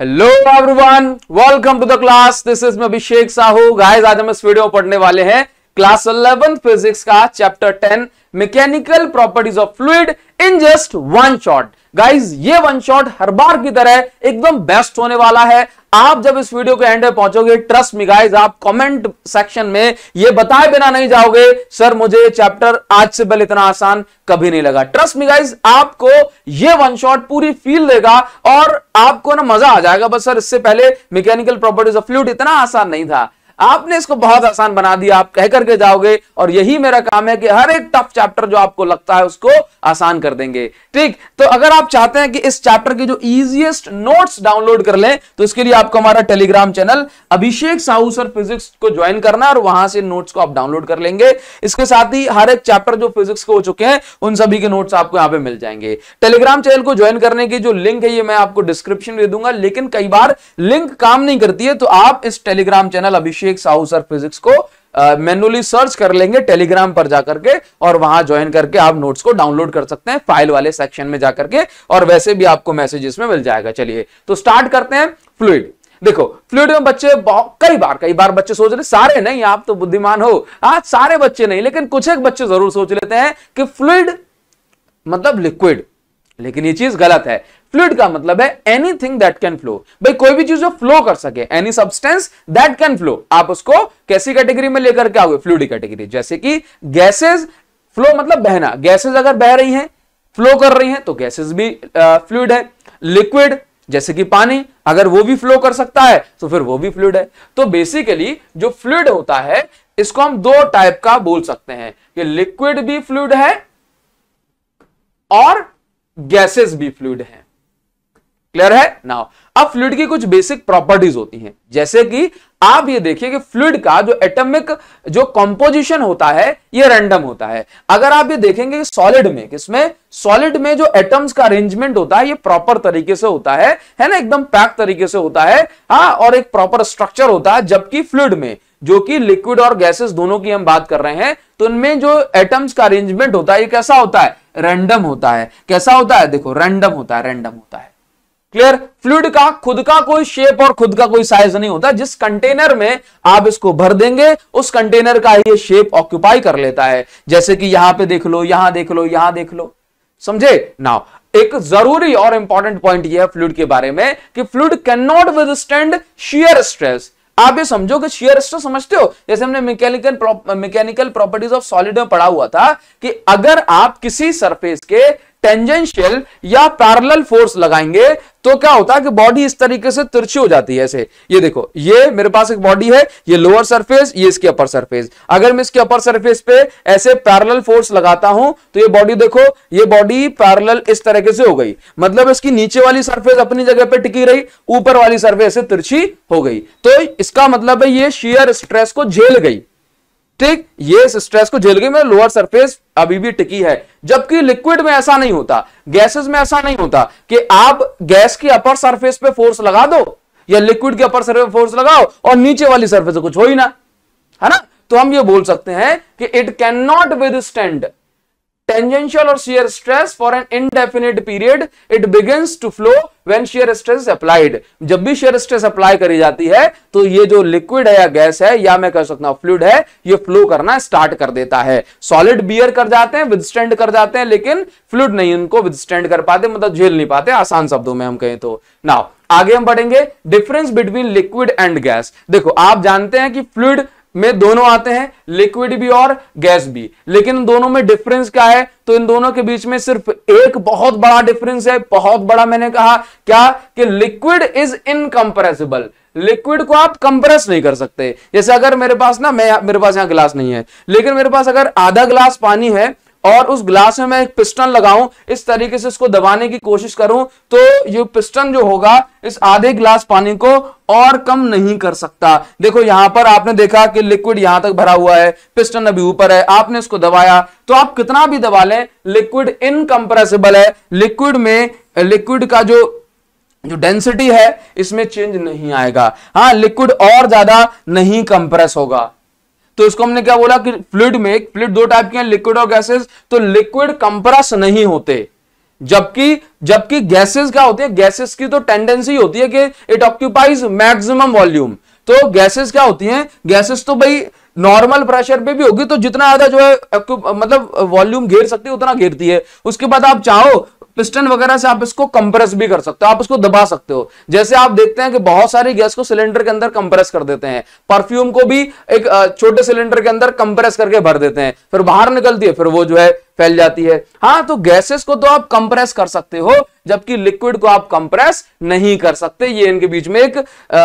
Hello everyone welcome to the class this is मैं Abhishek Sahu guys आज हम इस वीडियो में पढ़ने वाले हैं क्लास 11 फिजिक्स का chapter 10 mechanical properties of fluid in just one shot guys ये वन शॉट हर बार की तरह एकदम बेस्ट होने वाला है आप जब इस वीडियो के एंड में पहुंचोगे ट्रस्ट मी गाइज आप कमेंट सेक्शन में ये बताए बिना नहीं जाओगे सर मुझे चैप्टर आज से पहले इतना आसान कभी नहीं लगा ट्रस्ट मी गाइज आपको ये वन शॉट पूरी फील देगा और आपको ना मजा आ जाएगा बस सर इससे पहले मैकेनिकल प्रॉपर्टीज ऑफ फ्लूड इतना आसान नहीं था आपने इसको बहुत आसान बना दिया आप कह करके जाओगे और यही मेरा काम है कि हर एक टफ चैप्टर जो आपको लगता है उसको आसान कर देंगे ठीक तो अगर आप चाहते हैं कि इस चैप्टर की जो इजिएस्ट नोट्स डाउनलोड कर लें तो इसके लिए आपको हमारा Telegram channel Abhishek Sahu sir physics को ज्वाइन करना और वहां से नोट्स को आप डाउनलोड कर लेंगे इसके साथ ही हर एक चैप्टर जो फिजिक्स के हो चुके हैं उन सभी के नोट्स आपको यहां पे मिल जाएंगे टेलीग्राम चैनल को ज्वाइन करने की जो लिंक है ये मैं आपको डिस्क्रिप्शन दे दूंगा लेकिन कई बार लिंक काम नहीं करती है तो आप इस टेलीग्राम चैनल अभिषेक शेख्स हाउस ऑफ फिजिक्स को मैनुअली सर्च कर लेंगे टेलीग्राम पर जाकर के और वहां ज्वाइन करके आप नोट्स को डाउनलोड कर सकते हैं फाइल वाले सेक्शन में जाकर के और वैसे भी आपको मैसेजेस में मिल जाएगा चलिए तो स्टार्ट करते हैं फ्लूड देखो फ्लूड में बच्चे कई बार कई बार बच्चे सोच रहे सारे नहीं आप तो बुद्धिमान हो आज सारे बच्चे नहीं लेकिन कुछ एक बच्चे जरूर सोच लेते हैं कि फ्लूड मतलब लिक्विड लेकिन ये चीज गलत है फ्लूड का मतलब है anything that can flow भाई कोई भी चीज जो फ्लो कर सके any substance that can flow आप उसको कैसी कैटेगरी में लेकर के आओगे फ्लूड कैटेगरी जैसे कि गैसेज फ्लो मतलब बहना गैसेज अगर बह रही हैं फ्लो कर रही हैं तो गैसेज भी फ्लूड है लिक्विड जैसे कि पानी अगर वो भी फ्लो कर सकता है तो फिर वो भी फ्लूड है तो बेसिकली जो फ्लूड होता है इसको हम दो टाइप का बोल सकते हैं कि लिक्विड भी फ्लूड है और गैसेस भी फ्लूड हैं क्लियर है नाउ अब फ्लूड की कुछ बेसिक प्रॉपर्टीज होती हैं जैसे कि आप ये देखिए कि फ्लूड का जो एटॉमिक जो कंपोजिशन होता है ये रैंडम होता है अगर आप ये देखेंगे सॉलिड में किसमें सॉलिड में जो एटम्स का अरेंजमेंट होता है ये प्रॉपर तरीके से होता है है ना एकदम पैक तरीके से होता है हाँ और एक प्रॉपर स्ट्रक्चर होता है जबकि फ्लूड में जो कि लिक्विड और गैसेस दोनों की हम बात कर रहे हैं तो उनमें जो एटम्स का अरेंजमेंट होता है ये कैसा होता है रैंडम होता है कैसा होता है देखो रैंडम होता है रैंडम होता है क्लियर फ्लूड का खुद का कोई शेप और खुद का कोई साइज नहीं होता जिस कंटेनर में आप इसको भर देंगे उस कंटेनर का ये शेप ऑक्यूपाई कर लेता है जैसे कि यहां पे देख लो यहां देख लो यहां देख लो समझे नाउ एक जरूरी और इंपॉर्टेंट पॉइंट यह है फ्लूड के बारे में कि fluid cannot withstand shear stress आप ये समझो कि शियर स्ट्रेस तो समझते हो जैसे हमने mechanical mechanical properties of solid में पढ़ा हुआ था कि अगर आप किसी सरफेस के टेंजेंशियल या पैरेलल फोर्स लगाएंगे तो क्या होता है कि बॉडी इस तरीके से तिरछी हो जाती है ऐसे ये देखो ये मेरे पास एक बॉडी है ये लोअर सरफेस ये इसकी अपर सरफेस अगर मैं इसके अपर सरफेस पे ऐसे पैरल फोर्स लगाता हूं तो ये बॉडी देखो ये बॉडी पैरल इस तरीके से हो गई मतलब इसकी नीचे वाली सरफेस अपनी जगह पे टिकी रही ऊपर वाली सरफेस ऐसे तिरछी हो गई तो इसका मतलब है ये शियर स्ट्रेस को झेल गई ठीक ये स्ट्रेस को झेल गई मेरे लोअर सरफेस अभी भी टिकी है जबकि लिक्विड में ऐसा नहीं होता गैसेस में ऐसा नहीं होता कि आप गैस की अपर सरफेस पे फोर्स लगा दो या लिक्विड की अपर सरफेस पे फोर्स लगाओ और नीचे वाली सरफेस कुछ हो ही ना है ना तो हम ये बोल सकते हैं कि it cannot withstand tangential और shear stress for an indefinite period it begins to flow when shear stress applied जब भी शेयर स्ट्रेस अप्लाई करी जाती है तो ये जो लिक्विड है या गैस है या मैं कह सकता हूं फ्लूड है ये फ्लो करना स्टार्ट कर देता है सॉलिड बियर कर जाते हैं विदस्टैंड कर जाते हैं लेकिन फ्लूड नहीं उनको विदस्टैंड कर पाते मतलब झेल नहीं पाते आसान शब्दों में हम कहें तो ना आगे हम बढ़ेंगे difference between liquid and gas देखो आप जानते हैं कि फ्लूड में दोनों आते हैं लिक्विड भी और गैस भी लेकिन दोनों में डिफरेंस क्या है तो इन दोनों के बीच में सिर्फ एक बहुत बड़ा डिफरेंस है बहुत बड़ा मैंने कहा क्या कि लिक्विड इज इनकम्प्रेसिबल लिक्विड को आप कंप्रेस नहीं कर सकते जैसे अगर मेरे पास ना मैं मेरे पास यहां गिलास नहीं है लेकिन मेरे पास अगर आधा गिलास पानी है और उस ग्लास में मैं एक पिस्टन लगाऊं इस तरीके से इसको दबाने की कोशिश करूं तो ये पिस्टन जो होगा इस आधे ग्लास पानी को और कम नहीं कर सकता देखो यहां पर आपने देखा कि लिक्विड यहां तक भरा हुआ है पिस्टन अभी ऊपर है आपने इसको दबाया तो आप कितना भी दबा लें लिक्विड इनकम्प्रेसिबल है लिक्विड में लिक्विड का जो जो डेंसिटी है इसमें चेंज नहीं आएगा हाँ लिक्विड और ज्यादा नहीं कंप्रेस होगा तो इसको हमने क्या बोला कि फ्लूड में फ्लूड दो टाइप के हैं लिक्विड और गैसेस तो लिक्विड कंप्रेस नहीं होते जबकि जबकि गैसेस क्या होते हैं गैसेस की तो टेंडेंसी होती है कि इट ऑक्यूपाइज मैक्सिमम वॉल्यूम तो गैसेस क्या होती हैं गैसेस तो भाई नॉर्मल प्रेशर पे भी होगी तो जितना ज्यादा जो है मतलब वॉल्यूम घेर सकती है उतना घेरती है उसके बाद आप चाहो पिस्टन वगैरह से आप इसको कंप्रेस भी कर सकते हो आप इसको दबा सकते हो जैसे आप देखते हैं कि बहुत सारी गैस को सिलेंडर के अंदर कंप्रेस कर देते हैं परफ्यूम को भी एक छोटे सिलेंडर के अंदर कंप्रेस करके भर देते हैं फिर बाहर निकलती है फिर वो जो है फैल जाती है हाँ तो गैसेस को तो आप कंप्रेस कर सकते हो जबकि लिक्विड को आप कंप्रेस नहीं कर सकते ये इनके बीच में एक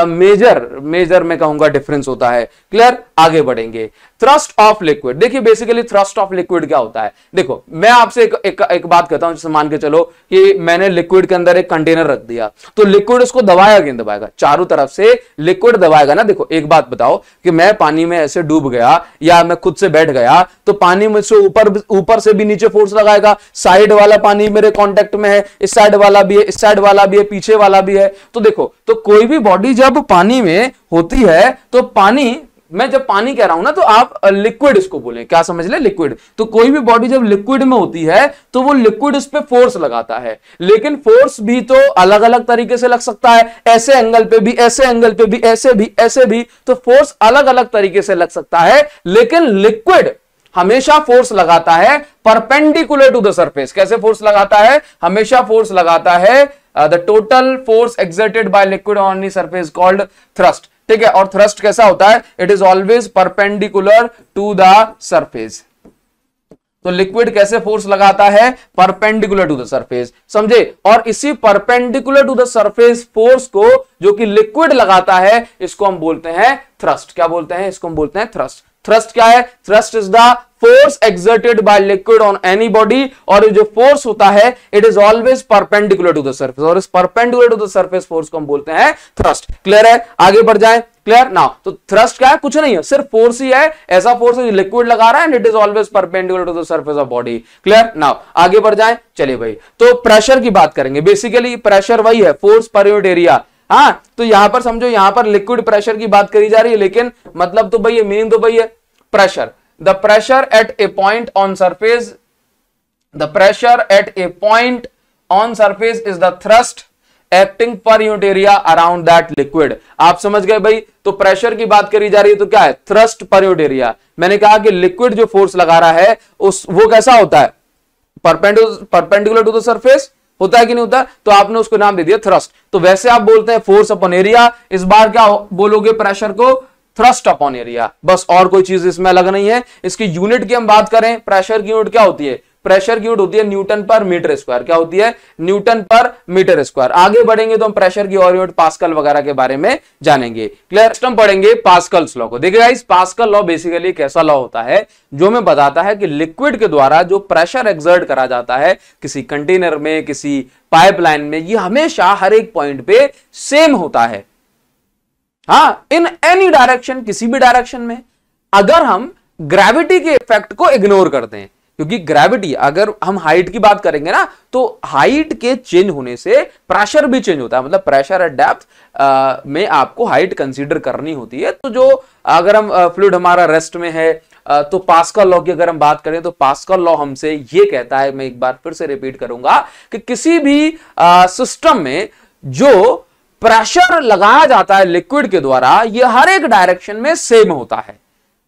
मेजर मेजर में कहूंगा डिफरेंस होता है क्लियर आगे बढ़ेंगे थ्रस्ट ऑफ लिक्विड देखिए बेसिकली थ्रस्ट ऑफ लिक्विड क्या होता है देखो मैं आपसे एक, एक, एक बात कहता हूं मान के चलो कि मैंने लिक्विड के अंदर एक कंटेनर रख दिया तो लिक्विड उसको दबाया कि दबाएगा चारों तरफ से लिक्विड दबाएगा ना देखो एक बात बताओ कि मैं पानी में ऐसे डूब गया या मैं खुद से बैठ गया तो पानी मुझसे ऊपर ऊपर से भी नीचे फोर्स लगाएगा साइड वाला पानी मेरे कॉन्टेक्ट में है इस साइड साइड वाला भी है इस साइड वाला भी है पीछे वाला भी है तो देखो तो कोई भी बॉडी जब पानी में होती है तो पानी मैं जब पानी कह रहा हूं ना तो आप लिक्विड इसको बोले क्या समझ ले लिक्विड तो कोई भी बॉडी जब लिक्विड में होती है तो वो लिक्विड उस पर फोर्स लगाता है लेकिन फोर्स भी तो अलग अलग तरीके से लग सकता है ऐसे एंगल पे भी ऐसे एंगल पे भी ऐसे भी ऐसे भी तो फोर्स अलग अलग तरीके से लग सकता है लेकिन लिक्विड हमेशा फोर्स लगाता है परपेंडिकुलर टू द सरफेस कैसे फोर्स लगाता है हमेशा फोर्स लगाता है the total force exerted by liquid on the surface called thrust ठीक है और थ्रस्ट कैसा होता है it is always perpendicular to the surface तो लिक्विड कैसे फोर्स लगाता है परपेंडिकुलर टू द सरफेस समझे और इसी perpendicular to the surface force को जो कि लिक्विड लगाता है इसको हम बोलते हैं थ्रस्ट क्या बोलते हैं इसको हम बोलते हैं थ्रस्ट थ्रस्ट क्या है thrust is the force exerted by liquid on any body और जो फोर्स होता है it is always perpendicular to the surface और इस perpendicular to the surface force को हम बोलते हैं थ्रस्ट क्लियर है आगे बढ़ जाए क्लियर ना तो थ्रस्ट क्या है कुछ नहीं है सिर्फ फोर्स ही है ऐसा फोर्स है जो लिक्विड लगा रहा है and it is always perpendicular to the surface of body clear ना आगे बढ़ जाए चलिए भाई तो प्रेशर की बात करेंगे बेसिकली प्रेशर वही है फोर्स पर यूनिट एरिया हाँ तो यहां पर समझो यहां पर लिक्विड प्रेशर की बात करी जा रही है लेकिन मतलब तो भाई मीनिंग तो भाई है pressure the pressure at a point on surface the pressure at a point on surface is the thrust acting per unit area around that liquid आप समझ गए भाई तो प्रेशर की बात करी जा रही है तो क्या है थ्रस्ट पर यूनिट एरिया मैंने कहा कि लिक्विड जो फोर्स लगा रहा है उस वो कैसा होता है परपेंडिकुलर टू द सरफेस होता है कि नहीं होता तो आपने उसको नाम दे दिया थ्रस्ट तो वैसे आप बोलते हैं फोर्स अपॉन एरिया इस बार क्या बोलोगे प्रेशर को थ्रस्ट अपॉन एरिया बस और कोई चीज इसमें अलग नहीं है इसकी यूनिट की हम बात करें प्रेशर की यूनिट क्या होती है प्रेशर की यूनिट होती है न्यूटन पर मीटर स्क्वायर क्या होती है न्यूटन पर मीटर स्क्वायर आगे बढ़ेंगे तो हम प्रेशर की और यूनिट पास्कल वगैरह के बारे में जानेंगे क्लियर सिस्टम पढ़ेंगे पास्कल लॉ को देखिए गाइस पास्कल लॉ बेसिकली एक ऐसा लॉ होता है जो हमें बताता है कि लिक्विड के द्वारा जो प्रेशर एक्सर्ट करा जाता है किसी कंटेनर में किसी पाइपलाइन में ये हमेशा हर एक पॉइंट पे सेम होता है हाँ इन एनी डायरेक्शन किसी भी डायरेक्शन में अगर हम ग्रेविटी के इफेक्ट को इग्नोर करते हैं क्योंकि ग्रेविटी अगर हम हाइट की बात करेंगे ना तो हाइट के चेंज होने से प्रेशर भी चेंज होता है मतलब प्रेशर एट डेप्थ में आपको हाइट कंसीडर करनी होती है तो जो अगर हम फ्लूड हमारा रेस्ट में है आ, तो पास्कल लॉ की अगर हम बात करें तो पास्कल लॉ हमसे ये कहता है मैं एक बार फिर से रिपीट करूंगा कि किसी भी सिस्टम में जो प्रेशर लगाया जाता है लिक्विड के द्वारा यह हर एक डायरेक्शन में सेम होता है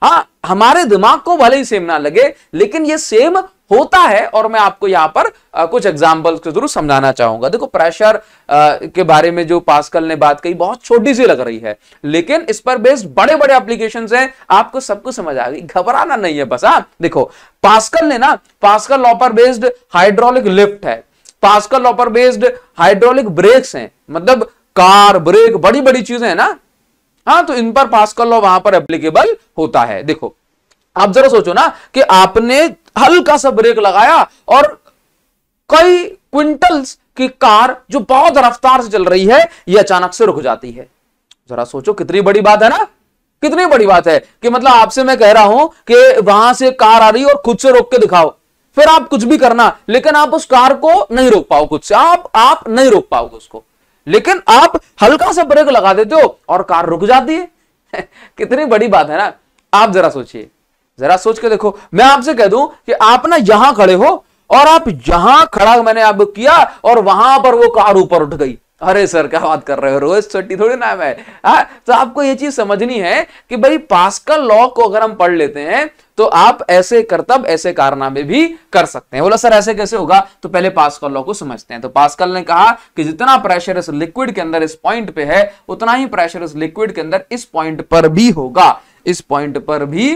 हाँ हमारे दिमाग को भले ही सेम ना लगे लेकिन ये सेम होता है और मैं आपको यहां पर आ, कुछ एग्जाम्पल के जरूर समझाना चाहूंगा देखो प्रेशर आ, के बारे में जो पास्कल ने बात कही बहुत छोटी सी लग रही है लेकिन इस पर बेस्ड बड़े बड़े एप्लीकेशन हैं आपको सबको समझ आ गई घबराना नहीं है बस आ हाँ। देखो पास्कल ने ना पास्कल लॉ पर बेस्ड हाइड्रोलिक लिफ्ट है पास्कल लॉ पर बेस्ड हाइड्रोलिक ब्रेक्स हैं मतलब कार ब्रेक बड़ी बड़ी चीजें हैं ना हाँ तो इन पर पास कर लो वहां पर एप्लीकेबल होता है देखो आप जरा सोचो ना कि आपने हल्का सा ब्रेक लगाया और कई क्विंटल्स की कार जो बहुत रफ्तार से चल रही है ये अचानक से रुक जाती है जरा सोचो कितनी बड़ी बात है ना कितनी बड़ी बात है कि मतलब आपसे मैं कह रहा हूं कि वहां से कार आ रही और खुद से रोक के दिखाओ फिर आप कुछ भी करना लेकिन आप उस कार को नहीं रोक पाओ खुद से आप आप नहीं रोक पाओगे उसको लेकिन आप हल्का सा ब्रेक लगा देते हो और कार रुक जाती है कितनी बड़ी बात है ना आप जरा सोचिए जरा सोच के देखो मैं आपसे कह दूं कि आप ना यहां खड़े हो और आप यहां खड़ा मैंने आप किया और वहां पर वो कार ऊपर उठ गई अरे सर क्या बात कर रहे हो रोहित शेट्टी थोड़ी नाम है हाँ, तो आपको ये चीज समझनी है कि भाई पास्कल लॉ को अगर हम पढ़ लेते हैं तो आप ऐसे करतब ऐसे कारनामे भी कर सकते हैं बोला सर ऐसे कैसे होगा तो पहले पास्कल लॉ को समझते हैं तो पास्कल ने कहा कि जितना प्रेशर इस लिक्विड के अंदर इस पॉइंट पे है उतना ही प्रेशर इस लिक्विड के अंदर इस पॉइंट पर भी होगा इस पॉइंट पर भी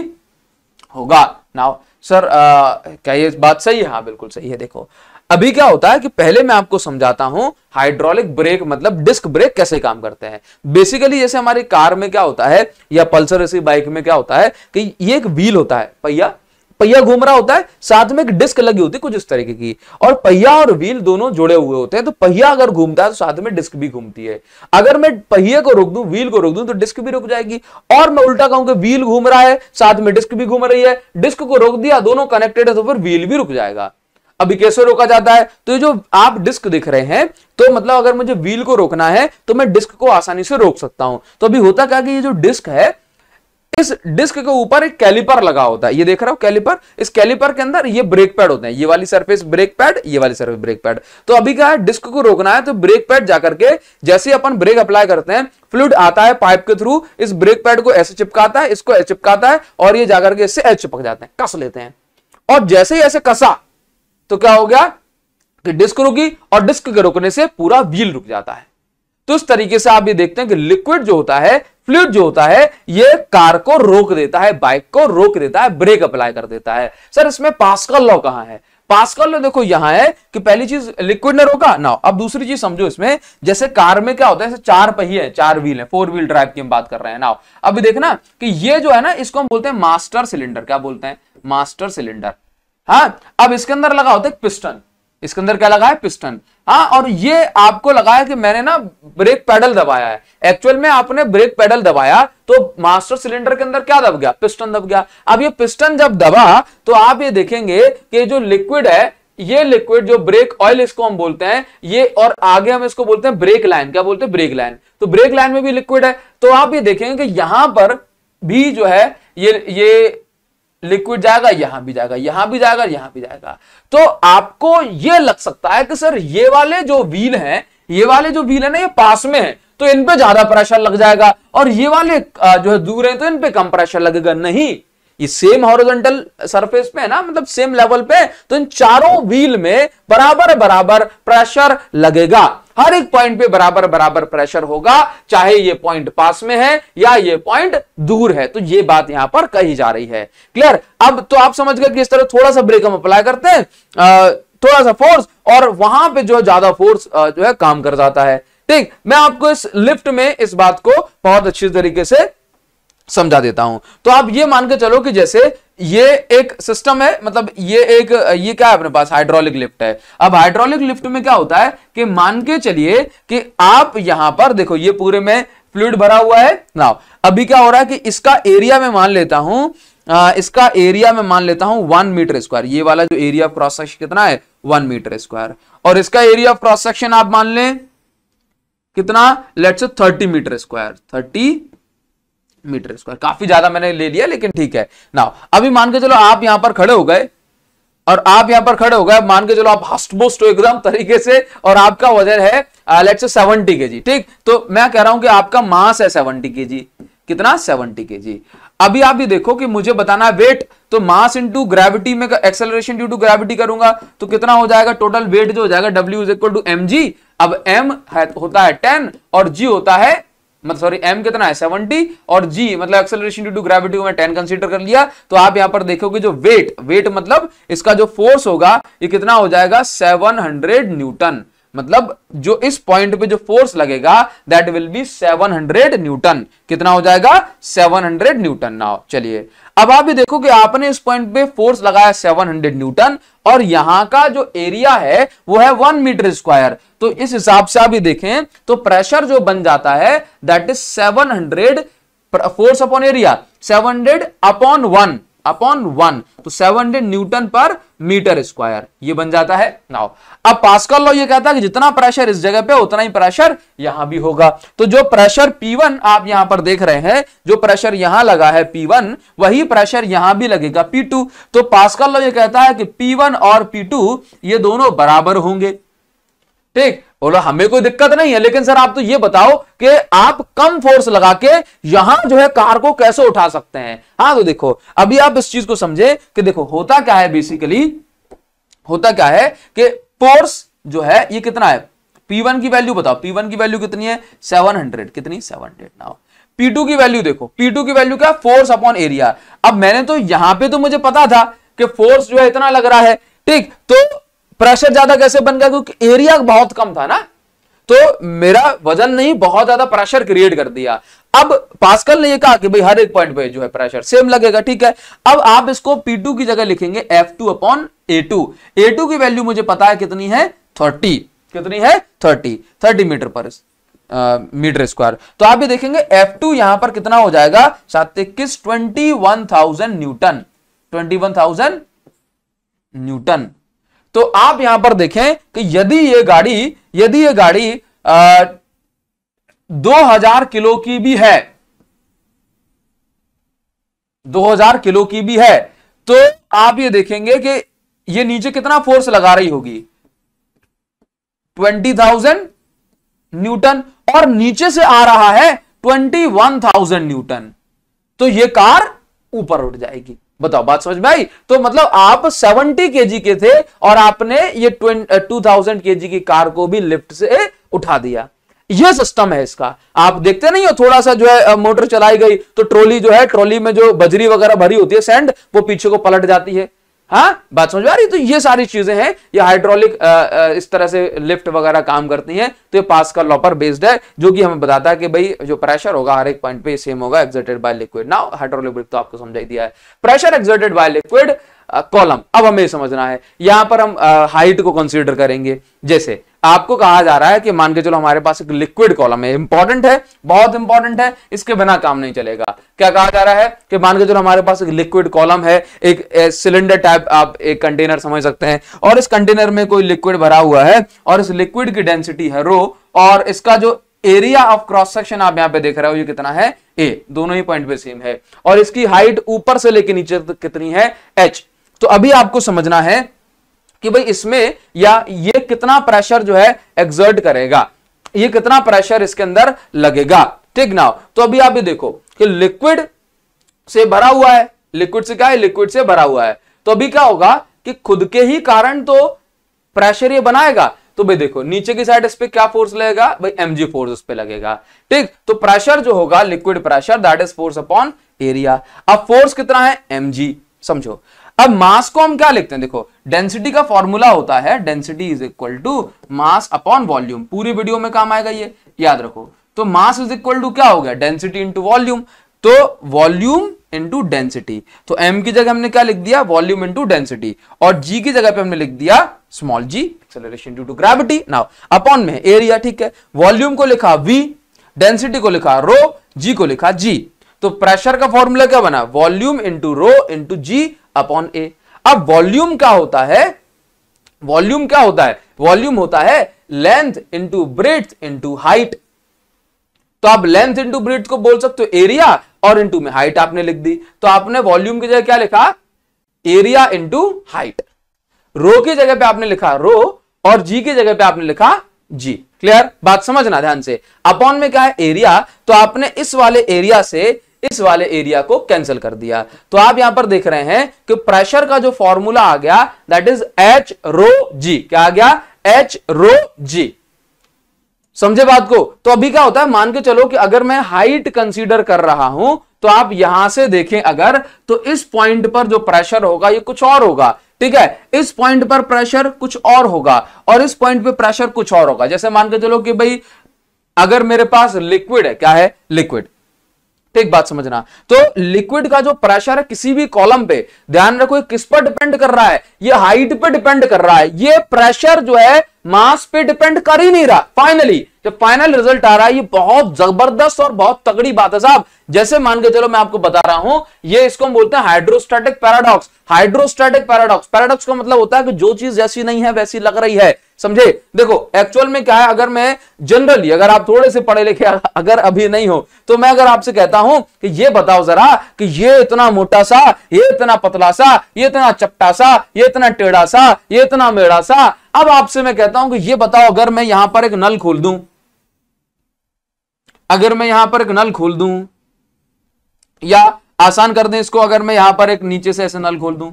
होगा नाउ सर आ, क्या ये बात सही है हाँ बिल्कुल सही है देखो अभी क्या होता है कि पहले मैं आपको समझाता हूं हाइड्रोलिक ब्रेक मतलब डिस्क ब्रेक कैसे काम करते हैं बेसिकली जैसे हमारी कार में क्या होता है या पल्सर ऐसी बाइक में क्या होता है कि ये एक व्हील होता है पहिया पहिया घूम रहा होता है साथ में एक डिस्क लगी होती है कुछ इस तरीके की और पहिया और व्हील दोनों जुड़े हुए होते हैं तो पहिया अगर घूमता है तो साथ में डिस्क भी घूमती है अगर मैं पहिया को रोक दूं व्हील को रोक दूं तो डिस्क भी रुक जाएगी और मैं उल्टा कहूं कि व्हील घूम रहा है साथ में डिस्क भी घूम रही है डिस्क को रोक दिया दोनों कनेक्टेड है तो फिर व्हील भी रुक जाएगा अभी कैसे रोका जाता है तो ये जो आप डिस्क दिख रहे हैं तो मतलब अगर मुझे व्हील को रोकना है तो मैं डिस्क को आसानी से रोक सकता हूं तो अभी होता क्या कि ये जो डिस्क है इस डिस्क के ऊपर एक कैलिपर लगा होता है ये देख रहा हूं कैलिपर इस कैलिपर के अंदर ये ब्रेक पैड होते हैं ये वाली सरफेस ब्रेक पैड ये वाली सरफेस ब्रेक पैड तो अभी क्या है डिस्क को रोकना है तो ब्रेक पैड जाकर के जैसे अपन ब्रेक अप्लाई करते हैं फ्लूड आता है पाइप के थ्रू इस ब्रेक पैड को ऐसे चिपकाता है इसको चिपकाता है और ये जाकर के इससे चिपक जाते हैं कस लेते हैं और जैसे ही ऐसे कसा तो क्या हो गया कि डिस्क रुकी और डिस्क के रुकने से पूरा व्हील रुक जाता है तो इस तरीके से आप ये देखते हैं कि लिक्विड जो होता है फ्लूड जो होता है ये कार को रोक देता है बाइक को रोक देता है ब्रेक अप्लाई कर देता है सर इसमें पास्कल लॉ कहां है पास्कल लॉ देखो यहां है कि पहली चीज लिक्विड ने रोका ना अब दूसरी चीज समझो इसमें जैसे कार में क्या होता है चार पहिए है चार व्हील है फोर व्हील ड्राइव की हम बात कर रहे हैं ना अभी देखना कि ये जो है ना इसको हम बोलते हैं मास्टर सिलेंडर क्या बोलते हैं मास्टर सिलेंडर हाँ अब इसके अंदर लगा होता है पिस्टन इसके अंदर क्या लगा है पिस्टन हाँ और ये आपको लगा है कि मैंने ना ब्रेक पैडल दबाया है एक्चुअल में आपने ब्रेक पैडल दबाया तो मास्टर सिलेंडर के अंदर क्या दब गया पिस्टन दब गया अब ये पिस्टन जब दबा तो आप ये देखेंगे कि जो लिक्विड है ये लिक्विड जो ब्रेक ऑयल इसको हम बोलते हैं ये और आगे हम इसको बोलते हैं ब्रेक लाइन क्या बोलते हैं ब्रेक लाइन तो ब्रेक लाइन में भी लिक्विड है तो आप ये देखेंगे कि यहां पर भी जो है ये ये लिक्विड जाएगा यहां भी जाएगा यहां भी जाएगा यहां भी जाएगा तो आपको ये लग सकता है कि सर ये वाले जो व्हील हैं ये वाले जो व्हील है ना ये पास में है तो इन पे ज्यादा प्रेशर लग जाएगा और ये वाले जो है दूर है तो इन पे कम प्रेशर लगेगा नहीं ये सेम हॉरिजॉन्टल सरफेस पे है ना मतलब सेम लेवल पे तो इन चारों व्हील में बराबर बराबर प्रेशर लगेगा हर एक पॉइंट पे बराबर बराबर प्रेशर होगा चाहे ये पॉइंट पास में है या ये पॉइंट दूर है तो ये बात यहां पर कही जा रही है क्लियर अब तो आप समझ गए कि इस तरह थोड़ा सा ब्रेक हम अप्लाई करते हैं थोड़ा सा फोर्स और वहां पर जो ज्यादा फोर्स जो है काम कर जाता है ठीक मैं आपको इस लिफ्ट में इस बात को बहुत अच्छी तरीके से समझा देता हूं तो आप ये मान के चलो कि जैसे ये एक सिस्टम है मतलब ये एक ये क्या है अपने पास हाइड्रोलिक लिफ्ट है अब हाइड्रोलिक लिफ्ट में क्या होता है कि मान के चलिए कि आप यहां पर देखो ये पूरे में फ्लूड भरा हुआ है ना अभी क्या हो रहा है कि इसका एरिया में मान लेता हूं आ, इसका एरिया में मान लेता हूं वन मीटर स्क्वायर ये वाला जो एरिया ऑफ क्रॉस सेक्शन कितना है वन मीटर स्क्वायर और इसका एरिया ऑफ क्रॉस सेक्शन आप मान लें कितना let's thirty metre square thirty metre square काफी ज्यादा मैंने ले लिया लेकिन ठीक है ना अभी मान के चलो आप यहां पर खड़े हो गए और आप यहां पर खड़े हो गए मान के चलो आप हस्टमोस्ट हो एकदम तरीके से और आपका वजन है लेट्स से सेवनटी के ठीक तो मैं कह रहा हूं कि आपका मास है सेवनटी के कितना सेवनटी के अभी आप भी देखो कि मुझे बताना है वेट तो मास इनटू ग्रेविटी में एक्सेलरेशन ड्यू टू ग्रेविटी करूंगा तो कितना हो जाएगा टोटल वेट जो हो जाएगा W is equal to M अब एम होता है टेन और जी होता है मतलब सॉरी एम कितना है 70 और जी मतलब एक्सेलरेशन ड्यू टू ग्रेविटी को मैं 10 कंसीडर कर लिया तो आप यहां पर देखोगे जो वेट वेट मतलब इसका जो फोर्स होगा ये कितना हो जाएगा 700 न्यूटन मतलब जो इस पॉइंट पे जो फोर्स लगेगा दैट विल बी 700 न्यूटन कितना हो जाएगा 700 न्यूटन नाउ चलिए अब आप भी देखो कि आपने इस पॉइंट पे फोर्स लगाया 700 न्यूटन और यहां का जो एरिया है वो है वन मीटर स्क्वायर तो इस हिसाब से आप भी देखें तो प्रेशर जो बन जाता है that is 700 force upon area 700 upon one upon one तो seven hundred newton per metre square ये बन जाता है नाउ अब पास्कल लॉ ये कहता है कि जितना प्रेशर इस जगह पे उतना ही प्रेशर यहां भी होगा तो जो प्रेशर पी वन आप यहां पर देख रहे हैं जो प्रेशर यहां लगा है पी वन वही प्रेशर यहां भी लगेगा पी टू तो पास्कल लॉ ये कहता है कि पी वन और पी टू ये दोनों बराबर होंगे ठीक बोला हमें कोई दिक्कत नहीं है लेकिन सर आप तो ये बताओ कि आप कम फोर्स लगा के यहां जो है कार को कैसे उठा सकते हैं हाँ तो देखो अभी आप इस चीज को समझे कि देखो होता क्या है बेसिकली होता क्या है कि फोर्स जो है ये कितना है P1 की वैल्यू बताओ P1 की वैल्यू कितनी है 700 कितनी 700 नाउ P2 की वैल्यू देखो P2 की वैल्यू क्या फोर्स अपॉन एरिया अब मैंने तो यहां पे तो मुझे पता था कि फोर्स जो है इतना लग रहा है ठीक तो प्रेशर ज्यादा कैसे बन गया क्योंकि एरिया बहुत कम था ना तो मेरा वजन नहीं बहुत ज्यादा प्रेशर क्रिएट कर दिया अब पास्कल ने ये कहा कि भाई हर एक पॉइंट पे जो है प्रेशर सेम लगेगा ठीक है अब आप इसको P2 की जगह लिखेंगे F2 अपॉन ए A2 की वैल्यू मुझे पता है कितनी है 30 कितनी है 30 30 मीटर पर मीटर स्क्वायर तो आप भी देखेंगे F2 यहां पर कितना हो जाएगा सात इक्कीस ट्वेंटी न्यूटन ट्वेंटी न्यूटन तो आप यहां पर देखें कि यदि ये गाड़ी यदि ये गाड़ी दो 2000 किलो की भी है 2000 किलो की भी है तो आप ये देखेंगे कि ये नीचे कितना फोर्स लगा रही होगी 20,000 न्यूटन और नीचे से आ रहा है 21,000 न्यूटन तो ये कार ऊपर उठ जाएगी बताओ बात समझ में आई तो मतलब आप 70 केजी के थे और आपने ये टू थाउजेंड के की कार को भी लिफ्ट से उठा दिया ये सिस्टम है इसका आप देखते नहीं हो थोड़ा सा जो है मोटर चलाई गई तो ट्रॉली जो है ट्रॉली में जो बजरी वगैरह भरी होती है सैंड वो पीछे को पलट जाती है हाँ बात समझ में आ रही तो ये सारी चीजें हैं ये हाइड्रोलिक इस तरह से लिफ्ट वगैरह काम करती हैं तो ये पास का लॉपर बेस्ड है जो कि हमें बताता है कि भाई जो प्रेशर होगा हर एक पॉइंट पे सेम होगा एक्सर्टेड बाय लिक्विड ना हाइड्रोलिक तो आपको समझाई दिया है pressure exerted by liquid column अब हमें समझना है यहां पर हम हाइट को कंसीडर करेंगे जैसे आपको कहा जा रहा है कि मान के चलो हमारे पास एक लिक्विड कॉलम है इंपॉर्टेंट है बहुत इंपॉर्टेंट है इसके बिना काम नहीं चलेगा क्या कहा जा रहा है कि मान के चलो हमारे पास एक लिक्विड कॉलम है एक सिलेंडर टाइप आप एक कंटेनर समझ सकते हैं और इस कंटेनर में कोई लिक्विड भरा हुआ है और इस लिक्विड की डेंसिटी है रो और इसका जो एरिया ऑफ क्रॉस सेक्शन आप यहां पे देख रहे हो ये कितना है ए दोनों ही पॉइंट पे सेम है और इसकी हाइट ऊपर से लेके नीचे तक कितनी है एच तो अभी आपको समझना है कि भाई इसमें या ये कितना प्रेशर जो है एग्जर्ट करेगा ये कितना प्रेशर इसके अंदर लगेगा ठीक ना तो अभी आप भी देखो कि लिक्विड से भरा हुआ है लिक्विड से क्या है लिक्विड से भरा हुआ है तो अभी क्या होगा कि खुद के ही कारण तो प्रेशर ये बनाएगा तो भाई देखो नीचे की साइड इस पर क्या फोर्स लगेगा भाई जी फोर्स उस पर लगेगा ठीक तो प्रेशर जो होगा liquid pressure that is force upon area अब फोर्स कितना है एम समझो अब मास को हम क्या लिखते हैं देखो डेंसिटी का फॉर्मूला होता है density is equal to mass upon volume पूरी वीडियो में काम आएगा ये याद रखो तो मास इज इक्वल टू क्या हो गया डेंसिटी इंटू वॉल्यूम तो वॉल्यूम इंटू डेंसिटी तो एम की जगह हमने क्या लिख दिया वॉल्यूम इंटू डेंसिटी और जी की जगह पे हमने लिख दिया small G acceleration due to gravity now upon में एरिया ठीक है वॉल्यूम को लिखा वी डेंसिटी को लिखा रो जी को लिखा जी तो प्रेशर का फॉर्मूला क्या बना volume into rho into G upon A अब वॉल्यूम क्या होता है वॉल्यूम क्या होता है वॉल्यूम होता है length into breadth into height तो आप लेंथ इंटू ब्रेथ को बोल सकते हो एरिया और इंटू में हाइट आपने लिख दी तो आपने वॉल्यूम की जगह क्या लिखा एरिया इंटू हाइट रो की जगह पे आपने लिखा रो और जी की जगह पे आपने लिखा जी क्लियर बात समझना ध्यान से अपॉन में क्या है एरिया तो आपने इस वाले एरिया से इस वाले एरिया को कैंसिल कर दिया तो आप यहां पर देख रहे हैं कि प्रेशर का जो फॉर्मूला आ गया that is h rho g क्या आ गया एच रो जी समझे बात को तो अभी क्या होता है मान के चलो कि अगर मैं हाइट कंसीडर कर रहा हूं तो आप यहां से देखें अगर तो इस पॉइंट पर जो प्रेशर होगा ये कुछ और होगा ठीक है इस पॉइंट पर प्रेशर कुछ और होगा और इस पॉइंट पे प्रेशर कुछ और होगा जैसे मान के चलो कि भाई अगर मेरे पास लिक्विड है क्या है लिक्विड एक बात समझना तो लिक्विड का जो प्रेशर है किसी भी कॉलम पे ध्यान रखो किस पर डिपेंड कर रहा है ये हाइट पे डिपेंड कर रहा है ये प्रेशर जो है मास पे डिपेंड कर ही नहीं रहा फाइनली जब फाइनल रिजल्ट आ रहा है ये बहुत जबरदस्त और बहुत तगड़ी बात है साहब जैसे मान के चलो मैं आपको बता रहा हूं ये इसको हम बोलते हैं hydrostatic paradox hydrostatic paradox paradox का मतलब होता है कि जो चीज जैसी नहीं है वैसी लग रही है समझे देखो एक्चुअल में क्या है अगर मैं जनरली अगर आप थोड़े से पढ़े लिखे अगर अभी नहीं हो तो मैं अगर आपसे कहता हूं कि ये बताओ जरा कि ये इतना मोटा सा ये इतना पतला सा ये इतना चपटा सा ये इतना टेढ़ा सा ये इतना मेढ़ा सा अब आपसे मैं कहता हूं कि ये बताओ अगर मैं यहां पर एक नल खोल दूं अगर मैं यहां पर एक नल खोल दूं या आसान कर दें इसको अगर मैं यहां पर एक नीचे से ऐसे नल खोल दूं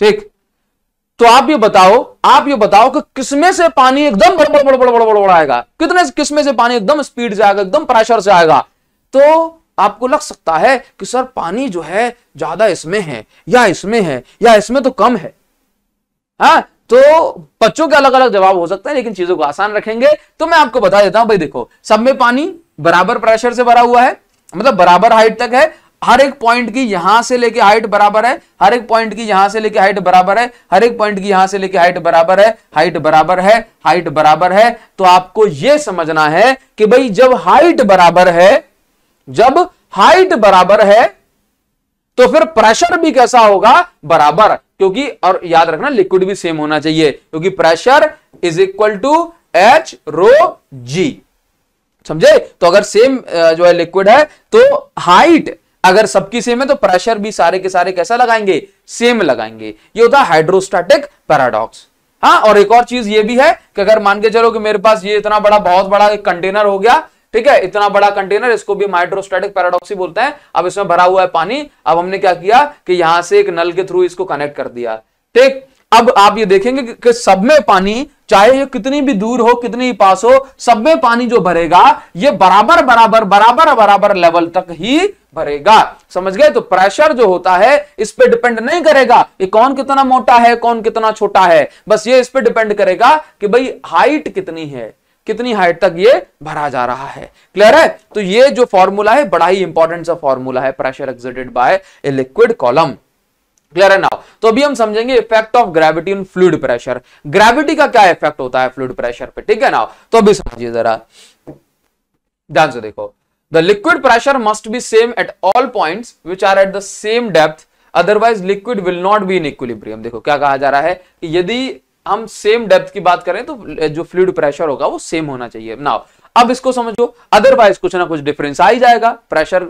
ठीक तो आप ये बताओ आप ये बताओ कि किसमें से पानी एकदम बड़ बड़ बड़ बड़ बड़ बड़ बड़ आएगा कितने किसमें से पानी एकदम स्पीड से आएगा एकदम प्रेशर से आएगा तो आपको लग सकता है कि सर पानी जो है ज्यादा इसमें है या इसमें है या इसमें तो कम है हाँ तो बच्चों के अलग अलग जवाब हो सकते हैं लेकिन चीजों को आसान रखेंगे तो मैं आपको बता देता हूं भाई देखो सब में पानी बराबर प्रेशर से भरा हुआ है मतलब बराबर हाइट तक है हर एक पॉइंट की यहां से लेके हाइट बराबर है हर एक पॉइंट की यहां से लेके हाइट बराबर है हर एक पॉइंट की यहां से लेके हाइट बराबर है हाइट बराबर है हाइट बराबर है तो आपको यह समझना है कि भाई जब हाइट बराबर है जब हाइट बराबर है तो फिर प्रेशर भी कैसा होगा बराबर क्योंकि और याद रखना लिक्विड भी सेम होना चाहिए क्योंकि pressure is equal to h rho g समझे तो अगर सेम जो है लिक्विड है तो हाइट अगर सबकी सेम है तो प्रेशर भी सारे के सारे कैसा लगाएंगे सेम लगाएंगे ये होता है हाइड्रोस्टैटिक पैराडॉक्स हाँ और एक और चीज ये भी है कि अगर मान के चलो कि मेरे पास ये इतना बड़ा बहुत बड़ा एक कंटेनर हो गया ठीक है इतना बड़ा कंटेनर इसको भी माइड्रोस्टेटिक पैराडॉक्सी बोलते हैं अब इसमें भरा हुआ है पानी अब हमने क्या किया कि यहां से एक नल के थ्रू इसको कनेक्ट कर दिया ठीक अब आप ये देखेंगे कि, सब में पानी चाहे ये कितनी भी दूर हो कितनी ही पास हो सब में पानी जो भरेगा ये बराबर बराबर बराबर बराबर लेवल तक ही भरेगा समझ गए तो प्रेशर जो होता है इस पर डिपेंड नहीं करेगा कि कौन कितना मोटा है कौन कितना छोटा है बस ये इस पर डिपेंड करेगा कि भाई हाइट कितनी है कितनी हाइट तक ये भरा जा रहा है क्लियर है तो ये जो फॉर्मूला है बड़ा ही इंपॉर्टेंट सा फॉर्मूला है pressure excited by a liquid column clear है नाउ तो अभी हम समझेंगे effect of gravity in fluid pressure gravity का क्या इफेक्ट होता है फ्लूड प्रेशर पे ठीक है नाउ तो अभी समझिए जरा ध्यान से देखो the liquid pressure must be same at all point which are at the same depth otherwise liquid will not be in equilibrium देखो क्या कहा जा रहा है कि यदि हम सेम डेप्थ की बात करें तो जो फ्लूड प्रेशर होगा वो सेम होना चाहिए ना अब इसको समझो अदरवाइज कुछ ना कुछ डिफरेंस आ ही जाएगा प्रेशर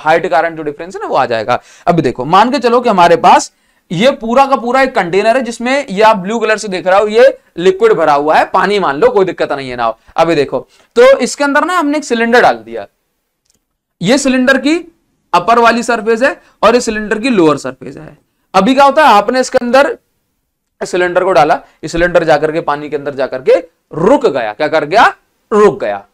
हाइट कारण जो डिफरेंस है ना वो आ जाएगा अब देखो मान के चलो कि हमारे पास ये पूरा का पूरा एक कंटेनर है जिसमें ये आप ब्लू कलर से देख रहे हो ये लिक्विड भरा हुआ है पानी मान लो कोई दिक्कत नहीं है ना अभी देखो तो इसके अंदर ना हमने एक सिलेंडर डाल दिया ये सिलेंडर की अपर वाली सरफेस है और ये सिलेंडर की लोअर सरफेस है अभी क्या होता है आपने इसके अंदर सिलेंडर को डाला सिलेंडर जाकर के पानी के अंदर जाकर के रुक गया क्या कर गया रुक गया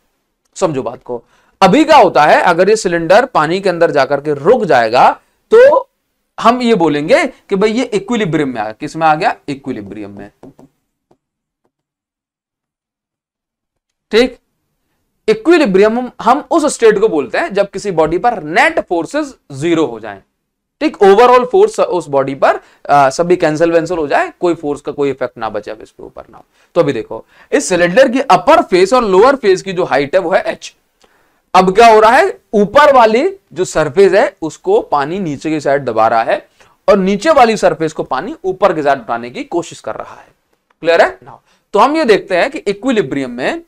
समझो बात को अभी क्या होता है अगर ये सिलेंडर पानी के अंदर जाकर के रुक जाएगा तो हम ये बोलेंगे कि भाई ये इक्विलिब्रियम में आ गया किसमें आ गया इक्विलिब्रियम में ठीक इक्विलिब्रियम हम उस स्टेट को बोलते हैं जब किसी बॉडी पर नेट फोर्सेस जीरो हो जाएं एक ओवरऑल फोर्स उस बॉडी पर आ, सभी कैंसल वैंसल हो जाए कोई फोर्स का कोई इफेक्ट ना बचे इसके ऊपर ना तो अभी देखो इस सिलेंडर की अपर फेस और लोअर फेस की जो हाइट है वो है एच अब क्या हो रहा है ऊपर वाली जो सरफेस है उसको पानी नीचे की साइड दबा रहा है और नीचे वाली सरफेस को पानी ऊपर के साइड उठाने की कोशिश कर रहा है क्लियर है ना तो हम ये देखते हैं कि इक्विलिब्रियम में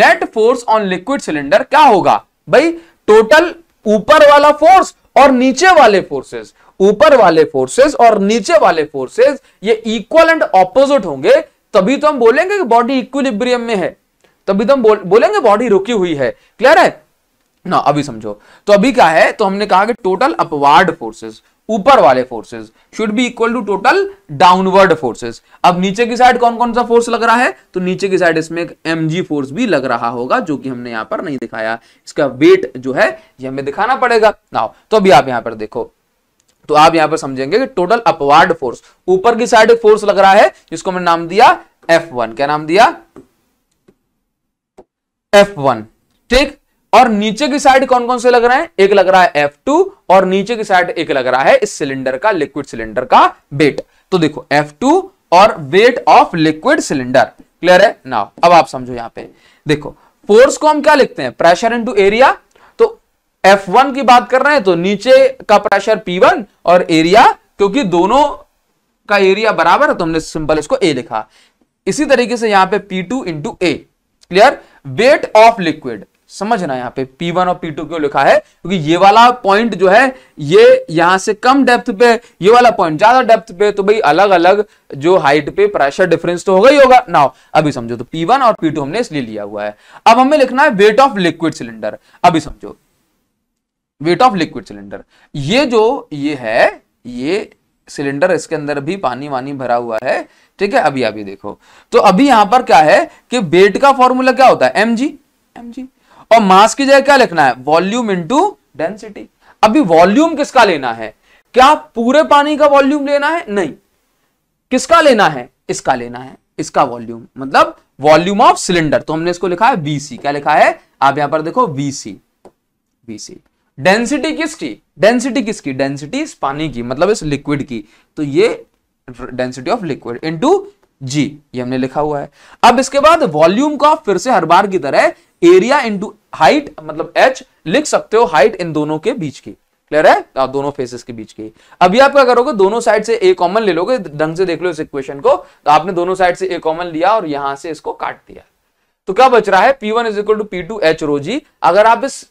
net force on liquid cylinder क्या होगा भाई टोटल ऊपर वाला फोर्स और नीचे वाले फोर्सेस ऊपर वाले फोर्सेस और नीचे वाले फोर्सेस ये इक्वल एंड ऑपोजिट होंगे तभी तो हम बोलेंगे कि बॉडी इक्विलिब्रियम में है तभी तो हम बोल, बोलेंगे बॉडी रुकी हुई है क्लियर है ना अभी समझो तो अभी क्या है तो हमने कहा कि टोटल अपवार्ड फोर्सेस ऊपर वाले forces should be equal to total downward forces अब नीचे की साइड कौन कौन सा फोर्स लग रहा है तो नीचे की साइड इसमें एक एम फोर्स भी लग रहा होगा जो कि हमने यहां पर नहीं दिखाया इसका वेट जो है ये हमें दिखाना पड़ेगा ना तो अभी आप यहां पर देखो तो आप यहां पर समझेंगे कि टोटल अपवार्ड फोर्स ऊपर की साइड एक फोर्स लग रहा है जिसको हमने नाम दिया F1 क्या नाम दिया F1 ठीक और नीचे की साइड कौन कौन से लग रहे हैं एक लग रहा है F2 और नीचे की साइड एक लग रहा है इस सिलेंडर का लिक्विड सिलेंडर का वेट तो देखो F2 और weight of liquid cylinder clear है ना अब आप समझो यहां पे देखो फोर्स को हम क्या लिखते हैं प्रेशर इंटू एरिया तो F1 की बात कर रहे हैं तो नीचे का प्रेशर पी और एरिया क्योंकि दोनों का एरिया बराबर है तो हमने सिंपल इसको ए लिखा इसी तरीके से यहां पर p two into a clear weight of liquid समझना यहाँ पे P1 और P2 क्यों लिखा है क्योंकि ये वाला पॉइंट जो है ये यहां से कम डेप्थ पे ये वाला पॉइंट ज्यादा डेप्थ पे तो भाई अलग अलग जो हाइट पे प्रेशर डिफरेंस तो होगा ही होगा ना अभी समझो तो P1 और P2 हमने इसलिए लिया हुआ है अब हमें लिखना है वेट ऑफ लिक्विड सिलेंडर अभी समझो वेट ऑफ लिक्विड सिलेंडर ये जो ये है ये सिलेंडर इसके अंदर भी पानी वानी भरा हुआ है ठीक है अभी अभी देखो तो अभी यहां पर क्या है कि वेट का फॉर्मूला क्या होता है एम जी एम जी और मास की जगह क्या लिखना है वॉल्यूम इंटू डेंसिटी अभी वॉल्यूम किसका लेना है क्या पूरे पानी का वॉल्यूम लेना है नहीं किसका लेना है इसका लेना है इसका वॉल्यूम मतलब वॉल्यूम ऑफ सिलेंडर तो हमने इसको लिखा है बीसी क्या लिखा है आप यहां पर देखो बीसी बीसी डेंसिटी किसकी डेंसिटी किसकी डेंसिटी इस पानी की मतलब इस लिक्विड की तो ये density of liquid into g ये हमने लिखा हुआ है अब इसके बाद वॉल्यूम को आप फिर से हर बार की तरह एरिया इंटू हाइट मतलब एच लिख सकते हो हाइट इन दोनों के बीच की क्लियर है आप हाँ, दोनों फेसेस के बीच की अभी आप क्या करोगे दोनों साइड से ए कॉमन ले लोगे ढंग से देख लो इस इक्वेशन को तो आपने दोनों साइड से ए कॉमन लिया और यहां से इसको काट दिया तो क्या बच रहा है p one is equal to p two h rho g अगर आप इस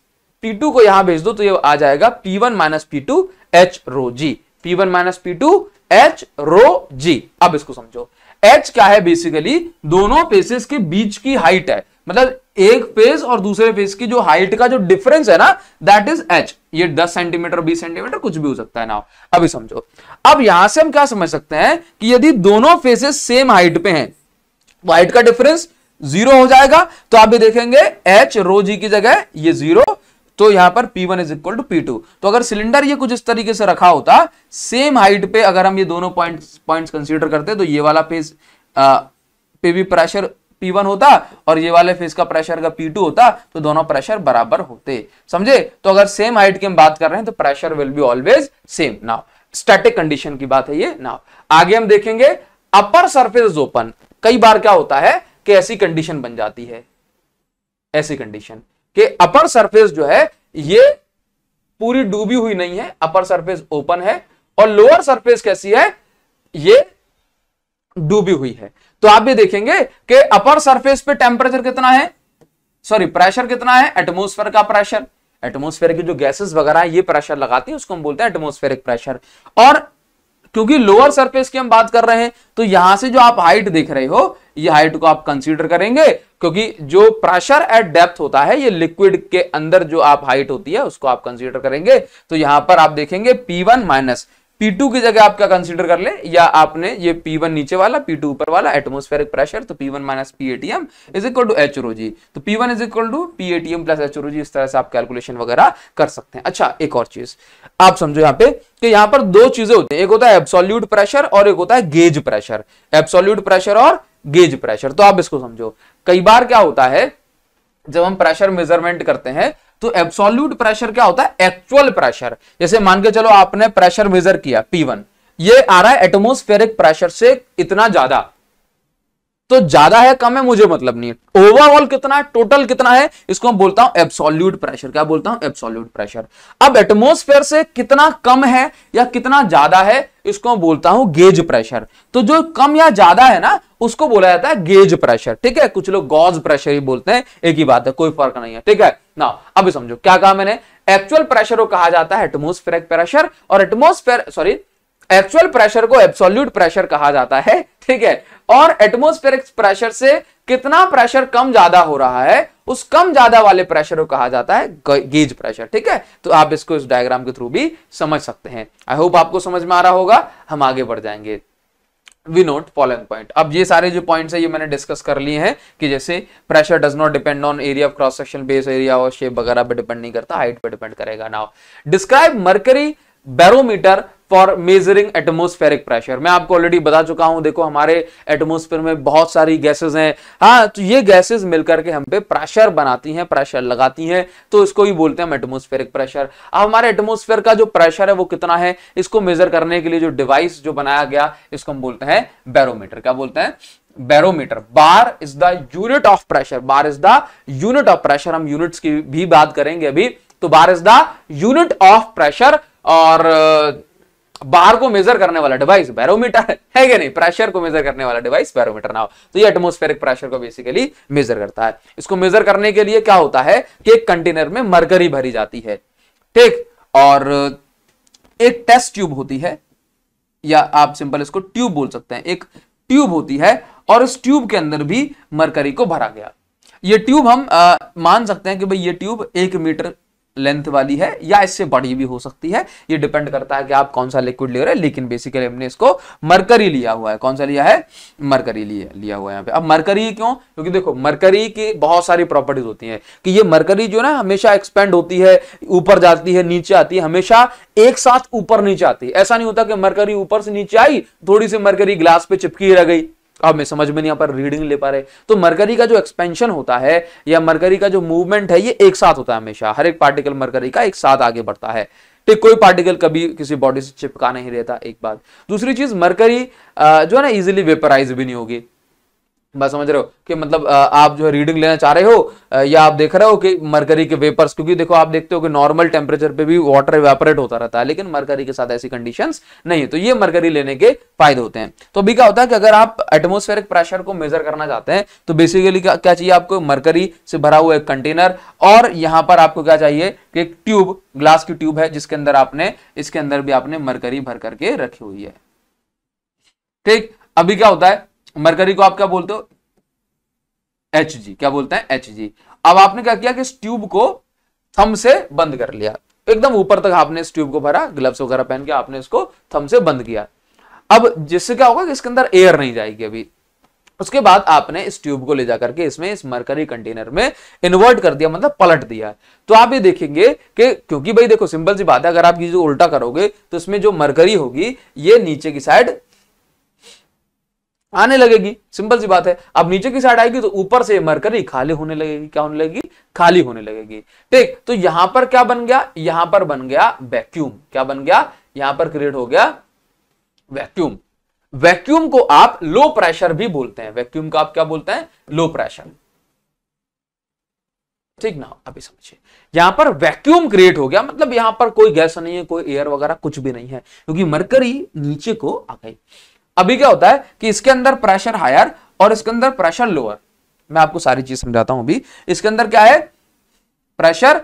पी टू को यहां भेज दो तो ये आ जाएगा p one minus P two h rho g p one minus P two h rho g अब इसको समझो एच क्या है बेसिकली दोनों फेसेस के बीच की हाइट है मतलब एक फेस और दूसरे फेस की जो हाइट का जो डिफरेंस है ना दैट इज एच ये 10 सेंटीमीटर 20 सेंटीमीटर कुछ भी हो सकता है ना अभी समझो अब यहां से हम क्या समझ सकते हैं कि यदि दोनों फेसेस सेम हाइट पे हैं तो हाइट का डिफरेंस जीरो हो जाएगा तो आप भी देखेंगे एच रो जी की जगह ये जीरो तो यहां पर P1 one is equal to p तो अगर सिलेंडर ये कुछ इस तरीके से रखा होता सेम हाइट पे अगर हम ये दोनों पॉइंट्स पॉइंट्स कंसीडर करते तो ये वाला फेस पे भी प्रेशर P1 होता और ये वाले फेस का प्रेशर का P2 होता तो दोनों प्रेशर बराबर होते समझे तो अगर सेम हाइट की हम बात कर रहे हैं तो pressure will be always same now static condition की बात है ये नाउ आगे हम देखेंगे अपर सरफेस इज ओपन कई बार क्या होता है कि ऐसी कंडीशन बन जाती है ऐसी कंडीशन कि अपर सरफेस जो है ये पूरी डूबी हुई नहीं है अपर सरफेस ओपन है और लोअर सरफेस कैसी है ये डूबी हुई है तो आप भी देखेंगे कि अपर सरफेस पे टेम्परेचर कितना है सॉरी प्रेशर कितना है एटमोस्फेयर का प्रेशर एटमोस्फेयर की जो गैसेस वगैरह ये प्रेशर लगाती है उसको हम बोलते हैं एटमोस्फेरिक प्रेशर और क्योंकि लोअर सरफेस की हम बात कर रहे हैं तो यहां से जो आप हाइट देख रहे हो ये हाइट को आप कंसीडर करेंगे क्योंकि जो प्रेशर एट डेप्थ होता है ये लिक्विड के अंदर जो आप हाइट होती है उसको आप कंसीडर करेंगे तो यहां पर आप देखेंगे P1 वन माइनस P2 की जगह आप क्या कंसीडर कर ले या आपने ये P1 नीचे वाला P2 ऊपर वाला एटमोस्फेरिक प्रेशर तो P1 one minus p ATM is equal to h rho g तो P1 is equal to p ATM plus h rho g इस तरह से आप कैलकुलेशन वगैरह कर सकते हैं अच्छा एक और चीज आप समझो यहाँ पे कि यहाँ पर दो चीजें होती है एक होता है एब्सोल्यूट प्रेशर और एक होता है गेज प्रेशर एब्सोल्यूट प्रेशर और गेज प्रेशर तो आप इसको समझो कई बार क्या होता है जब हम प्रेशर मेजरमेंट करते हैं तो एब्सोल्यूट प्रेशर क्या होता है एक्चुअल प्रेशर जैसे मान के चलो आपने प्रेशर मेजर किया पी वन ये आ रहा है एटमोस्फेरिक प्रेशर से इतना ज्यादा तो ज्यादा है कम है मुझे मतलब नहीं है ओवरऑल कितना है टोटल कितना है इसको मैं बोलता हूं एब्सोल्यूट प्रेशर क्या बोलता हूं एब्सोल्यूट प्रेशर अब एटमोस्फेयर से कितना कम है या कितना ज्यादा है इसको मैं बोलता हूं गेज प्रेशर तो जो कम या ज्यादा है ना उसको बोला जाता है गेज प्रेशर ठीक है कुछ लोग गॉज प्रेशर ही बोलते हैं एक ही बात है कोई फर्क नहीं है ठीक है ना अभी समझो क्या कहा मैंने एक्चुअल प्रेशर को कहा जाता है एटमोस्फेरिक प्रेशर और एटमोस्फेयर सॉरी एक्चुअल प्रेशर को एब्सोल्यूट प्रेशर कहा जाता है ठीक है और एटमोस्फेरिक प्रेशर से कितना प्रेशर कम ज्यादा हो रहा है उस कम ज्यादा वाले प्रेशर को कहा जाता है गेज प्रेशर ठीक है तो आप इसको इस डायग्राम के थ्रू भी समझ सकते हैं आई होप आपको समझ में आ रहा होगा हम आगे बढ़ जाएंगे वी नोट फॉलोइंग पॉइंट अब ये सारे जो पॉइंट्स है ये मैंने डिस्कस कर लिए हैं कि जैसे pressure does not depend on area of cross section base area और शेप वगैरह पे डिपेंड नहीं करता हाइट पे डिपेंड करेगा now describe mercury barometer for measuring atmospheric pressure मैं आपको ऑलरेडी बता चुका हूं देखो हमारे एटमोस्फेयर में बहुत सारी गैसेस हैं हाँ तो ये गैसेस मिलकर के हम पे प्रेशर बनाती हैं प्रेशर लगाती हैं तो इसको ही बोलते हैं हम एटमोस्फेरिक प्रेशर अब हमारे एटमोस्फेयर का जो प्रेशर है वो कितना है इसको मेजर करने के लिए जो डिवाइस जो बनाया गया इसको हम बोलते हैं बैरोमीटर क्या बोलते हैं barometer bar is the unit of pressure bar is the unit of pressure हम यूनिट्स की भी बात करेंगे अभी तो bar is the unit of pressure और बाहर को मेजर करने वाला डिवाइस बैरोमीटर है कि नहीं प्रेशर को मेजर करने वाला डिवाइस बैरोमीटर ना हो तो ये एटमोस्फेरिक प्रेशर को बेसिकली मेजर करता है इसको मेजर करने के लिए क्या होता है कि एक कंटेनर में मरकरी भरी जाती है ठीक और एक टेस्ट ट्यूब होती है या आप सिंपल इसको ट्यूब बोल सकते हैं एक ट्यूब होती है और इस ट्यूब के अंदर भी मरकरी को भरा गया ये ट्यूब हम आ, मान सकते हैं कि भाई ये ट्यूब एक मीटर लेंथ वाली है या इससे बड़ी भी हो सकती है ये डिपेंड करता है कि आप कौन सा लिक्विड ले रहे हैं लेकिन बेसिकली हमने इसको मरकरी लिया हुआ है कौन सा लिया है मरकरी लिया लिया हुआ है यहाँ पे अब मरकरी क्यों क्योंकि देखो मरकरी की बहुत सारी प्रॉपर्टीज होती हैं कि ये मरकरी जो ना हमेशा एक्सपेंड होती है ऊपर जाती है नीचे आती है हमेशा एक साथ ऊपर नीचे आती है ऐसा नहीं होता कि मरकरी ऊपर से नीचे आई थोड़ी सी मरकरी ग्लास पे चिपकी रह गई अब मैं समझ में नहीं आ पर रीडिंग ले पा रहे तो मरकरी का जो एक्सपेंशन होता है या मरकरी का जो मूवमेंट है ये एक साथ होता है हमेशा हर एक पार्टिकल मरकरी का एक साथ आगे बढ़ता है ठीक कोई पार्टिकल कभी किसी बॉडी से चिपका नहीं रहता एक बात दूसरी चीज मरकरी जो है ना इजिली वेपराइज भी नहीं होगी बात समझ रहे हो कि मतलब आप जो है रीडिंग लेना चाह रहे हो या आप देख रहे हो कि मरकरी के वेपर्स क्योंकि देखो आप देखते हो कि नॉर्मल टेम्परेचर पे भी वाटर वेपरेट होता रहता है लेकिन मरकरी के साथ ऐसी कंडीशंस नहीं है तो ये मरकरी लेने के फायदे होते हैं तो अभी क्या होता है कि अगर आप एटमोस्फेरिक प्रेशर को मेजर करना चाहते हैं तो बेसिकली क्या चाहिए आपको मरकरी से भरा हुआ एक कंटेनर और यहाँ पर आपको क्या चाहिए कि एक ट्यूब ग्लास की ट्यूब है जिसके अंदर आपने इसके अंदर भी आपने मरकरी भर करके रखी हुई है ठीक अभी क्या होता है मरकरी को आप क्या बोलते हो एच जी क्या बोलते हैं एच जी अब आपने क्या किया कि इस ट्यूब को थम से बंद कर लिया एकदम ऊपर तक आपने इस ट्यूब को भरा ग्लव्स वगैरह पहन के आपने इसको थम से बंद किया अब जिससे क्या होगा कि इसके अंदर एयर नहीं जाएगी अभी उसके बाद आपने इस ट्यूब को ले जाकर के इसमें इस मरकरी कंटेनर में इन्वर्ट कर दिया मतलब पलट दिया तो आप ये देखेंगे कि क्योंकि भाई देखो सिंपल सी बात है अगर आप ये जो उल्टा करोगे तो इसमें जो मरकरी होगी ये नीचे की साइड आने लगेगी सिंपल सी बात है अब नीचे की साइड आएगी तो ऊपर से मरकरी खाली होने लगेगी क्या होने लगेगी खाली होने लगेगी ठीक तो यहां पर क्या बन गया यहां पर बन गया वैक्यूम क्या बन गया यहां पर क्रिएट हो गया वैक्यूम वैक्यूम को आप लो प्रेशर भी बोलते हैं वैक्यूम का आप क्या बोलते हैं लो प्रेशर ठीक ना अभी समझिए यहां पर वैक्यूम क्रिएट हो गया मतलब यहां पर कोई गैस नहीं है कोई एयर वगैरह कुछ भी नहीं है क्योंकि मरकरी नीचे को आ गई अभी क्या होता है कि इसके अंदर प्रेशर हायर और इसके अंदर प्रेशर लोअर मैं आपको सारी चीज समझाता हूं अभी इसके अंदर क्या है प्रेशर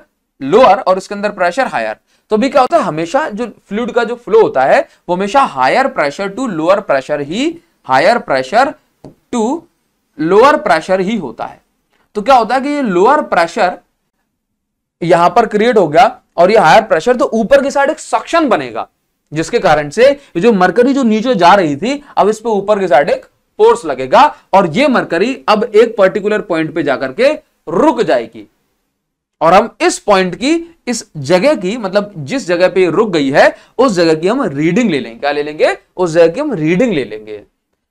लोअर और इसके अंदर प्रेशर हायर तो भी क्या होता है हमेशा जो फ्लूड का जो फ्लो होता है वो हमेशा higher pressure to lower pressure ही higher pressure to lower pressure ही होता है तो क्या होता है कि ये लोअर प्रेशर यहां पर क्रिएट हो गया और ये हायर प्रेशर तो ऊपर की साइड एक सक्शन बनेगा जिसके कारण से जो मरकरी जो नीचे जा रही थी अब इस पर ऊपर के साइड एक फोर्स लगेगा और ये मरकरी अब एक पर्टिकुलर पॉइंट पे जाकर के रुक जाएगी और हम इस पॉइंट की इस जगह की मतलब जिस जगह पे रुक गई है उस जगह की हम रीडिंग ले लेंगे क्या ले लेंगे उस जगह की हम रीडिंग ले लेंगे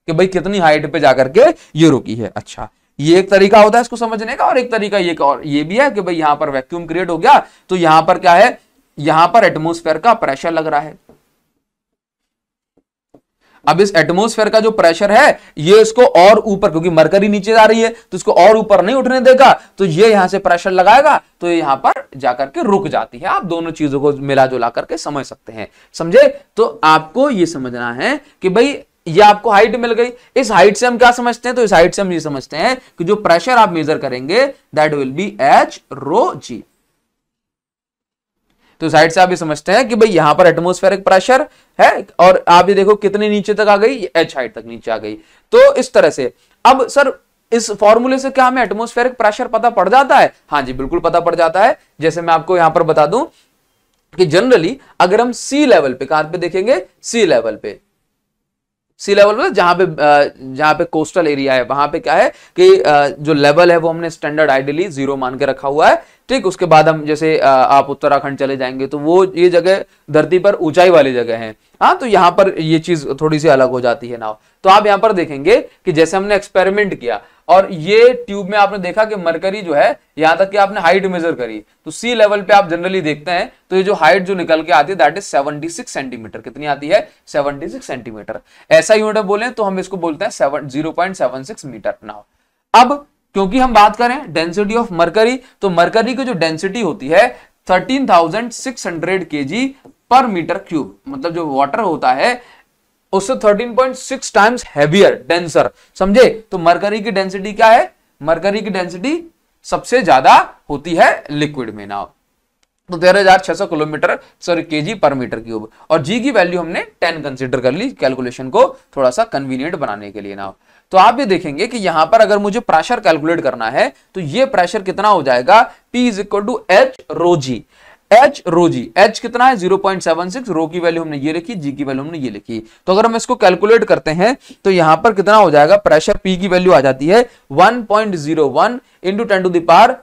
कि भाई कितनी हाइट पे जाकर के ये रुकी है अच्छा ये एक तरीका होता है इसको समझने का और एक तरीका ये और ये भी है कि भाई यहां पर वैक्यूम क्रिएट हो गया तो यहां पर क्या है यहां पर एटमोस्फेयर का प्रेशर लग रहा है अब इस एटमोस्फेयर का जो प्रेशर है ये इसको और ऊपर क्योंकि मरकरी नीचे जा रही है तो इसको और ऊपर नहीं उठने देगा तो ये यहां से प्रेशर लगाएगा तो ये यहां पर जाकर के रुक जाती है आप दोनों चीजों को मिला जुला करके समझ सकते हैं समझे तो आपको ये समझना है कि भाई ये आपको हाइट मिल गई इस हाइट से हम क्या समझते हैं तो इस हाइट से हम ये समझते हैं कि जो प्रेशर आप मेजर करेंगे that will be h rho g तो साइड से आप ये समझते हैं कि भाई यहां पर एटमोस्फेरिक प्रेशर है और आप ये देखो कितने नीचे तक आ गई एच हाइट तक नीचे आ गई तो इस तरह से अब सर इस फॉर्मूले से क्या हमें एटमोस्फेरिक प्रेशर पता पड़ जाता है हाँ जी बिल्कुल पता पड़ जाता है जैसे मैं आपको यहां पर बता दूं कि जनरली अगर हम सी लेवल पे कहां पे देखेंगे सी लेवल पे सी लेवल मतलब जहां पे जहां पे कोस्टल एरिया है वहां पे क्या है कि जो लेवल है वो हमने स्टैंडर्ड आइडियली जीरो मान के रखा हुआ है ठीक उसके बाद हम जैसे आप उत्तराखंड चले जाएंगे तो वो ये जगह धरती पर ऊंचाई वाली जगह है हाँ तो यहाँ पर ये चीज थोड़ी सी अलग हो जाती है नाव तो आप यहाँ पर देखेंगे कि जैसे हमने एक्सपेरिमेंट किया और ये ट्यूब में आपने देखा कि मरकरी जो है यहां तक कि आपने हाइट मेजर करी तो सी लेवल पे आप जनरली देखते हैं तो ये जो हाइट जो निकल के आती है दैट इज 76 सेंटीमीटर कितनी आती है 76 सेंटीमीटर ऐसा यूनिट बोले तो हम इसको बोलते हैं सेवन सिक्स मीटर नाउ अब क्योंकि हम बात करें डेंसिटी ऑफ मरकरी तो मरकरी की जो डेंसिटी होती है के जी पर मीटर क्यूब मतलब जो वाटर होता है उससे 13.6 टाइम्स हैवियर डेंसर समझे तो मरकरी की डेंसिटी क्या है मरकरी की डेंसिटी सबसे ज्यादा होती है लिक्विड में ना तो तेरह हजार छह सौ किलोमीटर सॉरी के जी पर मीटर क्यूब और जी की वैल्यू हमने टेन कंसिडर कर ली कैलकुलेशन को थोड़ा सा कन्वीनियंट बनाने के लिए ना तो आप ये देखेंगे कि यहां पर अगर मुझे प्रेशर कैलकुलेट करना है तो ये प्रेशर कितना हो जाएगा p is equal to h rho g h rho ji h कितना है 0.76 रो की वैल्यू हमने ये लिखी जी की वैल्यू हमने ये लिखी तो अगर हम इसको कैलकुलेट करते हैं तो यहां पर कितना हो जाएगा प्रेशर पी की वैल्यू आ जाती है 1.01 point zero one into ten to the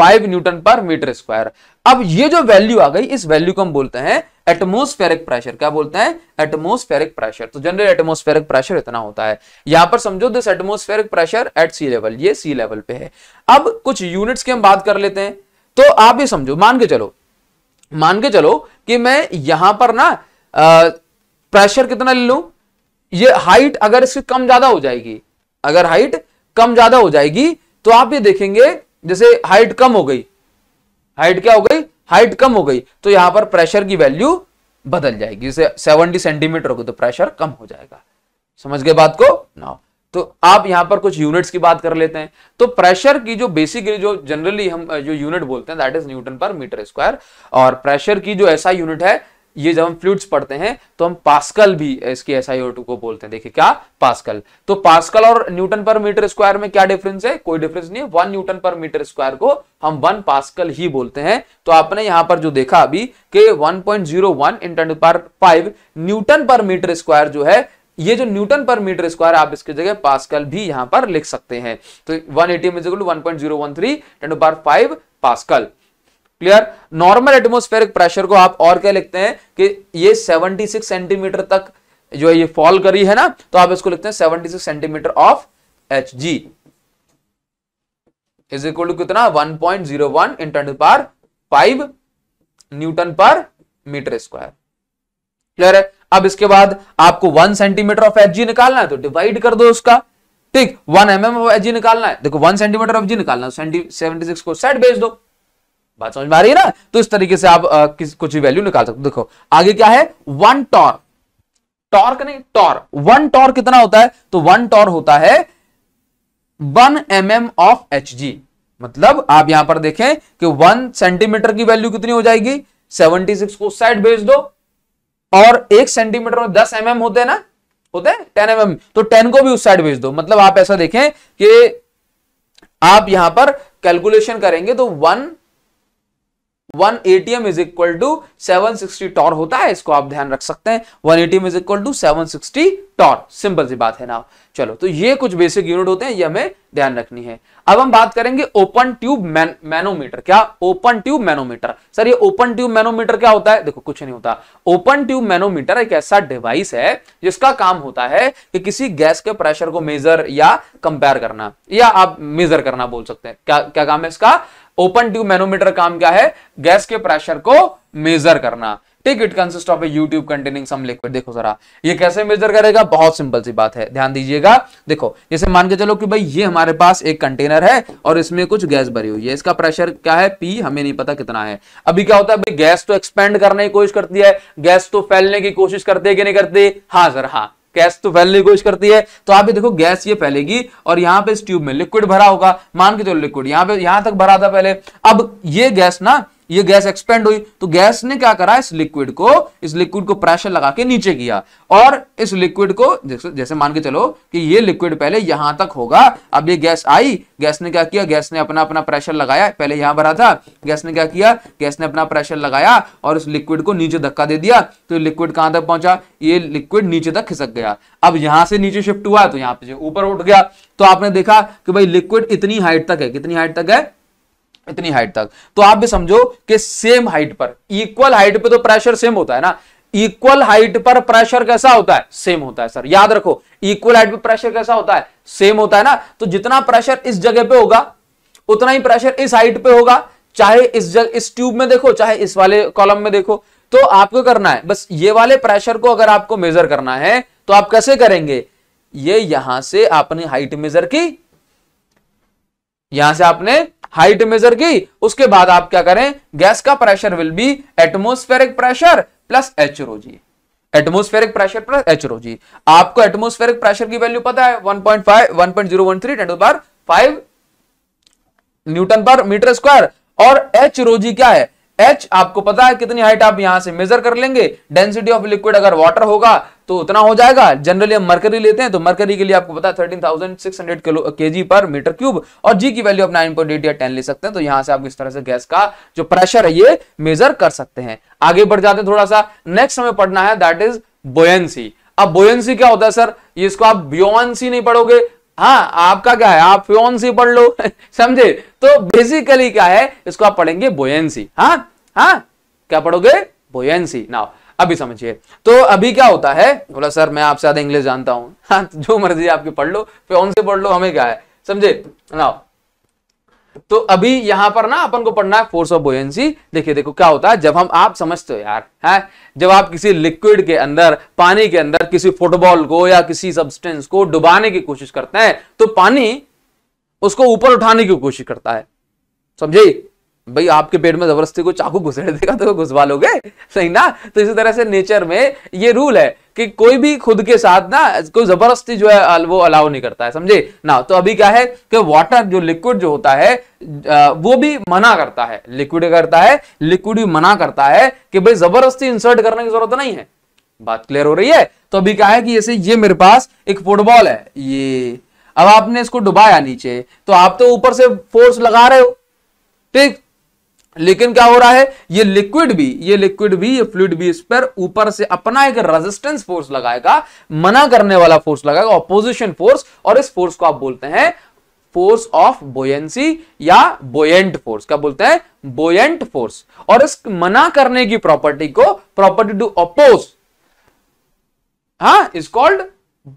five newton per metre square अब ये जो वैल्यू आ गई इस वैल्यू को हम बोलते हैं एटमोस्फेरिक प्रेशर क्या बोलते हैं एटमोस्फेरिक प्रेशर तो जनरल एटमोस्फेरिक प्रेशर इतना होता है यहां पर समझो this atmospheric pressure at sea level ये सी लेवल पे है अब कुछ यूनिट्स की हम बात कर लेते हैं तो आप भी समझो मान के चलो मान के चलो कि मैं यहां पर ना प्रेशर कितना ले लू ये हाइट अगर इसकी कम ज्यादा हो जाएगी अगर हाइट कम ज्यादा हो जाएगी तो आप ये देखेंगे जैसे हाइट कम हो गई हाइट क्या हो गई हाइट कम हो गई तो यहां पर प्रेशर की वैल्यू बदल जाएगी जैसे 70 सेंटीमीटर होगी तो प्रेशर कम हो जाएगा समझ गए बात को ना तो आप यहां पर कुछ यूनिट्स की बात कर लेते हैं तो प्रेशर की जो बेसिकली जो जनरली हम जो यूनिट बोलते हैं that is newton per metre square और प्रेशर की जो ऐसा यूनिट है ये जब हम फ्लूड्स पढ़ते हैं तो हम पास्कल भी इसकी एस को बोलते हैं देखिए क्या पास्कल तो पास्कल और न्यूटन पर मीटर स्क्वायर में क्या डिफरेंस है कोई डिफरेंस नहीं है one newton per metre square को हम वन पास्कल ही बोलते हैं तो आपने यहां पर जो देखा अभी कि 1.01 point zero one into ten power five newton per metre square जो है ये जो न्यूटन पर मीटर स्क्वायर आप इसकी जगह पास्कल भी यहां पर लिख सकते हैं तो 180 AT is one point zero one three ten power five pascal clear normal atmospheric pressure को आप और क्या लिखते हैं कि ये 76 सेंटीमीटर तक जो है ये फॉल करी है ना तो आप इसको लिखते हैं 76 centimetre of h g is equal to कितना one point zero one into ten power five newton per metre square clear है अब इसके बाद आपको वन सेंटीमीटर ऑफ एच निकालना है तो डिवाइड कर दो उसका ठीक one m m of h निकालना है देखो वन सेंटीमीटर ऑफ जी निकालना सेवेंटी सिक्स को सेट भेज दो बात समझ में आ रही है ना तो इस तरीके से आप आ, किस, कुछ भी वैल्यू निकाल सकते देखो आगे क्या है वन टॉर टॉर्क नहीं टॉर वन टॉर कितना होता है तो वन टॉर होता है one m m of h g मतलब आप यहां पर देखें कि वन सेंटीमीटर की वैल्यू कितनी हो जाएगी सेवनटी सिक्स को सेट भेज दो और एक सेंटीमीटर में दस एम mm होते हैं ना होते हैं टेन एम mm, तो टेन को भी उस साइड भेज दो मतलब आप ऐसा देखें कि आप यहां पर कैलकुलेशन करेंगे तो one one ATM is equal to seven sixty torr होता है इसको आप ध्यान रख सकते हैं one ATM is equal to seven sixty torr simple सी बात है ना चलो तो ये कुछ बेसिक यूनिट होते हैं ये हमें ध्यान रखनी है अब हम बात करेंगे ओपन ट्यूब मैनोमीटर क्या ओपन ट्यूब मैनोमीटर सर ये ओपन ट्यूब मैनोमीटर क्या होता है देखो कुछ नहीं होता ओपन ट्यूब मैनोमीटर एक ऐसा डिवाइस है जिसका काम होता है कि किसी गैस के प्रेशर को मेजर या कंपेयर करना या आप मेजर करना बोल सकते हैं क्या क्या काम है इसका ओपन ट्यूब मैनोमीटर काम क्या है गैस के प्रेशर को मेजर करना ठीक it consist of a U tube containing some liquid देखो जरा ये कैसे मेजर करेगा बहुत सिंपल सी बात है ध्यान दीजिएगा देखो जैसे मान के चलो कि भाई ये हमारे पास एक कंटेनर है और इसमें कुछ गैस भरी हुई है इसका प्रेशर क्या है पी हमें नहीं पता कितना है अभी क्या होता है भाई गैस तो एक्सपेंड करने की कोशिश करती है गैस तो फैलने की कोशिश करते कि नहीं करते हाँ सर हाँ गैस तो फैलने की कोशिश करती है तो आप ये देखो गैस ये फैलेगी और यहाँ पे इस ट्यूब में लिक्विड भरा होगा मान के चलो लिक्विड यहाँ पे यहां तक भरा था पहले अब ये गैस ना ये गैस एक्सपेंड हुई तो गैस ने क्या करा इस लिक्विड को इस लिक्विड को प्रेशर लगा के नीचे किया और इस लिक्विड को जैसे मान के चलो कि ये लिक्विड पहले यहां तक होगा अब ये गैस आई गैस ने क्या किया गैस ने अपना अपना प्रेशर लगाया पहले यहां भरा था गैस ने क्या किया गैस ने अपना प्रेशर लगाया और उस लिक्विड को नीचे धक्का दे दिया तो लिक्विड कहां तक पहुंचा ये लिक्विड नीचे तक खिसक गया अब यहां से नीचे शिफ्ट हुआ तो यहां पर ऊपर उठ गया तो आपने देखा कि भाई लिक्विड इतनी हाइट तक है कितनी हाइट तक है इतनी हाइट तक तो आप भी समझो कि सेम हाइट पर इक्वल हाइट पे तो प्रेशर सेम होता है ना इक्वल हाइट पर प्रेशर कैसा होता है सेम होता है सर याद रखो इक्वल हाइट पर प्रेशर कैसा होता है सेम होता है ना तो जितना प्रेशर इस जगह पे होगा उतना ही प्रेशर इस हाइट पे होगा चाहे इस जग इस ट्यूब में देखो चाहे इस वाले कॉलम में देखो तो आपको करना है बस ये वाले प्रेशर को अगर आपको मेजर करना है तो आप कैसे करेंगे ये यहां से आपने हाइट मेजर की यहां से आपने हाइट मेजर की उसके बाद आप क्या करें गैस का pressure will be atmospheric pressure plus h rho g atmospheric pressure plus h rho g आपको एटमोस्फेरिक प्रेशर की वैल्यू पता है 1.5 1.013 न्यूटन पर मीटर स्क्वायर और एच रोजी क्या है एच आपको पता है कितनी हाइट आप यहां से मेजर कर लेंगे डेंसिटी ऑफ लिक्विड अगर वाटर होगा तो उतना हो जाएगा जनरली हम मरकरी लेते हैं तो मरकरी के लिए आपको पता है थर्टीन के जी पर मीटर क्यूब और जी की वैल्यू आप नाइन पॉइंट या टेन ले सकते हैं तो यहां से आप इस तरह से गैस का जो प्रेशर है ये मेजर कर सकते हैं आगे बढ़ जाते हैं थोड़ा सा नेक्स्ट हमें पढ़ना है दैट इज बोयंसी अब बोयंसी क्या होता है सर ये इसको आप बियोन्सी नहीं पढ़ोगे हाँ आपका क्या है आप फ्योन्सी पढ़ लो समझे तो बेसिकली क्या है इसको आप पढ़ेंगे बोयंसी हाँ हाँ क्या पढ़ोगे बोयंसी नाउ अभी समझिए तो अभी क्या होता है बोला सर मैं आपसे आधा इंग्लिश जानता हूं हाँ जो मर्जी आपकी पढ़ लो फिर उनसे पढ़ लो हमें क्या है समझे ना तो अभी यहां पर ना अपन को पढ़ना है फोर्स ऑफ बोयसी देखिए देखो क्या होता है जब हम आप समझते हो यार है जब आप किसी लिक्विड के अंदर पानी के अंदर किसी फुटबॉल को या किसी सब्सटेंस को डुबाने की कोशिश करते हैं तो पानी उसको ऊपर उठाने की कोशिश करता है समझे भाई आपके पेट में जबरदस्ती को चाकू घुसेड़ देगा तो घुसवा लोगे सही ना तो इसी तरह से नेचर में ये रूल है कि कोई भी खुद के साथ ना कोई जबरदस्ती जो है वो अलाउ नहीं करता है समझे ना तो अभी क्या है कि वाटर जो लिक्विड जो होता है वो भी मना करता है लिक्विड करता है लिक्विड भी मना करता है कि भाई जबरदस्ती इंसर्ट करने की जरूरत नहीं है बात क्लियर हो रही है तो अभी क्या है कि जैसे ये मेरे पास एक फुटबॉल है ये अब आपने इसको डुबाया नीचे तो आप तो ऊपर से फोर्स लगा रहे हो ठीक लेकिन क्या हो रहा है ये लिक्विड भी ये लिक्विड भी ये फ्लूड भी इस पर ऊपर से अपना एक रेजिस्टेंस फोर्स लगाएगा मना करने वाला फोर्स लगाएगा ऑपोजिशन फोर्स और इस फोर्स को आप बोलते हैं फोर्स ऑफ बोयेंसी या बोयेंट फोर्स क्या बोलते हैं बोयेंट फोर्स और इस मना करने की प्रॉपर्टी को प्रॉपर्टी टू अपोज हाँ इज कॉल्ड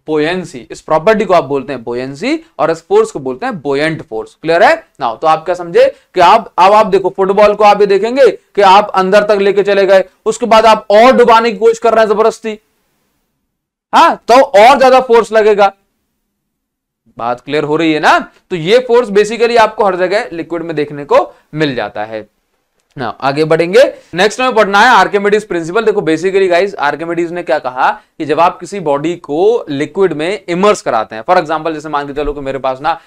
बोयंसी इस प्रॉपर्टी को आप बोलते हैं बोयंसी और इस फोर्स को बोलते हैं बोयंट फोर्स क्लियर है ना तो आप क्या समझे कि आप अब आप देखो फुटबॉल को आप ये देखेंगे कि आप अंदर तक लेके चले गए उसके बाद आप और डुबाने की कोशिश कर रहे हैं जबरदस्ती हाँ तो और ज्यादा फोर्स लगेगा बात क्लियर हो रही है ना तो ये फोर्स बेसिकली आपको हर जगह लिक्विड में देखने को मिल जाता है ना आगे बढ़ेंगे नेक्स्ट हमें पढ़ना है आर्केमेडीज प्रिंसिपल देखो बेसिकली गाइस आर्केमेडीज ने क्या कहा कि जब आप किसी बॉडी को लिक्विड में इमर्स कराते हैं फॉर एग्जांपल जैसे मान के चलो कि मेरे पास ना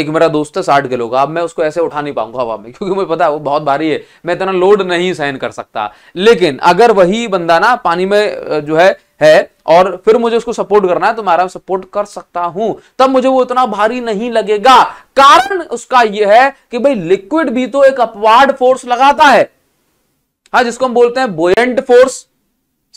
एक मेरा दोस्त है साठ किलो का अब मैं उसको ऐसे उठा नहीं पाऊंगा हवा में क्योंकि मुझे पता है वो बहुत भारी है मैं इतना लोड नहीं सहन कर सकता लेकिन अगर वही बंदा ना पानी में जो है है और फिर मुझे उसको सपोर्ट करना है तो मैं आराम सपोर्ट कर सकता हूं तब मुझे वो इतना भारी नहीं लगेगा कारण उसका यह है कि भाई लिक्विड भी तो एक अपवार्ड फोर्स लगाता है हाँ जिसको हम बोलते हैं बोयंट फोर्स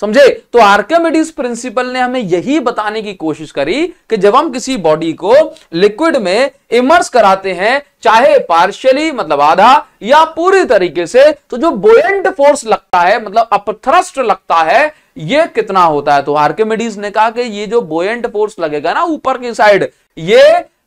समझे तो आर्कमेडिस प्रिंसिपल ने हमें यही बताने की कोशिश करी कि जब हम किसी बॉडी को लिक्विड में इमर्स कराते हैं चाहे पार्शियली मतलब आधा या पूरी तरीके से तो जो बोयंट फोर्स लगता है मतलब अपथ्रस्ट लगता है ये कितना होता है तो आर्केमिडीज ने कहा कि ये जो बोयंट फोर्स लगेगा ना ऊपर की साइड ये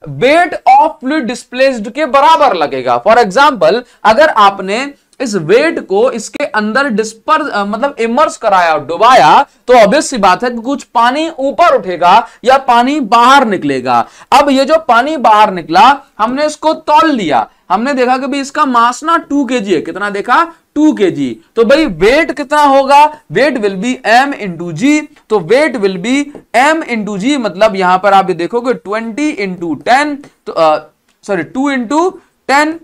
वेट ऑफ फ्लू डिस्प्लेस्ड के बराबर लगेगा फॉर एग्जाम्पल अगर आपने इस वेट को इसके अंदर डिस्पर मतलब इमर्स कराया डुबाया तो ऑब्वियस सी बात है कि कुछ पानी ऊपर उठेगा या पानी बाहर निकलेगा अब ये जो पानी बाहर निकला हमने इसको तोल लिया हमने देखा कि भी इसका मास ना टू के है कितना देखा टू के तो भाई वेट कितना होगा weight will be m into g तो weight will be m into g मतलब यहां पर आप देखोगे twenty into ten sorry two into ten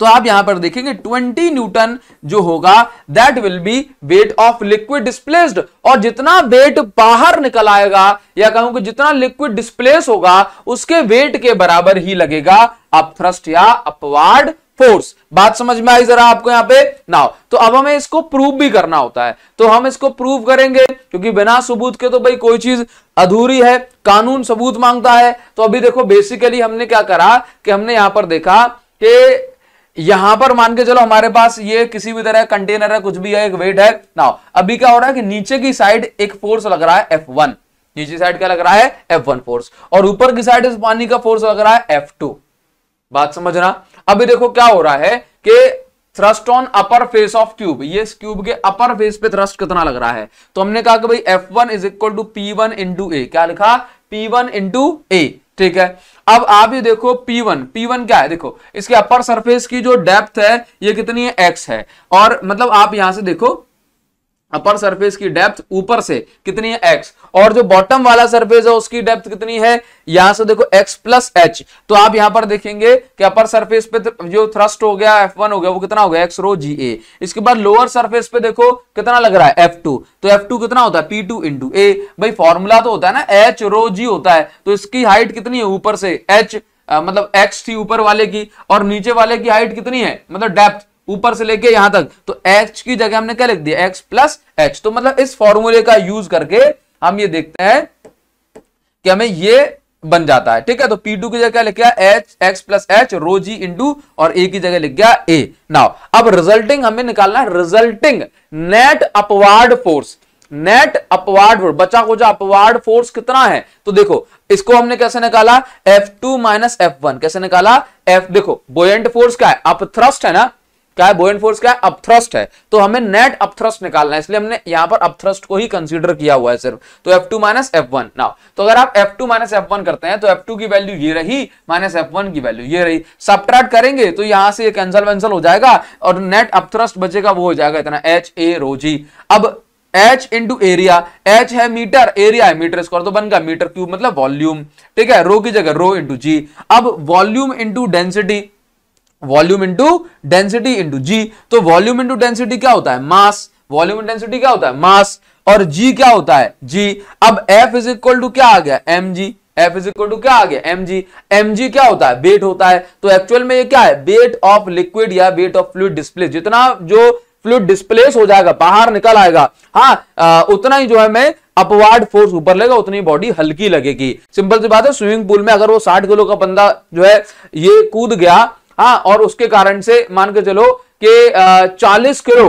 तो आप यहां पर देखेंगे 20 न्यूटन जो होगा that will be weight of liquid displaced और जितना वेट बाहर निकल आएगा या कहूं कि जितना लिक्विड डिस्प्लेस होगा उसके वेट के बराबर ही लगेगा अप थ्रस्ट या अपवार्ड फोर्स बात समझ में आई जरा आपको यहां पे नाउ तो अब हमें इसको प्रूव भी करना होता है तो हम इसको प्रूव करेंगे क्योंकि बिना सबूत के तो भाई कोई चीज अधूरी है कानून सबूत मांगता है तो अभी देखो बेसिकली हमने क्या करा कि हमने यहां पर देखा कि यहां पर मान के चलो हमारे पास ये किसी भी तरह कंटेनर है कुछ भी है एक वेट है ना अभी क्या हो रहा है कि नीचे की साइड एक फोर्स लग रहा है एफ वन नीचे साइड क्या लग रहा है एफ वन फोर्स और ऊपर की साइड इस पानी का फोर्स लग रहा है एफ टू बात समझना अभी देखो क्या हो रहा है कि thrust on upper face of cube ये इस क्यूब के अपर फेस पे थ्रस्ट कितना लग रहा है तो हमने कहा कि भाई f one is equal to p one into a क्या लिखा पी वन इंटू ए ठीक है अब आप ये देखो P1 P1 क्या है देखो इसके अपर सरफेस की जो डेप्थ है ये कितनी है x है और मतलब आप यहां से देखो अपर सरफेस की डेप्थ ऊपर से कितनी है x और जो बॉटम वाला सरफेस है उसकी डेप्थ कितनी है यहां से देखो x प्लस एच तो आप यहां पर देखेंगे कि अपर सरफेस पे तो जो थ्रस्ट हो गया F1 हो गया वो कितना हो गया एक्स रो जी ए इसके बाद लोअर सरफेस पे देखो कितना लग रहा है F2 तो F2 कितना होता है P2 टू इंटू ए भाई फॉर्मूला तो होता है ना एच रो जी होता है तो इसकी हाइट कितनी है ऊपर से एच मतलब एक्स थी ऊपर वाले की और नीचे वाले की हाइट कितनी है मतलब डेप्थ ऊपर से लेके यहां तक तो h की जगह हमने क्या लिख दिया x प्लस एच तो मतलब इस फॉर्मूले का यूज करके हम ये देखते हैं कि हमें ये बन जाता है ठीक है तो पी टू की जगह लिख गया h x plus h rho g into और ए की जगह लिख गया ए नाउ अब रिजल्टिंग हमें निकालना है resulting net upward force net upward force बचा खोजा अपवार्ड फोर्स कितना है तो देखो इसको हमने कैसे निकाला F2 टू माइनस एफ कैसे निकाला F देखो बोयंट फोर्स क्या है अपथ्रस्ट है ना क्या है बोयन फोर्स क्या है अपथ्रस्ट है तो हमें नेट अपथ्रस्ट निकालना है इसलिए हमने यहां पर अपथ्रस्ट को ही कंसीडर किया हुआ है सिर्फ तो F2 two minus f one now तो अगर आप F2 two minus f one करते हैं तो F2 की वैल्यू ये रही माइनस एफ वन की वैल्यू ये रही सब करेंगे तो यहां से ये कैंसल वैंसल हो जाएगा और नेट अपथ्रस्ट बचेगा वो हो जाएगा इतना एच ए रोजी अब एच इंटू एरिया एच है मीटर एरिया है मीटर स्क्वायर तो बन गया मीटर क्यूब मतलब वॉल्यूम ठीक है रो की जगह रो इंटू जी अब volume into density volume into density into g तो वॉल्यूम इंटू डेंसिटी क्या होता है मास वॉल्यूम डेंसिटी क्या होता है मास और जी क्या होता है जी अब एफ इज इक्वल टू क्या आ गया m g f is equal to क्या आ गया एम जी एम जी क्या होता है वेट होता है तो एक्चुअल में ये क्या है वेट ऑफ लिक्विड या वेट ऑफ फ्लूड डिस्प्लेस जितना जो फ्लूड डिस्प्लेस हो जाएगा बाहर निकल आएगा हाँ आ, उतना ही जो है मैं अपवार्ड फोर्स ऊपर लेगा उतनी बॉडी हल्की लगेगी सिंपल सी बात है स्विमिंग पूल में अगर वो साठ किलो का बंदा जो है ये कूद गया हाँ और उसके कारण से मान के चलो कि चालीस किलो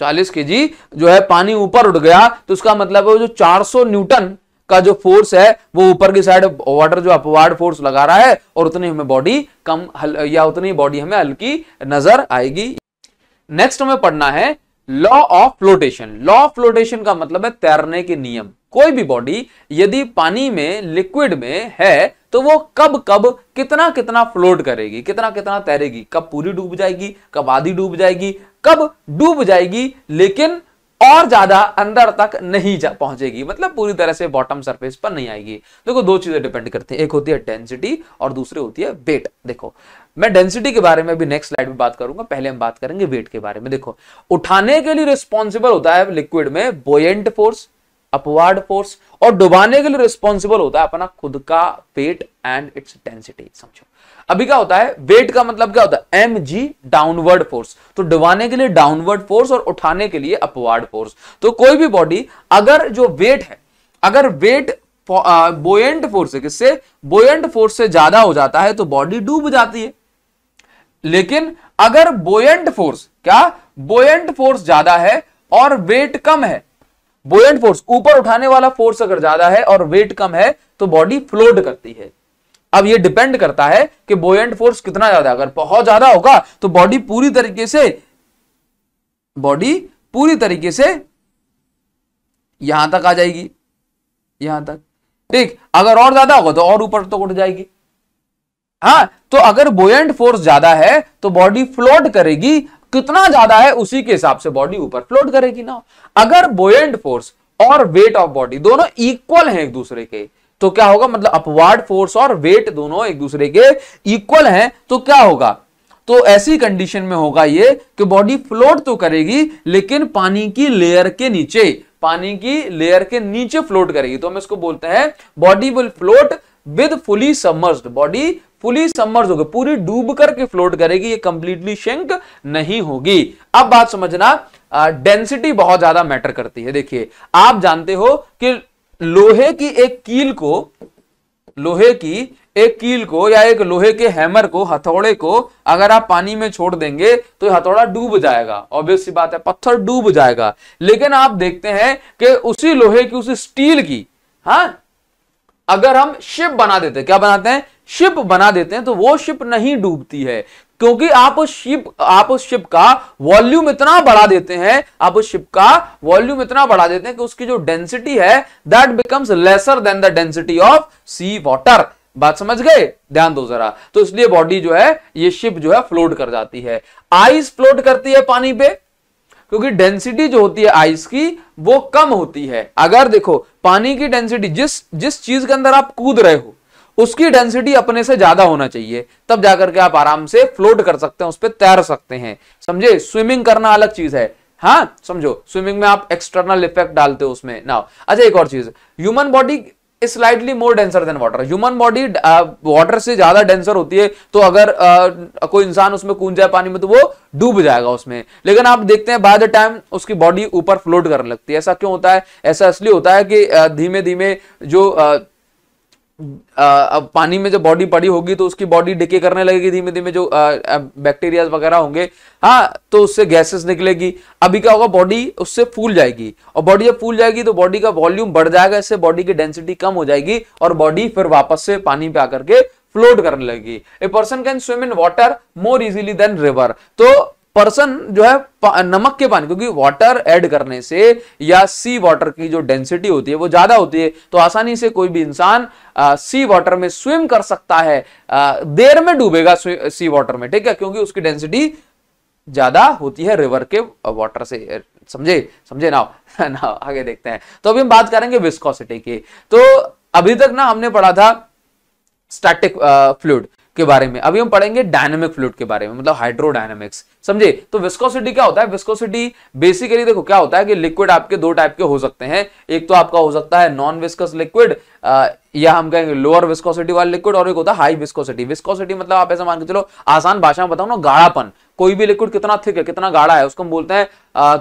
चालीस के जी जो है पानी ऊपर उठ गया तो उसका मतलब है जो 400 न्यूटन का जो फोर्स है वो ऊपर की साइड वाटर जो अपवार्ड फोर्स लगा रहा है और उतनी हमें बॉडी कम हल, या उतनी बॉडी हमें हल्की नजर आएगी नेक्स्ट हमें पढ़ना है law of flotation law of flotation का मतलब है तैरने के नियम कोई भी बॉडी यदि पानी में लिक्विड में है तो वो कब कब कितना कितना फ्लोट करेगी कितना कितना तैरेगी कब पूरी डूब जाएगी कब आधी डूब जाएगी कब डूब जाएगी लेकिन और ज्यादा अंदर तक नहीं जा पहुंचेगी मतलब पूरी तरह से बॉटम सरफेस पर नहीं आएगी देखो दो चीजें डिपेंड करती है एक होती है डेंसिटी और दूसरी होती है वेट देखो मैं डेंसिटी के बारे में भी नेक्स्ट स्लाइड में बात करूंगा पहले हम बात करेंगे वेट के बारे में देखो उठाने के लिए रिस्पॉन्सिबल होता है लिक्विड में बोयेंट फोर्स अपवार्ड फोर्स और डुबाने के लिए रिस्पॉन्सिबल होता है अपना खुद का वेट एंड इट्स डेंसिटी समझो अभी क्या होता है वेट का मतलब क्या होता है एम जी डाउनवर्ड फोर्स तो डुबाने के लिए डाउनवर्ड फोर्स और उठाने के लिए अपवार्ड फोर्स तो कोई भी बॉडी अगर जो वेट है अगर वेट बोयंट फोर्स है किससे बोयंट फोर्स से ज्यादा हो जाता है तो बॉडी डूब जाती है लेकिन अगर बोयंट फोर्स क्या बोयंट फोर्स ज्यादा है और वेट कम है बोलेंट फोर्स ऊपर उठाने वाला फोर्स अगर ज्यादा है और वेट कम है तो बॉडी फ्लोट करती है अब ये डिपेंड करता है कि बोयंट फोर्स कितना ज्यादा अगर बहुत ज्यादा होगा तो बॉडी पूरी तरीके से बॉडी पूरी तरीके से यहां तक आ जाएगी यहां तक ठीक अगर और ज्यादा होगा तो और ऊपर तो उठ जाएगी हाँ तो अगर बोयंट फोर्स ज्यादा है तो बॉडी फ्लोट करेगी कितना ज्यादा है उसी के हिसाब से बॉडी ऊपर फ्लोट करेगी ना अगर बोयेंट फोर्स और वेट ऑफ बॉडी दोनों इक्वल हैं एक दूसरे के तो क्या होगा मतलब अपवार्ड फोर्स और वेट दोनों एक दूसरे के इक्वल हैं तो क्या होगा तो ऐसी कंडीशन में होगा ये कि बॉडी फ्लोट तो करेगी लेकिन पानी की लेयर के नीचे पानी की लेयर के नीचे फ्लोट करेगी तो हम इसको बोलते हैं body will float with fully submerged body fully submerge होगी पूरी डूब करके फ्लोट करेगी ये कंप्लीटली शेंक नहीं होगी अब बात समझना डेंसिटी बहुत ज्यादा मैटर करती है देखिए आप जानते हो कि लोहे की एक कील को लोहे की एक कील को या एक लोहे के हैमर को हथौड़े को अगर आप पानी में छोड़ देंगे तो हथौड़ा डूब जाएगा ऑब्वियस सी बात है पत्थर डूब जाएगा लेकिन आप देखते हैं कि उसी लोहे की उसी स्टील की हाँ अगर हम शिप बना देते हैं क्या बनाते हैं शिप बना देते हैं तो वो शिप नहीं डूबती है क्योंकि आप उस शिप आप उस शिप का वॉल्यूम इतना बढ़ा देते हैं आप उस शिप का वॉल्यूम इतना बढ़ा देते हैं कि उसकी जो डेंसिटी है that becomes lesser than the density of sea water बात समझ गए ध्यान दो जरा तो इसलिए बॉडी जो है ये शिप जो है फ्लोट कर जाती है आइस फ्लोट करती है पानी पे क्योंकि डेंसिटी जो होती है आइस की वो कम होती है अगर देखो पानी की डेंसिटी जिस जिस चीज के अंदर आप कूद रहे हो उसकी डेंसिटी अपने से ज्यादा होना चाहिए तब जाकर के आप आराम से फ्लोट कर सकते हैं उस पर तैर सकते हैं समझे स्विमिंग करना अलग चीज है हाँ समझो स्विमिंग में आप एक्सटर्नल इफेक्ट डालते हो उसमें ना अच्छा एक और चीज human body slightly more denser than water human body water से ज्यादा डेंसर होती है तो अगर uh, कोई इंसान उसमें कूद जाए पानी में तो वो डूब जाएगा उसमें लेकिन आप देखते हैं बाय द टाइम उसकी बॉडी ऊपर फ्लोट करने लगती है ऐसा क्यों होता है ऐसा इसलिए होता है कि uh, धीमे धीमे जो uh, अब पानी में जब बॉडी पड़ी होगी तो उसकी बॉडी डिके करने लगेगी धीमे धीमे जो बैक्टीरिया वगैरह होंगे हाँ तो उससे गैसेस निकलेगी अभी क्या होगा बॉडी उससे फूल जाएगी और बॉडी जब फूल जाएगी तो बॉडी का वॉल्यूम बढ़ जाएगा इससे बॉडी की डेंसिटी कम हो जाएगी और बॉडी फिर वापस से पानी पे आकर के फ्लोट करने लगेगी a person can swim in water more easily than river तो पर्सन जो है नमक के पानी क्योंकि वाटर ऐड करने से या सी वाटर की जो डेंसिटी होती है वो ज्यादा होती है तो आसानी से कोई भी इंसान सी वाटर में स्विम कर सकता है आ, देर में डूबेगा सी वाटर में ठीक है क्योंकि उसकी डेंसिटी ज्यादा होती है रिवर के वाटर से समझे समझे ना ना आगे देखते हैं तो अभी हम बात करेंगे विस्कोसिटी की तो अभी तक ना हमने पढ़ा था स्टैटिक फ्लूड के बारे में अभी हम पढ़ेंगे डायनेमिक फ्लूड के बारे में मतलब हाइड्रोडायनेमिक्स समझे तो विस्कोसिटी क्या होता है विस्कोसिटी बेसिकली देखो क्या होता है कि लिक्विड आपके दो टाइप के हो सकते हैं एक तो आपका हो सकता है नॉन विस्कस लिक्विड या हम कहेंगे लोअर विस्कोसिटी वाला लिक्विड और एक होता है हाई विस्कोसिटी विस्कोसिटी मतलब आप ऐसा मान के चलो आसान भाषा में बताओ ना गाढ़ापन कोई भी लिक्विड कितना थिक है कितना गाढ़ा है उसको हम बोलते हैं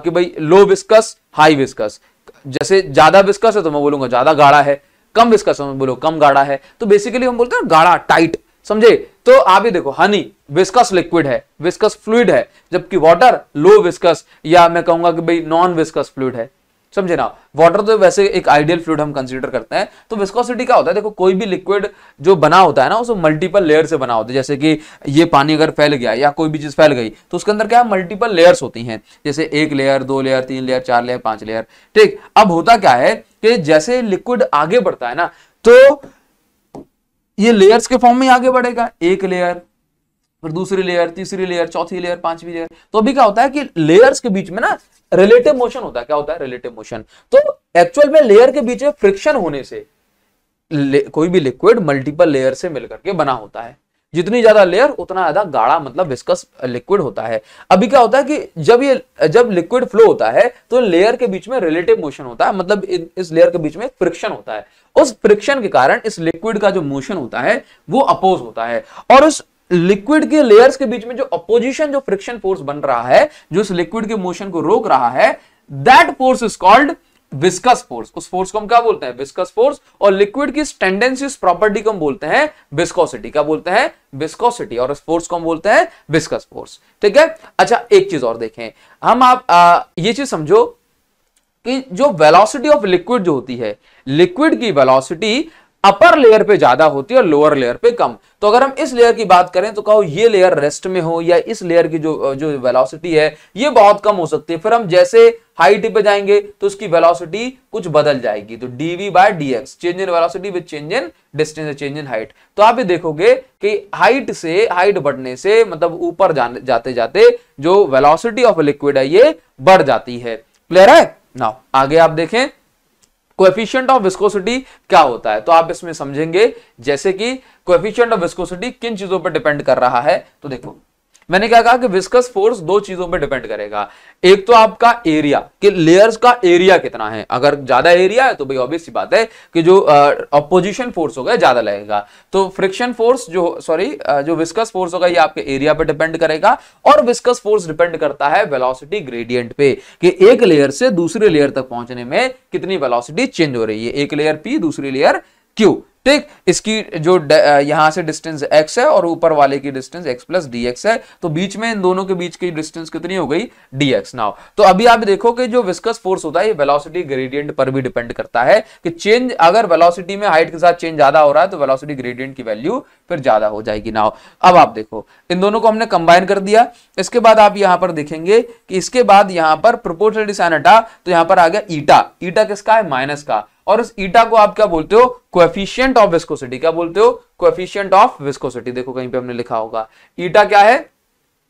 कि भाई लो विस्कस हाई विस्कस जैसे ज्यादा विस्कस है तो मैं बोलूंगा ज्यादा गाढ़ा है कम विस्कस है तो बोलो कम गाढ़ा है तो बेसिकली हम बोलते हैं गाढ़ा टाइट समझे तो आप ही देखो हनी विस्कस लिक्विड है विस्कस फ्लूड है जबकि वाटर लो विस्कस या मैं कहूंगा कि भाई नॉन विस्कस फ्लूड है समझे ना वाटर तो वैसे एक आइडियल फ्लूड हम कंसीडर करते हैं तो विस्कोसिटी क्या होता है देखो कोई भी लिक्विड जो बना होता है ना उसे मल्टीपल लेयर से बना होता है जैसे कि ये पानी अगर फैल गया या कोई भी चीज फैल गई तो उसके अंदर क्या है मल्टीपल लेयर्स होती हैं जैसे एक लेयर दो लेयर तीन लेयर चार लेयर पांच लेयर ठीक अब होता क्या है कि जैसे लिक्विड आगे बढ़ता है ना तो ये लेयर्स के फॉर्म में आगे बढ़ेगा एक लेयर फिर दूसरी लेयर तीसरी लेयर चौथी लेयर पांचवी लेयर तो अभी क्या होता है कि लेयर्स के बीच में ना रिलेटिव मोशन होता है क्या होता है रिलेटिव मोशन तो एक्चुअल में लेयर के बीच में फ्रिक्शन होने से कोई भी लिक्विड मल्टीपल लेयर से मिलकर के बना होता है जितनी ज्यादा लेयर उतना ज्यादा गाढ़ा मतलब विस्कस लिक्विड होता है अभी क्या होता है कि जब ये जब लिक्विड फ्लो होता है तो लेयर के बीच में रिलेटिव मोशन होता है मतलब इस लेयर के बीच में फ्रिक्शन होता है उस फ्रिक्शन के कारण इस लिक्विड का जो मोशन होता है वो अपोज होता है और उस लिक्विड के लेयर्स के बीच में जो अपोजिशन जो फ्रिक्शन फोर्स बन रहा है जो इस लिक्विड के मोशन को रोक रहा है that force is called viscous force उस फोर्स को हम क्या बोलते हैं विस्कस फोर्स और लिक्विड की टेंडेंसी प्रॉपर्टी को हम बोलते हैं विस्कोसिटी क्या बोलते हैं विस्कोसिटी और इस फोर्स को हम बोलते हैं विस्कस फोर्स ठीक है अच्छा एक चीज और देखें हम आप आ, ये चीज समझो कि जो वेलोसिटी ऑफ लिक्विड जो होती है लिक्विड की वेलोसिटी अपर लेयर पे ज्यादा होती है और लोअर लेयर पे कम तो अगर हम इस लेयर की बात करें तो कहो ये लेयर रेस्ट में हो या इस लेयर की जो जो वेलोसिटी है ये बहुत कम हो सकती है फिर हम जैसे हाइट पे जाएंगे तो उसकी वेलोसिटी कुछ बदल जाएगी तो dv by d x change in velocity with change in distance change in height तो आप ये देखोगे कि हाइट से हाइट बढ़ने से मतलब ऊपर जाते जाते जो वेलोसिटी ऑफ लिक्विड है ये बढ़ जाती है क्लियर है ना आगे आप देखें कोएफिशिएंट ऑफ विस्कोसिटी क्या होता है तो आप इसमें समझेंगे जैसे कि कोएफिशिएंट ऑफ विस्कोसिटी किन चीजों पर डिपेंड कर रहा है तो देखो मैंने क्या कहा कि विस्कस फोर्स दो चीजों पर डिपेंड करेगा एक तो आपका एरिया कि लेयर्स का एरिया कितना है अगर ज्यादा एरिया है तो भाई ऑब्वियस सी बात है कि जो अपोजिशन फोर्स होगा ज्यादा लगेगा तो फ्रिक्शन फोर्स जो सॉरी जो विस्कस फोर्स होगा ये आपके एरिया पर डिपेंड करेगा और विस्कस फोर्स डिपेंड करता है वेलोसिटी ग्रेडियंट पे कि एक लेयर से दूसरे लेयर तक पहुंचने में कितनी वेलोसिटी चेंज हो रही है एक लेयर पी दूसरी लेयर क्यू ठीक इसकी जो यहां से डिस्टेंस x है और ऊपर वाले की डिस्टेंस x प्लस डी है तो बीच में इन दोनों के बीच की डिस्टेंस कितनी हो गई dx नाउ तो अभी आप देखो कि जो विस्कस फोर्स होता है ये वेलोसिटी ग्रेडियंट पर भी डिपेंड करता है कि चेंज अगर वेलोसिटी में हाइट के साथ चेंज ज्यादा हो रहा है तो वेलोसिटी ग्रेडियंट की वैल्यू फिर ज्यादा हो जाएगी नाव अब आप देखो इन दोनों को हमने कंबाइन कर दिया इसके बाद आप यहां पर देखेंगे कि इसके बाद यहां पर प्रोपोर्शनल डिसाइन हटा तो यहां पर आ गया ईटा ईटा किसका है माइनस का और इस ईटा को आप क्या बोलते हो क्वेफिशियंट ऑफ विस्कोसिटी क्या बोलते हो क्वेफिशियंट ऑफ विस्कोसिटी देखो कहीं पे हमने लिखा होगा ईटा क्या है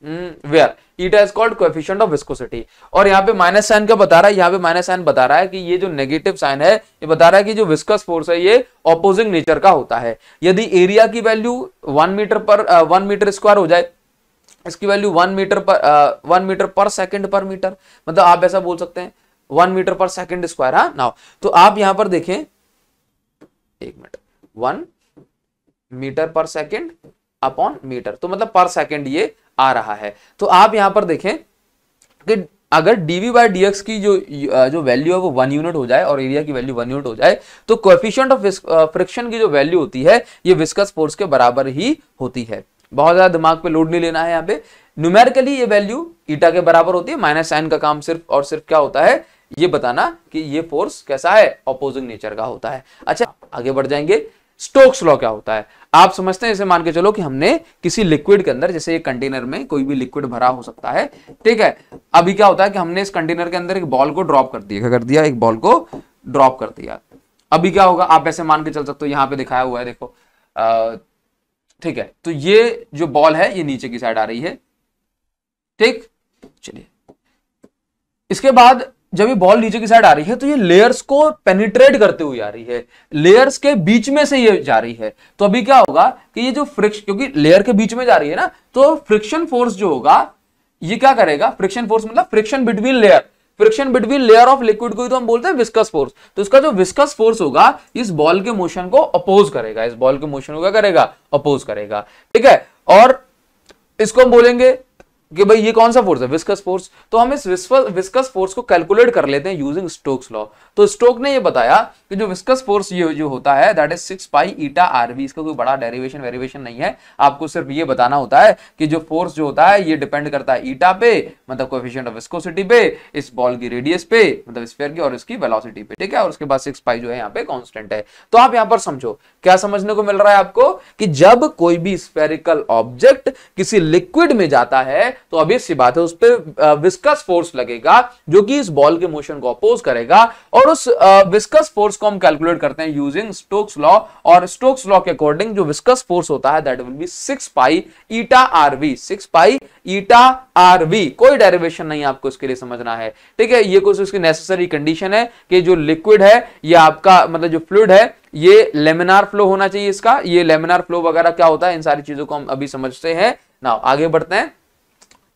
where hmm, eta is called coefficient of viscosity और यहाँ पे माइनस साइन क्या बता रहा है यहाँ पे माइनस साइन बता रहा है कि ये जो नेगेटिव साइन है ये बता रहा है कि जो विस्कस फोर्स है ये ऑपोजिंग नेचर का होता है यदि एरिया की value one metre per one metre square हो जाए इसकी value one metre per one metre per second per metre मतलब आप ऐसा बोल सकते हैं one metre per second square हाँ नाउ तो आप यहां पर देखें एक minute one metre per second upon metre तो मतलब पर सेकेंड ये आ रहा है तो आप यहां पर देखें कि अगर डीवी बाई डी की जो जो वैल्यू है वो वन यूनिट हो जाए और एरिया की वैल्यू वन यूनिट हो जाए तो कोफिशियंट ऑफ फ्रिक्शन की जो वैल्यू होती है ये विस्कस फोर्स के बराबर ही होती है बहुत ज्यादा दिमाग पे लोड नहीं लेना है यहाँ पे न्यूमेरिकली ये वैल्यू ईटा के बराबर होती है माइनस साइन का काम सिर्फ और सिर्फ क्या होता है ये बताना कि ये फोर्स कैसा है अपोजिंग नेचर का होता है अच्छा आगे बढ़ जाएंगे स्टोक्स लॉ क्या होता है आप समझते हैं इसे मान के चलो कि हमने किसी लिक्विड के अंदर जैसे एक कंटेनर में कोई भी लिक्विड भरा हो सकता है ठीक है अभी क्या होता है कि हमने इस कंटेनर के अंदर एक बॉल को ड्रॉप कर दिया क्या कर दिया एक बॉल को ड्रॉप कर दिया अभी क्या होगा आप ऐसे मान के चल सकते हो यहाँ पे दिखाया हुआ है देखो ठीक है तो ये जो बॉल है ये नीचे की साइड आ रही है ठीक चलिए इसके बाद जब ये बॉल नीचे की साइड आ रही है तो ये लेयर्स को पेनिट्रेट करते हुए आ रही है लेयर्स के बीच में से ये जा रही है तो अभी क्या होगा कि ये जो फ्रिक्शन क्योंकि लेयर के बीच में जा रही है ना तो फ्रिक्शन फोर्स जो होगा ये क्या करेगा फ्रिक्शन फोर्स मतलब friction between layer friction between layer of liquid को ही तो हम बोलते हैं विस्कस फोर्स तो इसका जो विस्कस फोर्स होगा इस बॉल के मोशन को अपोज करेगा इस बॉल के मोशन को क्या करेगा अपोज करेगा ठीक है और इसको हम बोलेंगे कि भाई ये कौन सा फोर्स है विस्कस फोर्स तो हम इस विस्कस फोर्स को कैलकुलेट कर लेते हैं यूजिंग स्टोक्स लॉ तो स्टोक ने ये बताया कि जो विस्कस फोर्स ये जो होता है that is six pi eta rv इसका कोई बड़ा डेरिवेशन वेरिवेशन नहीं है आपको सिर्फ ये बताना होता है कि जो फोर्स जो होता है ये डिपेंड करता है ईटा पे मतलब कोफिशियंट ऑफ विस्कोसिटी पे इस बॉल की रेडियस पे मतलब स्पेयर की और इसकी वेलोसिटी पे ठीक है और उसके बाद सिक्स पाई जो है यहाँ पे कॉन्स्टेंट है तो आप यहाँ पर समझो क्या समझने को मिल रहा है आपको कि जब कोई भी स्पेरिकल ऑब्जेक्ट किसी लिक्विड में जाता है तो अभी सी बात है उस पर विस्कस फोर्स लगेगा जो कि इस बॉल के मोशन को अपोज करेगा और उस विस्कस फोर्स को हम कैलकुलेट करते हैं यूजिंग स्टोक्स लॉ और स्टोक्स लॉ के अकॉर्डिंग जो विस्कस फोर्स होता है that will be six pi eta r v six pi eta r v कोई डेरिवेशन नहीं आपको इसके लिए समझना है ठीक है ये कुछ उसकी नेसेसरी कंडीशन है कि जो लिक्विड है ये आपका मतलब जो फ्लूड है ये लेमिनार फ्लो होना चाहिए इसका ये लेमिनार फ्लो वगैरह क्या होता है इन सारी चीजों को हम अभी समझते हैं ना आगे बढ़ते हैं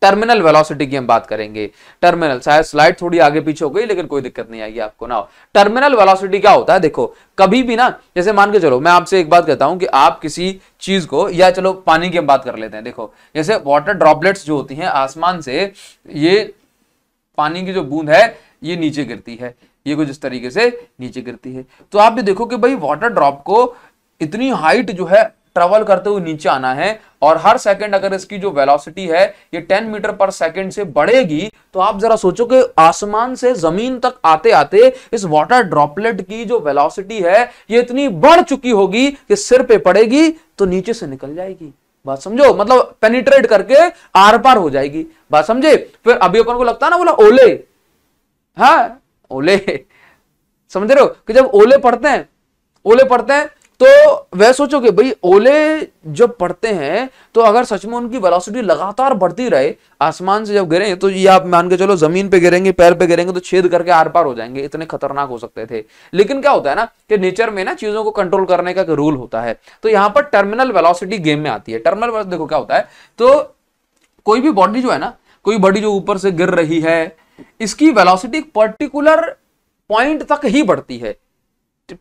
टर्मिनल वेलोसिटी की हम बात करेंगे टर्मिनल शायद स्लाइड थोड़ी आगे पीछे हो गई लेकिन कोई दिक्कत नहीं आएगी आपको ना टर्मिनल वेलोसिटी क्या होता है देखो कभी भी ना जैसे मान के चलो मैं आपसे एक बात कहता हूं कि आप किसी चीज को या चलो पानी की हम बात कर लेते हैं देखो जैसे वाटर ड्रॉपलेट्स जो होती है आसमान से ये पानी की जो बूंद है ये नीचे गिरती है ये कुछ इस तरीके से नीचे गिरती है तो आप भी देखो कि भाई वाटर ड्रॉप को इतनी हाइट जो है ट्रेवल करते हुए नीचे आना है और हर सेकंड अगर इसकी जो वेलोसिटी है ये 10 मीटर पर सेकंड से बढ़ेगी तो आप जरा सोचो कि आसमान से जमीन तक आते आते इस वाटर ड्रॉपलेट की जो वेलोसिटी है ये इतनी बढ़ चुकी होगी कि सिर पे पड़ेगी तो नीचे से निकल जाएगी बात समझो मतलब पेनिट्रेट करके आर पार हो जाएगी बात समझे फिर अभी अपन को लगता है ना बोला ओले हाँ ओले समझ रहे हो कि जब ओले पढ़ते हैं ओले पढ़ते हैं तो वह सोचोगे भाई ओले जब पड़ते हैं तो अगर सच में उनकी वेलोसिटी लगातार बढ़ती रहे आसमान से जब गिरे तो ये आप मान के चलो जमीन पे गिरेंगे पैर पे गिरेंगे तो छेद करके आर पार हो जाएंगे इतने खतरनाक हो सकते थे लेकिन क्या होता है ना कि नेचर में ना चीजों को कंट्रोल करने का रूल होता है तो यहां पर टर्मिनल वेलासिटी गेम में आती है टर्मिनल देखो क्या होता है तो कोई भी बॉडी जो है ना कोई बॉडी जो ऊपर से गिर रही है इसकी वेलासिटी पर्टिकुलर पॉइंट तक ही बढ़ती है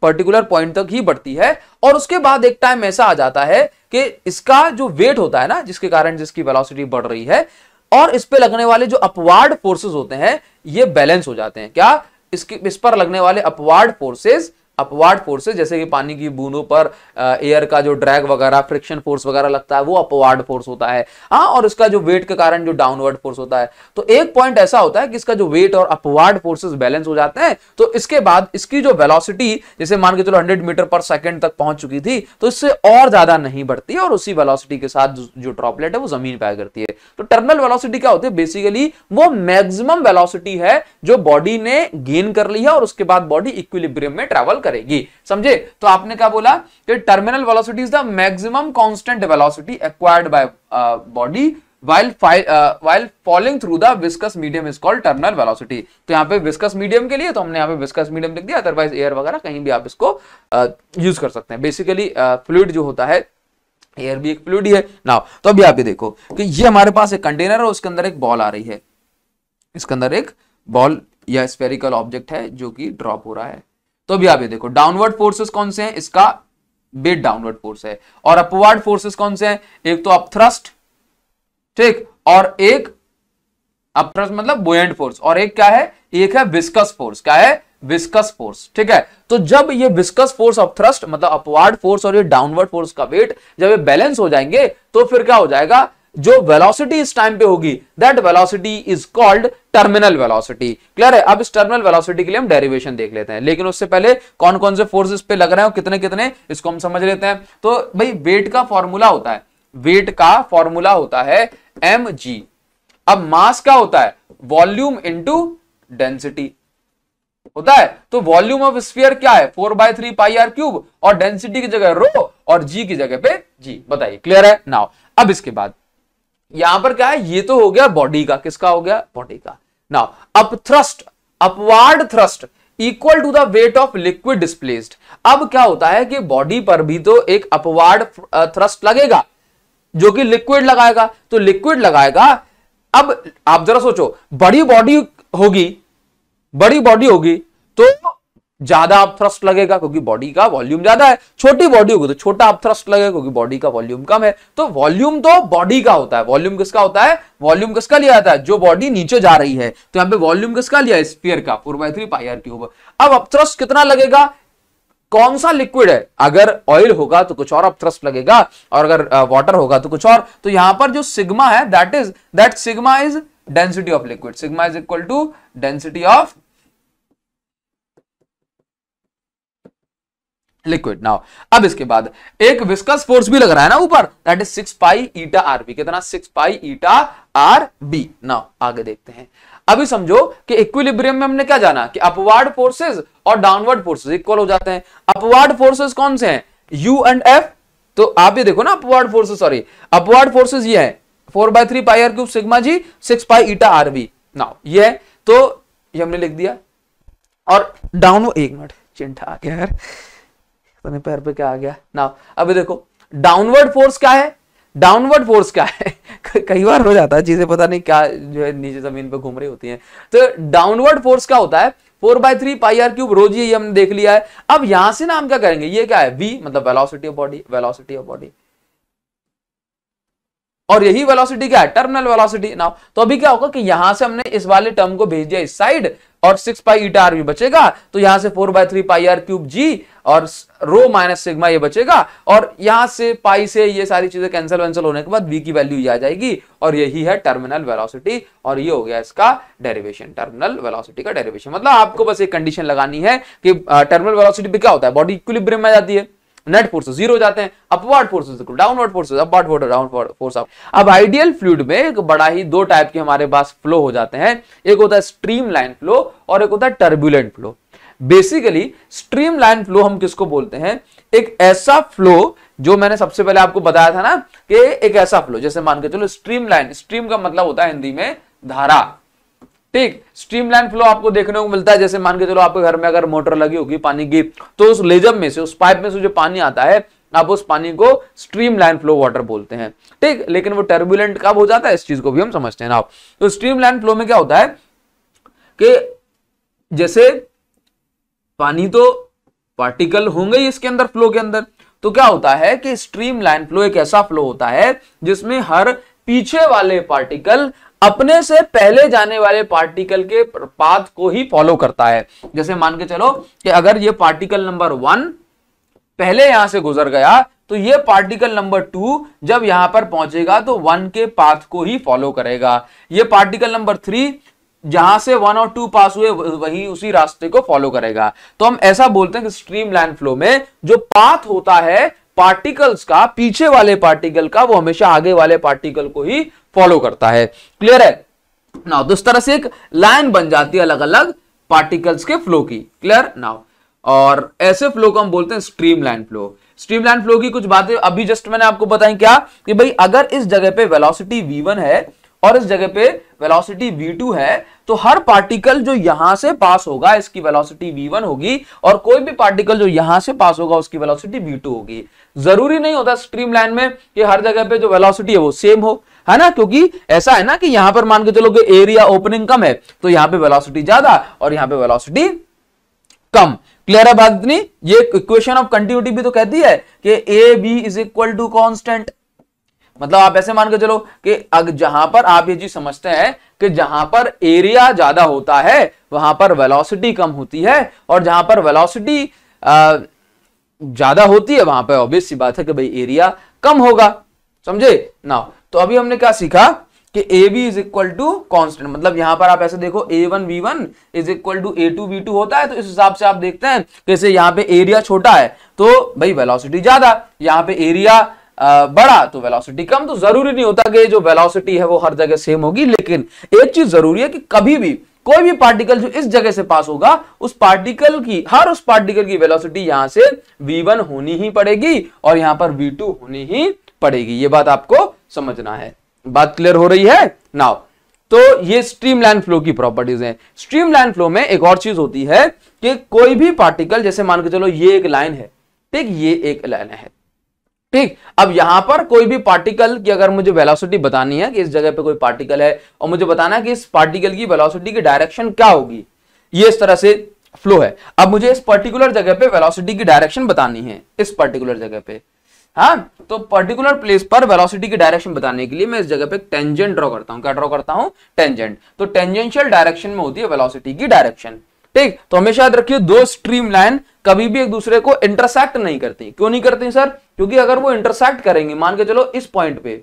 पर्टिकुलर पॉइंट तक ही बढ़ती है और उसके बाद एक टाइम ऐसा आ जाता है कि इसका जो वेट होता है ना जिसके कारण जिसकी वेलोसिटी बढ़ रही है और इस पे लगने वाले जो अपवार्ड फोर्सेस होते हैं ये बैलेंस हो जाते हैं क्या इसके इस पर लगने वाले अपवार्ड फोर्सेस अपवार्ड फोर्सेज जैसे कि पानी की बूंदों पर एयर का जो ड्रैग वगैरह फ्रिक्शन फोर्स वगैरह लगता है वो अपवार्ड फोर्स होता है हाँ और इसका जो वेट के कारण जो डाउनवर्ड फोर्स होता है तो एक पॉइंट ऐसा होता है कि इसका जो वेट और अपवार्ड फोर्सेज बैलेंस हो जाते हैं तो इसके बाद इसकी जो वेलोसिटी जैसे मान के चलो हंड्रेड मीटर पर सेकेंड तक पहुंच चुकी थी तो इससे और ज्यादा नहीं बढ़ती और उसी वेलोसिटी के साथ जो ड्रॉपलेट है वो जमीन पे करती है तो टर्मिनल वेलोसिटी क्या होती है बेसिकली वो मैक्सिमम वेलोसिटी है जो बॉडी ने गेन कर ली है और उसके बाद बॉडी इक्विलिब्रियम में ट्रेवल करेगी समझे तो आपने क्या बोला कि terminal velocity is the maximum constant velocity acquired by body while uh, falling through the viscous medium is called terminal velocity तो यहाँ पे विस्कस मीडियम के लिए तो हमने यहाँ पे विस्कस मीडियम लिख दिया अदरवाइज एयर वगैरह कहीं भी आप इसको यूज uh, कर सकते हैं बेसिकली फ्लूड uh, जो होता है एयर भी एक फ्लूड ही है ना तो अभी आप ये देखो कि ये हमारे पास एक कंटेनर है उसके अंदर एक बॉल आ रही है इसके अंदर एक बॉल या स्पेरिकल ऑब्जेक्ट है जो कि ड्रॉप हो रहा है तो भी आप ये देखो डाउनवर्ड फोर्सेस कौन से हैं इसका बेट डाउनवर्ड फोर्स है और अपवर्ड फोर्सेस कौन से हैं एक तो अपथ्रस्ट ठीक और एक अपथ्रस्ट मतलब बोयंट फोर्स और एक क्या है एक है विस्कस फोर्स क्या है विस्कस फोर्स ठीक है तो जब ये विस्कस फोर्स ऑफ थ्रस्ट मतलब अपवर्ड फोर्स और ये डाउनवर्ड फोर्स का वेट जब ये बैलेंस हो जाएंगे तो फिर क्या हो जाएगा जो वेलोसिटी इस टाइम पे होगी that velocity is called terminal velocity clear है अब इस टर्मिनल वेलोसिटी के लिए हम डेरिवेशन देख लेते हैं लेकिन उससे पहले कौन कौन से फोर्स पे लग रहे हैं कितने कितने इसको हम समझ लेते हैं तो भाई वेट का फॉर्मूला होता है वेट का फॉर्मूला होता है एम जी अब मास का होता है वॉल्यूम इंटू डेंसिटी होता है तो वॉल्यूम ऑफ स्फीयर क्या है four by three pi r cube और डेंसिटी की जगह रो और जी की जगह पे जी बताइए क्लियर है नाउ अब इसके बाद यहां पर क्या है ये तो हो गया बॉडी का किसका हो गया बॉडी का नाउ अब thrust upward thrust equal to the weight of liquid displaced अब क्या होता है कि बॉडी पर भी तो एक अपवार्ड थ्रस्ट लगेगा जो कि लिक्विड लगाएगा तो लिक्विड लगाएगा अब आप जरा सोचो बड़ी बॉडी होगी बड़ी बॉडी होगी तो ज्यादा आप थ्रस्ट लगेगा क्योंकि बॉडी का वॉल्यूम ज्यादा है छोटी बॉडी होगी तो छोटा आप थ्रस्ट लगेगा क्योंकि बॉडी का वॉल्यूम कम है तो वॉल्यूम तो बॉडी का होता है वॉल्यूम किसका होता है वॉल्यूम किसका लिया जाता है जो बॉडी नीचे जा रही है तो यहाँ पे वॉल्यूम किसका लिया है स्पीयर का four by three pi r cube अब थ्रस्ट कितना लगेगा कौन सा लिक्विड है अगर ऑयल होगा तो कुछ और थ्रस्ट लगेगा और अगर वाटर होगा तो कुछ और तो यहां पर जो सिग्मा है that is that sigma is density of liquid sigma is equal to density of liquid now अब इसके बाद एक विस्कस फोर्स भी लग रहा है ना ऊपर that is six pi eta r b कितना six pi eta r b now आगे देखते हैं अभी समझो कि इक्विलिब्रियम में हमने क्या जाना कि अपवर्ड फोर्सेस और डाउनवर्ड फोर्सेस इक्वल हो जाते हैं अपवर्ड फोर्सेस कौन से हैं यू एंड एफ तो आप ये देखो ना upward forces sorry upward forces ये है four by three pi r cube sigma g six pi eta r b now ये है तो ये हमने लिख दिया और डाउन एक मिनट चिंता आ गया यार अपने तो पैर पे क्या आ गया ना अभी देखो डाउनवर्ड फोर्स क्या है डाउनवर्ड फोर्स क्या है कई बार हो जाता है चीजें पता नहीं क्या जो है नीचे जमीन पर घूम रही होती हैं तो डाउनवर्ड फोर्स क्या होता है four by three pi r cube रोज ये हमने देख लिया है अब यहां से ना हम क्या करेंगे ये क्या है वी मतलब velocity of body velocity of body और यही वेलोसिटी क्या है टर्मिनल वेलोसिटी नाउ तो अभी क्या होगा कि यहां से हमने इस वाले टर्म को भेज दिया इस साइड और सिक्स पाई ईटा आर भी बचेगा तो यहां से four by three pi r cube g और रो माइनस सिग्मा ये बचेगा और यहां से पाई से ये सारी चीजें कैंसिल वैंसल होने के बाद वी की वैल्यू ये आ जाएगी और यही है टर्मिनल वेलोसिटी और ये हो गया इसका डेरिवेशन टर्मिनल वेलोसिटी का डेरिवेशन मतलब आपको बस एक कंडीशन लगानी है कि टर्मिनल वेलोसिटी पे क्या होता है बॉडी इक्विलिब्रियम में जाती है नेट फोर्सेस जीरो जाते हैं upward forces downward forces upward force downward force अब आइडियल फ्लूड में एक बड़ा ही दो टाइप के हमारे पास फ्लो हो जाते हैं एक होता है स्ट्रीम लाइन फ्लो और एक होता है turbulent flow basically streamline flow हम किसको बोलते हैं एक ऐसा फ्लो जो मैंने सबसे पहले आपको बताया था ना कि एक ऐसा फ्लो जैसे मान के चलो स्ट्रीम लाइन स्ट्रीम का मतलब होता है हिंदी में धारा ठीक स्ट्रीमलाइन फ्लो आपको देखने को मिलता है जैसे मान के चलो आपके घर में अगर मोटर लगी होगी पानी की तो उस लेजर में से उस पाइप में से जो पानी आता है आप उस पानी को स्ट्रीमलाइन फ्लो वाटर बोलते हैं ठीक लेकिन वो टर्बुलेंट कब हो जाता है इस चीज को भी हम समझते हैं ना तो स्ट्रीमलाइन फ्लो में क्या होता है कि जैसे पानी तो पार्टिकल होंगे इसके अंदर फ्लो के अंदर तो क्या होता है कि स्ट्रीमलाइन फ्लो एक ऐसा फ्लो होता है जिसमें हर पीछे वाले पार्टिकल अपने से पहले जाने वाले पार्टिकल के पाथ को ही फॉलो करता है जैसे मान के चलो कि अगर ये पार्टिकल नंबर वन पहले यहां से गुजर गया तो ये पार्टिकल नंबर टू जब यहां पर पहुंचेगा तो वन के पाथ को ही फॉलो करेगा ये पार्टिकल नंबर थ्री जहां से वन और टू पास हुए वही उसी रास्ते को फॉलो करेगा तो हम ऐसा बोलते हैं कि स्ट्रीम लाइन फ्लो में जो पाथ होता है पार्टिकल्स का पीछे वाले पार्टिकल का वो हमेशा आगे वाले पार्टिकल को ही फॉलो करता है क्लियर है नाउ दो तो तरह से एक लाइन बन जाती है अलग अलग पार्टिकल्स के फ्लो की क्लियर नाउ और ऐसे फ्लो को हम बोलते हैं streamline flow streamline flow की कुछ बातें अभी जस्ट मैंने आपको बताई क्या कि भाई अगर इस जगह पे वेलोसिटी v1 है और इस जगह पे वेलोसिटी v2 है तो हर पार्टिकल जो यहां से पास होगा इसकी वेलोसिटी v1 होगी और कोई भी पार्टिकल जो यहां से पास होगा उसकी वेलोसिटी v2 होगी जरूरी नहीं होता स्ट्रीम लाइन में कि हर जगह पे जो वेलोसिटी है वो सेम हो है ना क्योंकि ऐसा है ना कि यहां पर मान के चलो कि एरिया ओपनिंग कम है तो यहां पे वेलोसिटी ज्यादा और यहां पे वेलोसिटी कम क्लियर है बात इतनी ये इक्वेशन ऑफ कंटिन्यूटी भी तो कहती है कि a b is equal to constant मतलब आप ऐसे मान के चलो कि अग जहां पर आप ये चीज समझते हैं कि जहां पर एरिया ज्यादा होता है वहां पर वेलोसिटी कम होती है और जहां पर वेलोसिटी ज्यादा होती है वहां पर ऑब्वियस सी बात है कि भाई एरिया कम होगा समझे ना तो अभी हमने क्या सीखा कि a b is equal to constant मतलब यहां पर आप ऐसे देखो ए one B one is equal to A two B two होता है तो इस हिसाब से आप देखते हैं जैसे यहां पे एरिया छोटा है तो भाई वेलोसिटी ज्यादा यहां पे एरिया बड़ा तो वेलोसिटी कम तो जरूरी नहीं होता कि जो वेलोसिटी है वो हर जगह सेम होगी लेकिन एक चीज जरूरी है कि कभी भी कोई भी पार्टिकल जो इस जगह से पास होगा उस पार्टिकल की हर उस पार्टिकल की वेलोसिटी यहां से v1 होनी ही पड़ेगी और यहां पर v2 होनी ही पड़ेगी ये बात आपको समझना है बात क्लियर हो रही है नाउ तो ये स्ट्रीमलाइन फ्लो की प्रॉपर्टीज हैं स्ट्रीमलाइन फ्लो में एक और चीज होती है कि कोई भी पार्टिकल जैसे मान के चलो ये एक लाइन है ठीक ये एक लाइन है ठीक अब यहां पर कोई भी पार्टिकल की अगर मुझे वेलोसिटी बतानी है कि इस जगह पे कोई पार्टिकल है और मुझे बताना है कि इस पार्टिकल की वेलोसिटी की डायरेक्शन क्या होगी ये इस तरह से फ्लो है अब मुझे इस पर्टिकुलर जगह पे वेलोसिटी की डायरेक्शन बतानी है इस पर्टिकुलर जगह पे हाँ तो पर्टिकुलर प्लेस पर वेलोसिटी की डायरेक्शन बताने के लिए मैं इस जगह पे टेंजेंट ड्रॉ करता हूं क्या ड्रॉ करता हूं टेंजेंट तो टेंजेंशियल डायरेक्शन में होती है वेलोसिटी की डायरेक्शन ठीक तो हमेशा याद रखिए दो स्ट्रीम लाइन कभी भी एक दूसरे को इंटरसेक्ट नहीं करती क्यों नहीं करती सर क्योंकि अगर वो इंटरसेक्ट करेंगे मान के चलो इस पॉइंट पे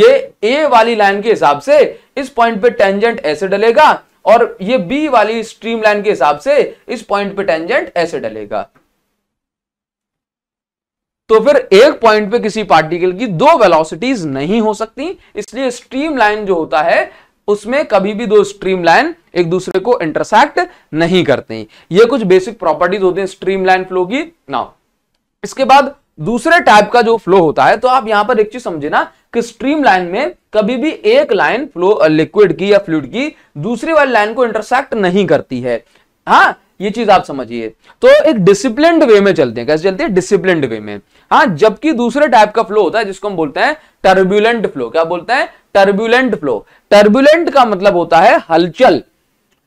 ये ए वाली लाइन के हिसाब से इस पॉइंट पे टेंजेंट ऐसे डलेगा और ये बी वाली स्ट्रीम लाइन के हिसाब से इस पॉइंट पे टेंजेंट ऐसे डलेगा तो फिर एक पॉइंट पे किसी पार्टिकल की दो वेलोसिटीज नहीं हो सकती इसलिए स्ट्रीमलाइन जो होता है उसमें कभी भी दो स्ट्रीमलाइन एक दूसरे को इंटरसेक्ट नहीं करते ये कुछ बेसिक प्रॉपर्टीज होते हैं स्ट्रीमलाइन फ्लो की नाउ इसके बाद दूसरे टाइप का जो फ्लो होता है तो आप यहां पर एक चीज समझे ना कि स्ट्रीम लाइन में कभी भी एक लाइन फ्लो लिक्विड की या फ्लूड की दूसरी वाली लाइन को इंटरसेक्ट नहीं करती है हाँ ये चीज आप समझिए तो एक डिसिप्लिन वे में चलते हैं कैसे चलते हैं डिसिप्लिन वे में हाँ जबकि दूसरे टाइप का फ्लो होता है जिसको हम बोलते हैं टर्ब्यूलेंट फ्लो क्या बोलते हैं टर्ब्यूलेंट फ्लो टर्ब्यूलेंट का मतलब होता है हलचल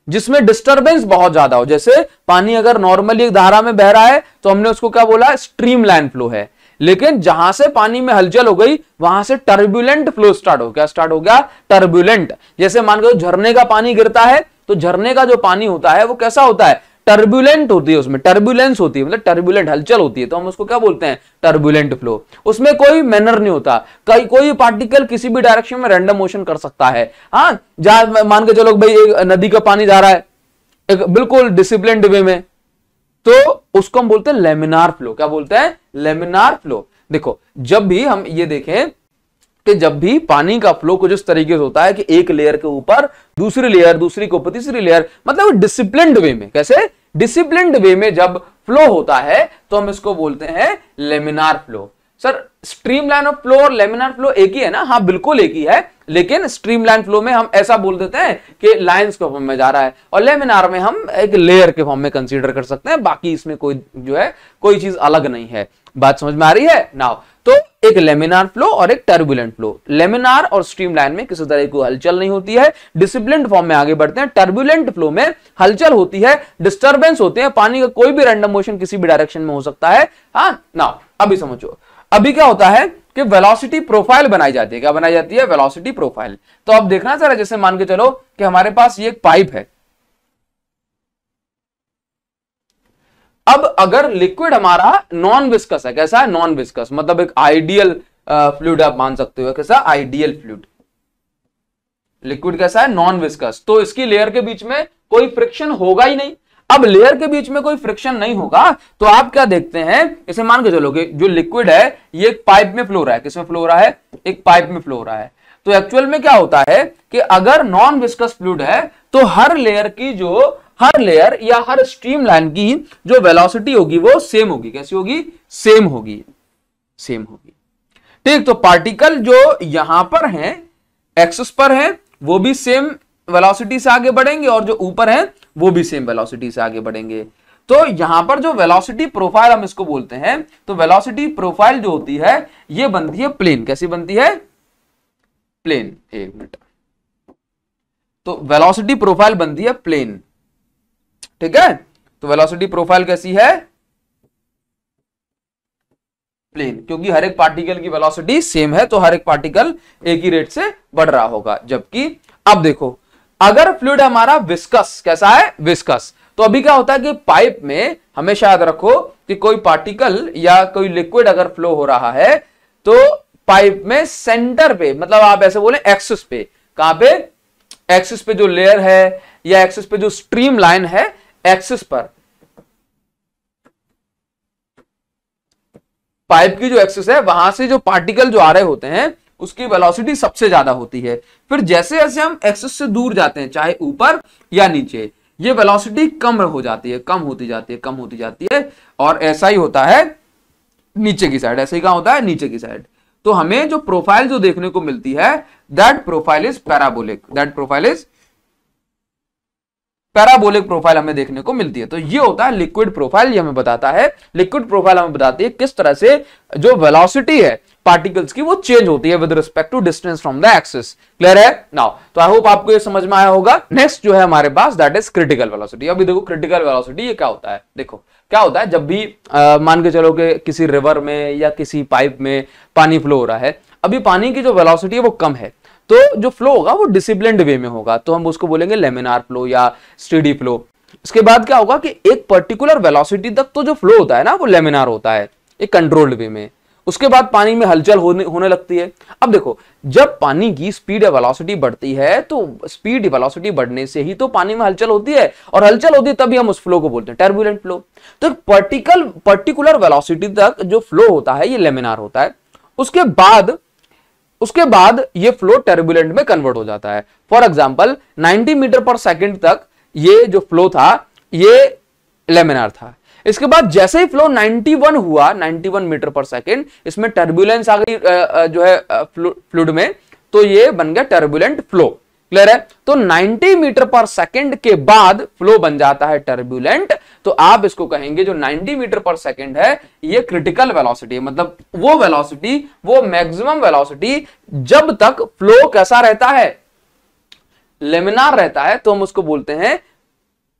जिसमें डिस्टरबेंस बहुत ज्यादा हो जैसे पानी अगर नॉर्मली एक धारा में बह रहा है तो हमने उसको क्या बोला स्ट्रीम फ्लो है लेकिन जहां से पानी में हलचल हो गई वहां से टर्ब्यूलेंट फ्लो स्टार्ट हो गया स्टार्ट हो गया टर्ब्यूलेंट जैसे मान लो झरने का पानी गिरता है तो झरने का जो पानी होता है वो कैसा होता है टर्बुलेंट होती है उसमें टर्बुलेंस होती है मतलब टर्बुलेंट हलचल होती है तो हम उसको क्या बोलते हैं टर्बुलेंट फ्लो उसमें कोई मैनर नहीं होता कोई कोई पार्टिकल किसी भी डायरेक्शन में रैंडम मोशन कर सकता है हाँ जा मान के चलो भाई नदी का पानी जा रहा है एक बिल्कुल डिसिप्लिन वे में तो उसको हम बोलते हैं लेमिनार फ्लो क्या बोलते हैं लेमिनार फ्लो देखो जब भी हम ये देखें कि जब भी पानी का फ्लो कुछ इस तरीके से होता है कि एक लेयर के ऊपर दूसरी लेयर दूसरी के ऊपर तीसरी लेयर मतलब डिसिप्लिन वे में कैसे डिसिप्लिन वे में जब फ्लो होता है तो हम इसको बोलते हैं लेमिनार फ्लो सर स्ट्रीमलाइन ऑफ फ्लो और लेमिनार फ्लो एक ही है ना हाँ बिल्कुल एक ही है लेकिन स्ट्रीमलाइन फ्लो में हम ऐसा बोल देते हैं कि लाइंस के फॉर्म में जा रहा है और लेमिनार में हम एक लेयर के फॉर्म में कंसीडर कर सकते हैं बाकी इसमें कोई जो है कोई चीज अलग नहीं है बात समझ में आ रही है नाउ तो एक लेमिनार फ्लो और एक टर्बुलेंट फ्लो लेमिनार और स्ट्रीमलाइन में किसी तरह की हलचल नहीं होती है डिसिप्लिन फॉर्म में आगे बढ़ते हैं टर्बुलेंट फ्लो में हलचल होती है डिस्टर्बेंस होते हैं पानी का कोई भी रैंडम मोशन किसी भी डायरेक्शन में हो सकता है हा ना अभी समझो अभी क्या होता है कि वेलोसिटी प्रोफाइल बनाई जाती है क्या बनाई जाती है वेलोसिटी प्रोफाइल तो अब देखना जरा जैसे मान के चलो कि हमारे पास ये एक पाइप है अब अगर लिक्विड हमारा नॉन विस्कस है कैसा है नॉन विस्कस मतलब एक आइडियल फ्लूड आप मान सकते हो कैसा आइडियल फ्लूड लिक्विड कैसा है नॉन विस्कस तो इसकी लेयर के बीच में कोई फ्रिक्शन होगा ही नहीं अब लेयर के बीच में कोई फ्रिक्शन नहीं होगा तो आप क्या देखते हैं इसे मान के चलोगे जो लिक्विड है ये एक पाइप में फ्लो रहा है किसमें फ्लो रहा है एक पाइप में फ्लो रहा है तो एक्चुअल में क्या होता है कि अगर नॉन विस्कस फ्लूड है तो हर लेयर की जो हर लेयर या हर स्ट्रीम लाइन की जो वेलोसिटी होगी वो सेम होगी कैसी होगी सेम होगी सेम होगी ठीक तो पार्टिकल जो यहां पर है एक्सिस पर है वो भी सेम वेलोसिटी से आगे बढ़ेंगे और जो ऊपर है वो भी सेम वेलोसिटी से आगे बढ़ेंगे तो यहां पर जो वेलोसिटी प्रोफाइल हम इसको बोलते हैं तो वेलोसिटी प्रोफाइल जो होती है ये बनती है प्लेन कैसी बनती है प्लेन एक मिनट तो वेलोसिटी प्रोफाइल बनती है प्लेन ठीक है तो वेलोसिटी प्रोफाइल कैसी है प्लेन क्योंकि हर एक पार्टिकल की वेलोसिटी सेम है तो हर एक पार्टिकल एक ही रेट से बढ़ रहा होगा जबकि अब देखो अगर फ्लूड हमारा विस्कस कैसा है विस्कस तो अभी क्या होता है कि पाइप में हमेशा याद रखो कि कोई पार्टिकल या कोई लिक्विड अगर फ्लो हो रहा है तो पाइप में सेंटर पे मतलब आप ऐसे बोले एक्सिस पे कहां पे एक्सिस पे जो लेयर है या एक्सिस पे जो स्ट्रीम लाइन है एक्सिस पर पाइप की जो एक्सिस है वहां से जो पार्टिकल जो आ रहे होते हैं उसकी वेलोसिटी सबसे ज्यादा होती है फिर जैसे जैसे हम एक्सिस से दूर जाते हैं चाहे ऊपर या नीचे ये वेलोसिटी कम हो जाती है कम होती जाती है कम होती जाती है और ऐसा ही होता है नीचे की साइड ऐसे ही कहा होता है नीचे की साइड तो हमें जो प्रोफाइल जो देखने को मिलती है that profile is parabolic that profile is parabolic profile हमें देखने को मिलती है तो ये होता है लिक्विड प्रोफाइल ये हमें बताता है लिक्विड प्रोफाइल हमें बताती है किस तरह से जो वेलोसिटी है पार्टिकल्स की वो चेंज होती है with respect to distance from the axis clear है नाउ तो आई होप आपको ये समझ में आया होगा नेक्स्ट जो है हमारे पास दैट इज क्रिटिकल वेलोसिटी अभी देखो क्रिटिकल वेलोसिटी ये क्या होता है देखो क्या होता है जब भी मान के चलो कि किसी रिवर में या किसी पाइप में पानी फ्लो हो रहा है अभी पानी की जो वेलोसिटी है वो कम है तो जो फ्लो होगा वो डिसिप्लिन वे में होगा तो हम उसको बोलेंगे लेमिनार फ्लो या स्टडी फ्लो उसके बाद क्या होगा कि एक पर्टिकुलर वेलोसिटी तक तो जो फ्लो होता है ना वो लेमिनार होता है एक कंट्रोल्ड वे में उसके बाद पानी में हलचल होने होने लगती है अब देखो जब पानी की स्पीड या वेलोसिटी बढ़ती है तो स्पीड वेलोसिटी बढ़ने से ही तो पानी में हलचल होती है और हलचल होती है तभी हम उस फ्लो को बोलते हैं टर्बुलेंट फ्लो तो पर्टिकल पर्टिकुलर वेलोसिटी तक जो फ्लो होता है ये लेमिनार होता है उसके बाद उसके बाद ये फ्लो टर्बुलेंट में कन्वर्ट हो जाता है for example 90 metre per second तक ये जो फ्लो था ये लेमिनार था इसके बाद जैसे ही फ्लो 91 हुआ 91 मीटर पर सेकेंड इसमें टर्बुलेंस आ गई जो है फ्लूड में तो ये बन गया टर्बुलेंट फ्लो क्लियर है तो 90 मीटर पर सेकंड के बाद फ्लो बन जाता है टर्बुलेंट तो आप इसको कहेंगे जो 90 मीटर पर सेकंड है ये क्रिटिकल वेलोसिटी है मतलब वो वेलोसिटी वो मैक्सिमम वेलोसिटी जब तक फ्लो कैसा रहता है लेमिनार रहता है तो हम उसको बोलते हैं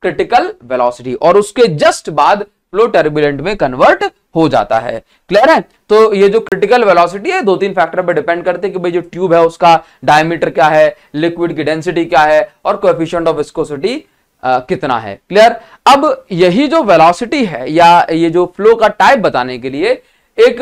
क्रिटिकल वेलोसिटी और उसके जस्ट बाद फ्लो टर्बुलेंट में कन्वर्ट हो जाता है क्लियर है तो ये जो क्रिटिकल वेलोसिटी है दो तीन फैक्टर पर डिपेंड करते हैं कि भाई जो ट्यूब है उसका डायमीटर क्या है लिक्विड की डेंसिटी क्या है और कोफिशियंट ऑफ विस्कोसिटी कितना है क्लियर अब यही जो वेलोसिटी है या ये जो फ्लो का टाइप बताने के लिए एक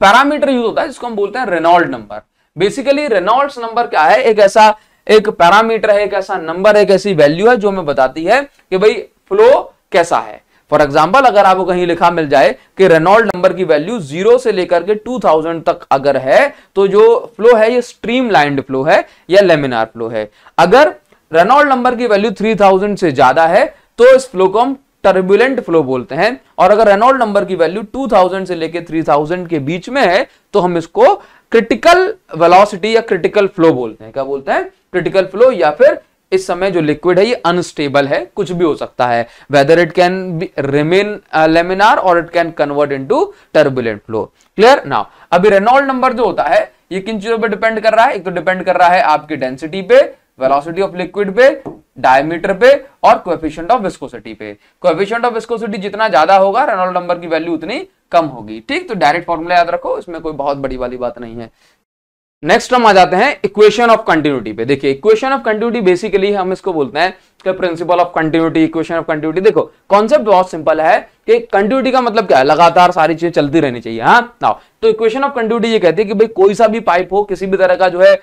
पैरामीटर यूज होता है जिसको हम बोलते हैं Reynold number basically Reynold number क्या है एक ऐसा एक पैरामीटर है एक ऐसा नंबर एक ऐसी वैल्यू है जो हमें बताती है कि भाई फ्लो कैसा है फॉर एग्जाम्पल अगर आपको कहीं लिखा मिल जाए कि रेनॉल्ड नंबर की वैल्यू जीरो से लेकर के थाउजेंड तक अगर है तो जो फ्लो है ये स्ट्रीम लाइंड फ्लो है या लेमिनार फ्लो है अगर रेनॉल्ड नंबर की वैल्यू थ्री थाउजेंड से ज्यादा है तो इस फ्लो को हम टर्बुलेंट फ्लो बोलते हैं और अगर रेनॉल्ड नंबर की वैल्यू टू थाउजेंड से लेकर थ्री थाउजेंड के बीच में है तो हम इसको क्रिटिकल वेलोसिटी या क्रिटिकल फ्लो बोलते हैं क्या बोलते हैं क्रिटिकल फ्लो या फिर इस समय जो लिक्विड है ये अनस्टेबल है कुछ भी हो सकता है whether it can remain laminar और it can convert into turbulent flow clear now अभी रेनॉल्ड नंबर जो होता है ये किन चीजों पे डिपेंड कर रहा है एक तो डिपेंड कर रहा है आपकी डेंसिटी पे वेलोसिटी ऑफ लिक्विड पे डायमीटर पे और क्वेफिशियंट ऑफ विस्कोसिटी पे क्वेफिशियंट ऑफ विस्कोसिटी जितना ज्यादा होगा रेनॉल्ड नंबर की वैल्यू उतनी कम होगी ठीक तो डायरेक्ट फॉर्मूला याद रखो इसमें कोई बहुत बड़ी वाली बात नहीं है नेक्स्ट हम आ जाते हैं इक्वेशन ऑफ कंटिन्यूटी पे देखिए इक्वेशन ऑफ कंटिन्यूटी बेसिकली हम इसको बोलते हैं कि principle of continuity equation of continuity देखो कॉन्सेप्ट बहुत सिंपल है कि कंटिन्यूटी का मतलब क्या है लगातार सारी चीजें चलती रहनी चाहिए हाँ ना तो इक्वेशन ऑफ कंटिन्यूटी ये कहती है कि भाई कोई सा भी पाइप हो किसी भी तरह का जो है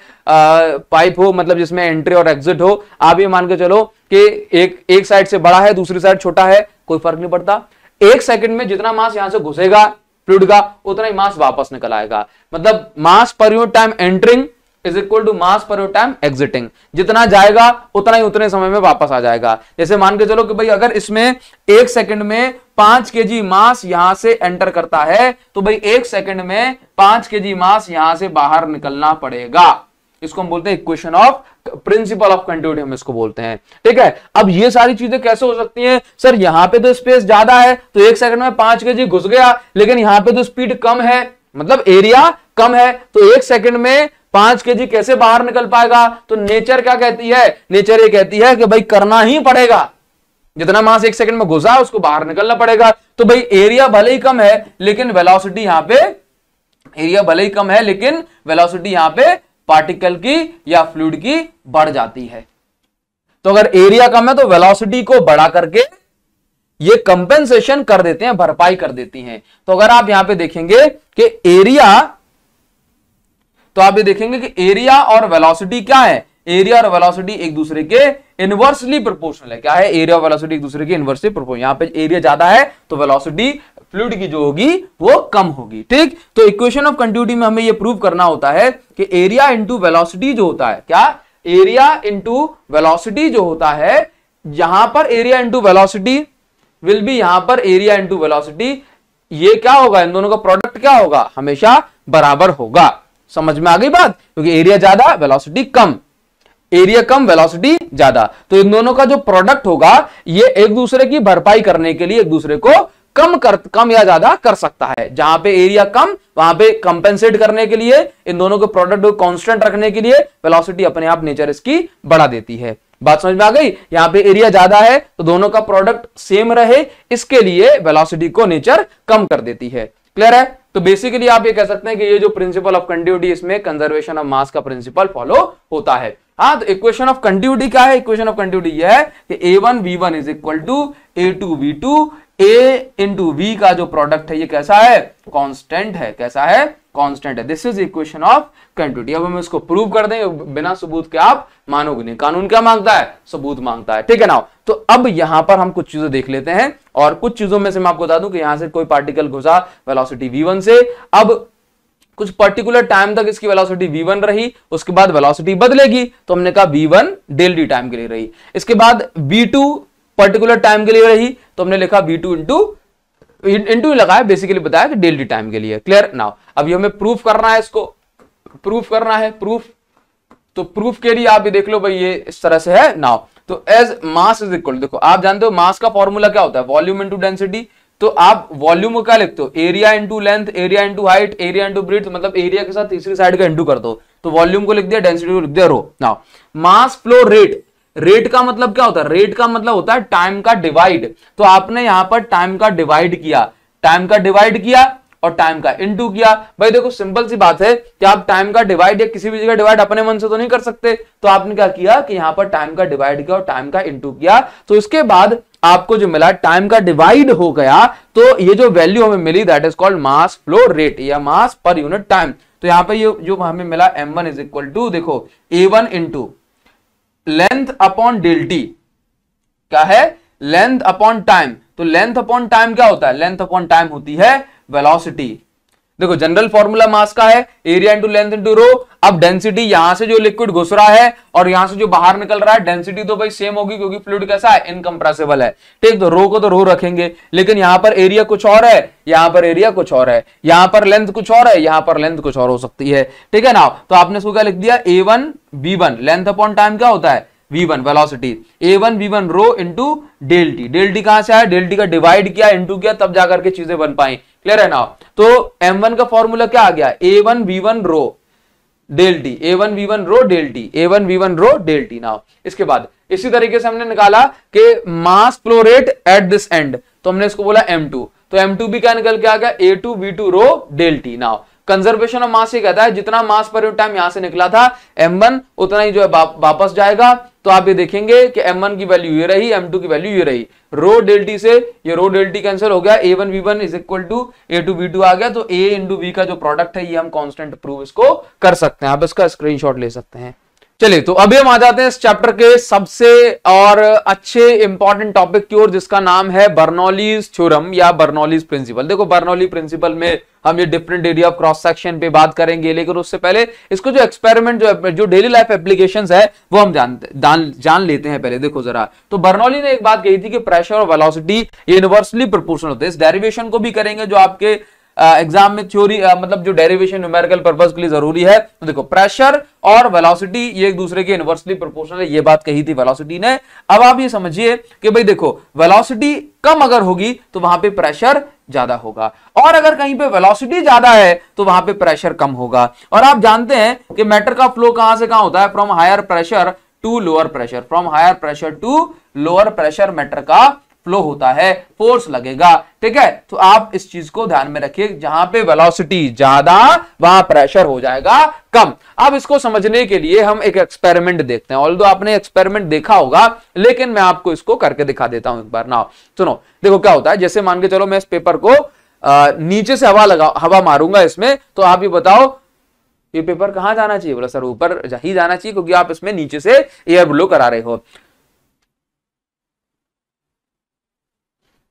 पाइप हो मतलब जिसमें एंट्री और एग्जिट हो आप ये मान के चलो कि एक एक साइड से बड़ा है दूसरी साइड छोटा है कोई फर्क नहीं पड़ता एक सेकंड में जितना मास यहां से घुसेगा फ्लूड का उतना ही मास वापस निकल आएगा मतलब मास पर unit time entering is equal to mass पर यूनिट टाइम एग्जिटिंग जितना जाएगा उतना ही उतने समय में वापस आ जाएगा जैसे मान के चलो कि भाई अगर इसमें एक सेकंड में पांच के मास यहां से एंटर करता है तो भाई एक सेकंड में पांच के मास यहां से बाहर निकलना पड़ेगा इसको हम बोलते हैं equation of principle of continuity हम इसको बोलते हैं ठीक है अब ये सारी चीजें कैसे हो सकती हैं सर यहां पे तो स्पेस ज्यादा है तो एक सेकंड में पांच के घुस गया लेकिन यहां पे तो स्पीड कम है मतलब एरिया कम है तो एक सेकंड में पांच के जी कैसे बाहर निकल पाएगा तो नेचर क्या कहती है नेचर ये कहती है कि भाई करना ही पड़ेगा जितना मास एक सेकंड में घुसा उसको बाहर निकलना पड़ेगा तो भाई एरिया भले ही कम है लेकिन वेलोसिटी यहां पे एरिया भले ही कम है लेकिन वेलोसिटी यहां पे पार्टिकल की या फ्लूड की बढ़ जाती है तो अगर एरिया कम है तो वेलोसिटी को बढ़ा करके ये कंपेंसेशन कर देते हैं भरपाई कर देती हैं तो अगर आप यहां पे देखेंगे कि एरिया तो आप ये देखेंगे कि एरिया और वेलोसिटी क्या है एरिया और वेलोसिटी एक दूसरे के इनवर्सली प्रोपोर्शनल है क्या है एरिया और वेलोसिटी एक दूसरे के इनवर्सली प्रोपोर्शनल यहां पे एरिया ज्यादा है तो वेलोसिटी फ्लूड की जो होगी वो कम होगी ठीक तो इक्वेशन ऑफ कंटिन्यूटी में हमें ये प्रूव करना होता है कि एरिया इंटू वेलोसिटी जो होता है क्या एरिया इंटू वेलोसिटी जो होता है यहां पर area into velocity will be यहां पर एरिया इंटू वेलोसिटी ये क्या होगा इन दोनों का प्रोडक्ट क्या होगा हमेशा बराबर होगा समझ में आ गई बात क्योंकि एरिया ज्यादा वेलोसिटी कम एरिया कम वेलोसिटी ज्यादा तो इन दोनों का जो प्रोडक्ट होगा ये एक दूसरे की भरपाई करने के लिए एक दूसरे को कम कर कम या ज्यादा कर सकता है जहां पे एरिया कम वहां पे कंपेंसेट करने के लिए इन दोनों के प्रोडक्ट कांस्टेंट रखने के लिए वेलोसिटी अपने आप नेचर इसकी बढ़ा देती है बात समझ में आ गई यहां पे एरिया ज्यादा है तो दोनों का प्रोडक्ट सेम रहे इसके लिए वेलोसिटी को नेचर कम कर देती है क्लियर है तो बेसिकली आप ये कह सकते हैं कि ये जो प्रिंसिपल ऑफ कंटिन्यूटी इसमें कंजर्वेशन ऑफ मास का प्रिंसिपल फॉलो होता है हाँ तो इक्वेशन ऑफ कंटिन्यूटी क्या है इक्वेशन ऑफ कंटिन्यूटी यह है कि A one V one is equal to A two V two A into V का जो प्रोडक्ट है ये कैसा है कांस्टेंट है कैसा है कांस्टेंट है this is equation of quantity अब हम इसको प्रूव कर दें बिना सबूत के आप मानोगे नहीं कानून क्या मांगता है सबूत मांगता है ठीक है ना तो अब यहां पर हम कुछ चीजें देख लेते हैं और कुछ चीजों में से मैं आपको बता दूं कि यहां से कोई पार्टिकल घुसा वेलोसिटी v1 से अब कुछ पर्टिकुलर टाइम तक इसकी वेलोसिटी v1 रही उसके बाद वेलोसिटी बदलेगी तो हमने कहा v1 डेल डी टाइम के लिए रही इसके बाद v2 पर्टिकुलर टाइम के लिए रही तो हमने लिखा बी टू इंटू इंटू लगाया बेसिकली बताया कि डेली टाइम के लिए क्लियर नाउ अभी हमें प्रूफ करना है इसको प्रूफ करना है प्रूफ तो प्रूफ के लिए आप भी देख लो भाई ये इस तरह से है नाउ तो एज मास इज इक्वल देखो आप जानते हो मास का फॉर्मूला क्या होता है वॉल्यूम इंटू डेंसिटी तो आप वॉल्यूम को क्या लिखते हो area into length area into height area into breadth मतलब एरिया के साथ तीसरी साइड का इंटू कर दो तो वॉल्यूम को लिख दिया डेंसिटी को लिख दिया rho now mass flow rate rate का मतलब क्या होता है रेट का मतलब होता है टाइम का डिवाइड तो आपने यहां पर टाइम का डिवाइड किया टाइम का डिवाइड किया और टाइम का इनटू किया भाई देखो सिंपल सी बात है कि आप टाइम का डिवाइड या किसी भी जगह डिवाइड अपने मन से तो नहीं कर सकते तो आपने क्या किया कि यहां पर टाइम का डिवाइड किया और टाइम का इनटू किया तो इसके बाद आपको जो मिला टाइम का डिवाइड हो गया तो ये जो वैल्यू हमें मिली that is called mass flow rate या मास पर यूनिट टाइम तो यहां पर ये जो हमें मिला M one is equal to देखो ए one into length upon del t क्या है लेंथ अपॉन टाइम तो लेंथ अपॉन टाइम क्या होता है लेंथ अपॉन टाइम होती है वेलोसिटी देखो जनरल फॉर्मूला मास का है area into length into rho अब डेंसिटी यहां से जो लिक्विड घुस रहा है और यहां से जो बाहर निकल रहा है डेंसिटी तो भाई सेम होगी क्योंकि फ्लूड कैसा है इनकम्प्रेसिबल है ठीक तो रो को तो रो रखेंगे लेकिन यहां पर एरिया कुछ और है यहां पर एरिया कुछ और है यहां पर लेंथ कुछ और है यहां पर लेंथ कुछ और हो सकती है ठीक है ना तो आपने इसको क्या लिख दिया A one B one length upon time क्या होता है V one velocity A one V one rho into del T del T कहां से आया डेल टी का डिवाइड किया इंटू किया तब जाकर के चीजें बन पाई क्लियर है ना तो एम वन का फॉर्मूला क्या आ गया A one V one rho del T A one V one rho del T A one V one rho del T now इसके बाद इसी तरीके से हमने निकाला कि mass flow rate at this end तो हमने इसको बोला एम टू तो एम टू भी क्या निकल के आ गया A two V two rho del T now conservation of mass ये कहता है जितना मास पर यूनिट टाइम यहां से निकला था एम उतना ही जो है वापस जाएगा तो आप ये देखेंगे कि m1 की वैल्यू ये रही m2 की वैल्यू ये रही रो डेल्टी से ये रो डेल्टी टी कैंसिल हो गया a1 v1 is equal to a2 v2 आ गया तो a इंटू बी का जो प्रोडक्ट है ये हम कांस्टेंट प्रूव इसको कर सकते हैं आप इसका स्क्रीनशॉट ले सकते हैं चलिए तो अभी हम आ जाते हैं इस चैप्टर के सबसे और अच्छे इंपॉर्टेंट टॉपिक की ओर जिसका नाम है बर्नौलीज थ्योरम या बर्नौलीज प्रिंसिपल देखो बर्नौली प्रिंसिपल में हम ये different area of cross section पे बात करेंगे लेकिन उससे पहले इसको जो एक्सपेरिमेंट जो जो डेली लाइफ एप्लीकेशन है वो हम जान जान लेते हैं पहले देखो जरा तो बर्नौली ने एक बात कही थी कि प्रेशर और वेलोसिटी यूनिवर्सली प्रोपोर्शनल होते हैं इस डेरिवेशन को भी करेंगे जो आपके एग्जाम में थ्योरी मतलब जो डेरिवेशन न्यूमेरिकल पर्पज के लिए जरूरी है तो देखो प्रेशर और वेलोसिटी ये एक दूसरे के इन्वर्सली प्रोपोर्शनल है ये बात कही थी वेलोसिटी ने अब आप ये समझिए कि भाई देखो वेलोसिटी कम अगर होगी तो वहां पे प्रेशर ज्यादा होगा और अगर कहीं पे वेलोसिटी ज्यादा है तो वहां पे प्रेशर कम होगा और आप जानते हैं कि मैटर का फ्लो कहां से कहां होता है from higher pressure to lower pressure from higher pressure to lower pressure matter का फ्लो होता है फोर्स लगेगा ठीक है तो आप इस चीज को ध्यान में रखिए जहां पे वेलोसिटी ज्यादा वहां प्रेशर हो जाएगा कम अब इसको समझने के लिए हम एक एक्सपेरिमेंट देखते हैं ऑल आपने एक्सपेरिमेंट देखा होगा लेकिन मैं आपको इसको करके दिखा देता हूं एक बार ना सुनो देखो क्या होता है जैसे मान के चलो मैं इस पेपर को आ, नीचे से हवा लगा हवा मारूंगा इसमें तो आप ये बताओ ये पेपर कहां जाना चाहिए बोला सर ऊपर ही जाना चाहिए क्योंकि आप इसमें नीचे से एयर ब्लो करा रहे हो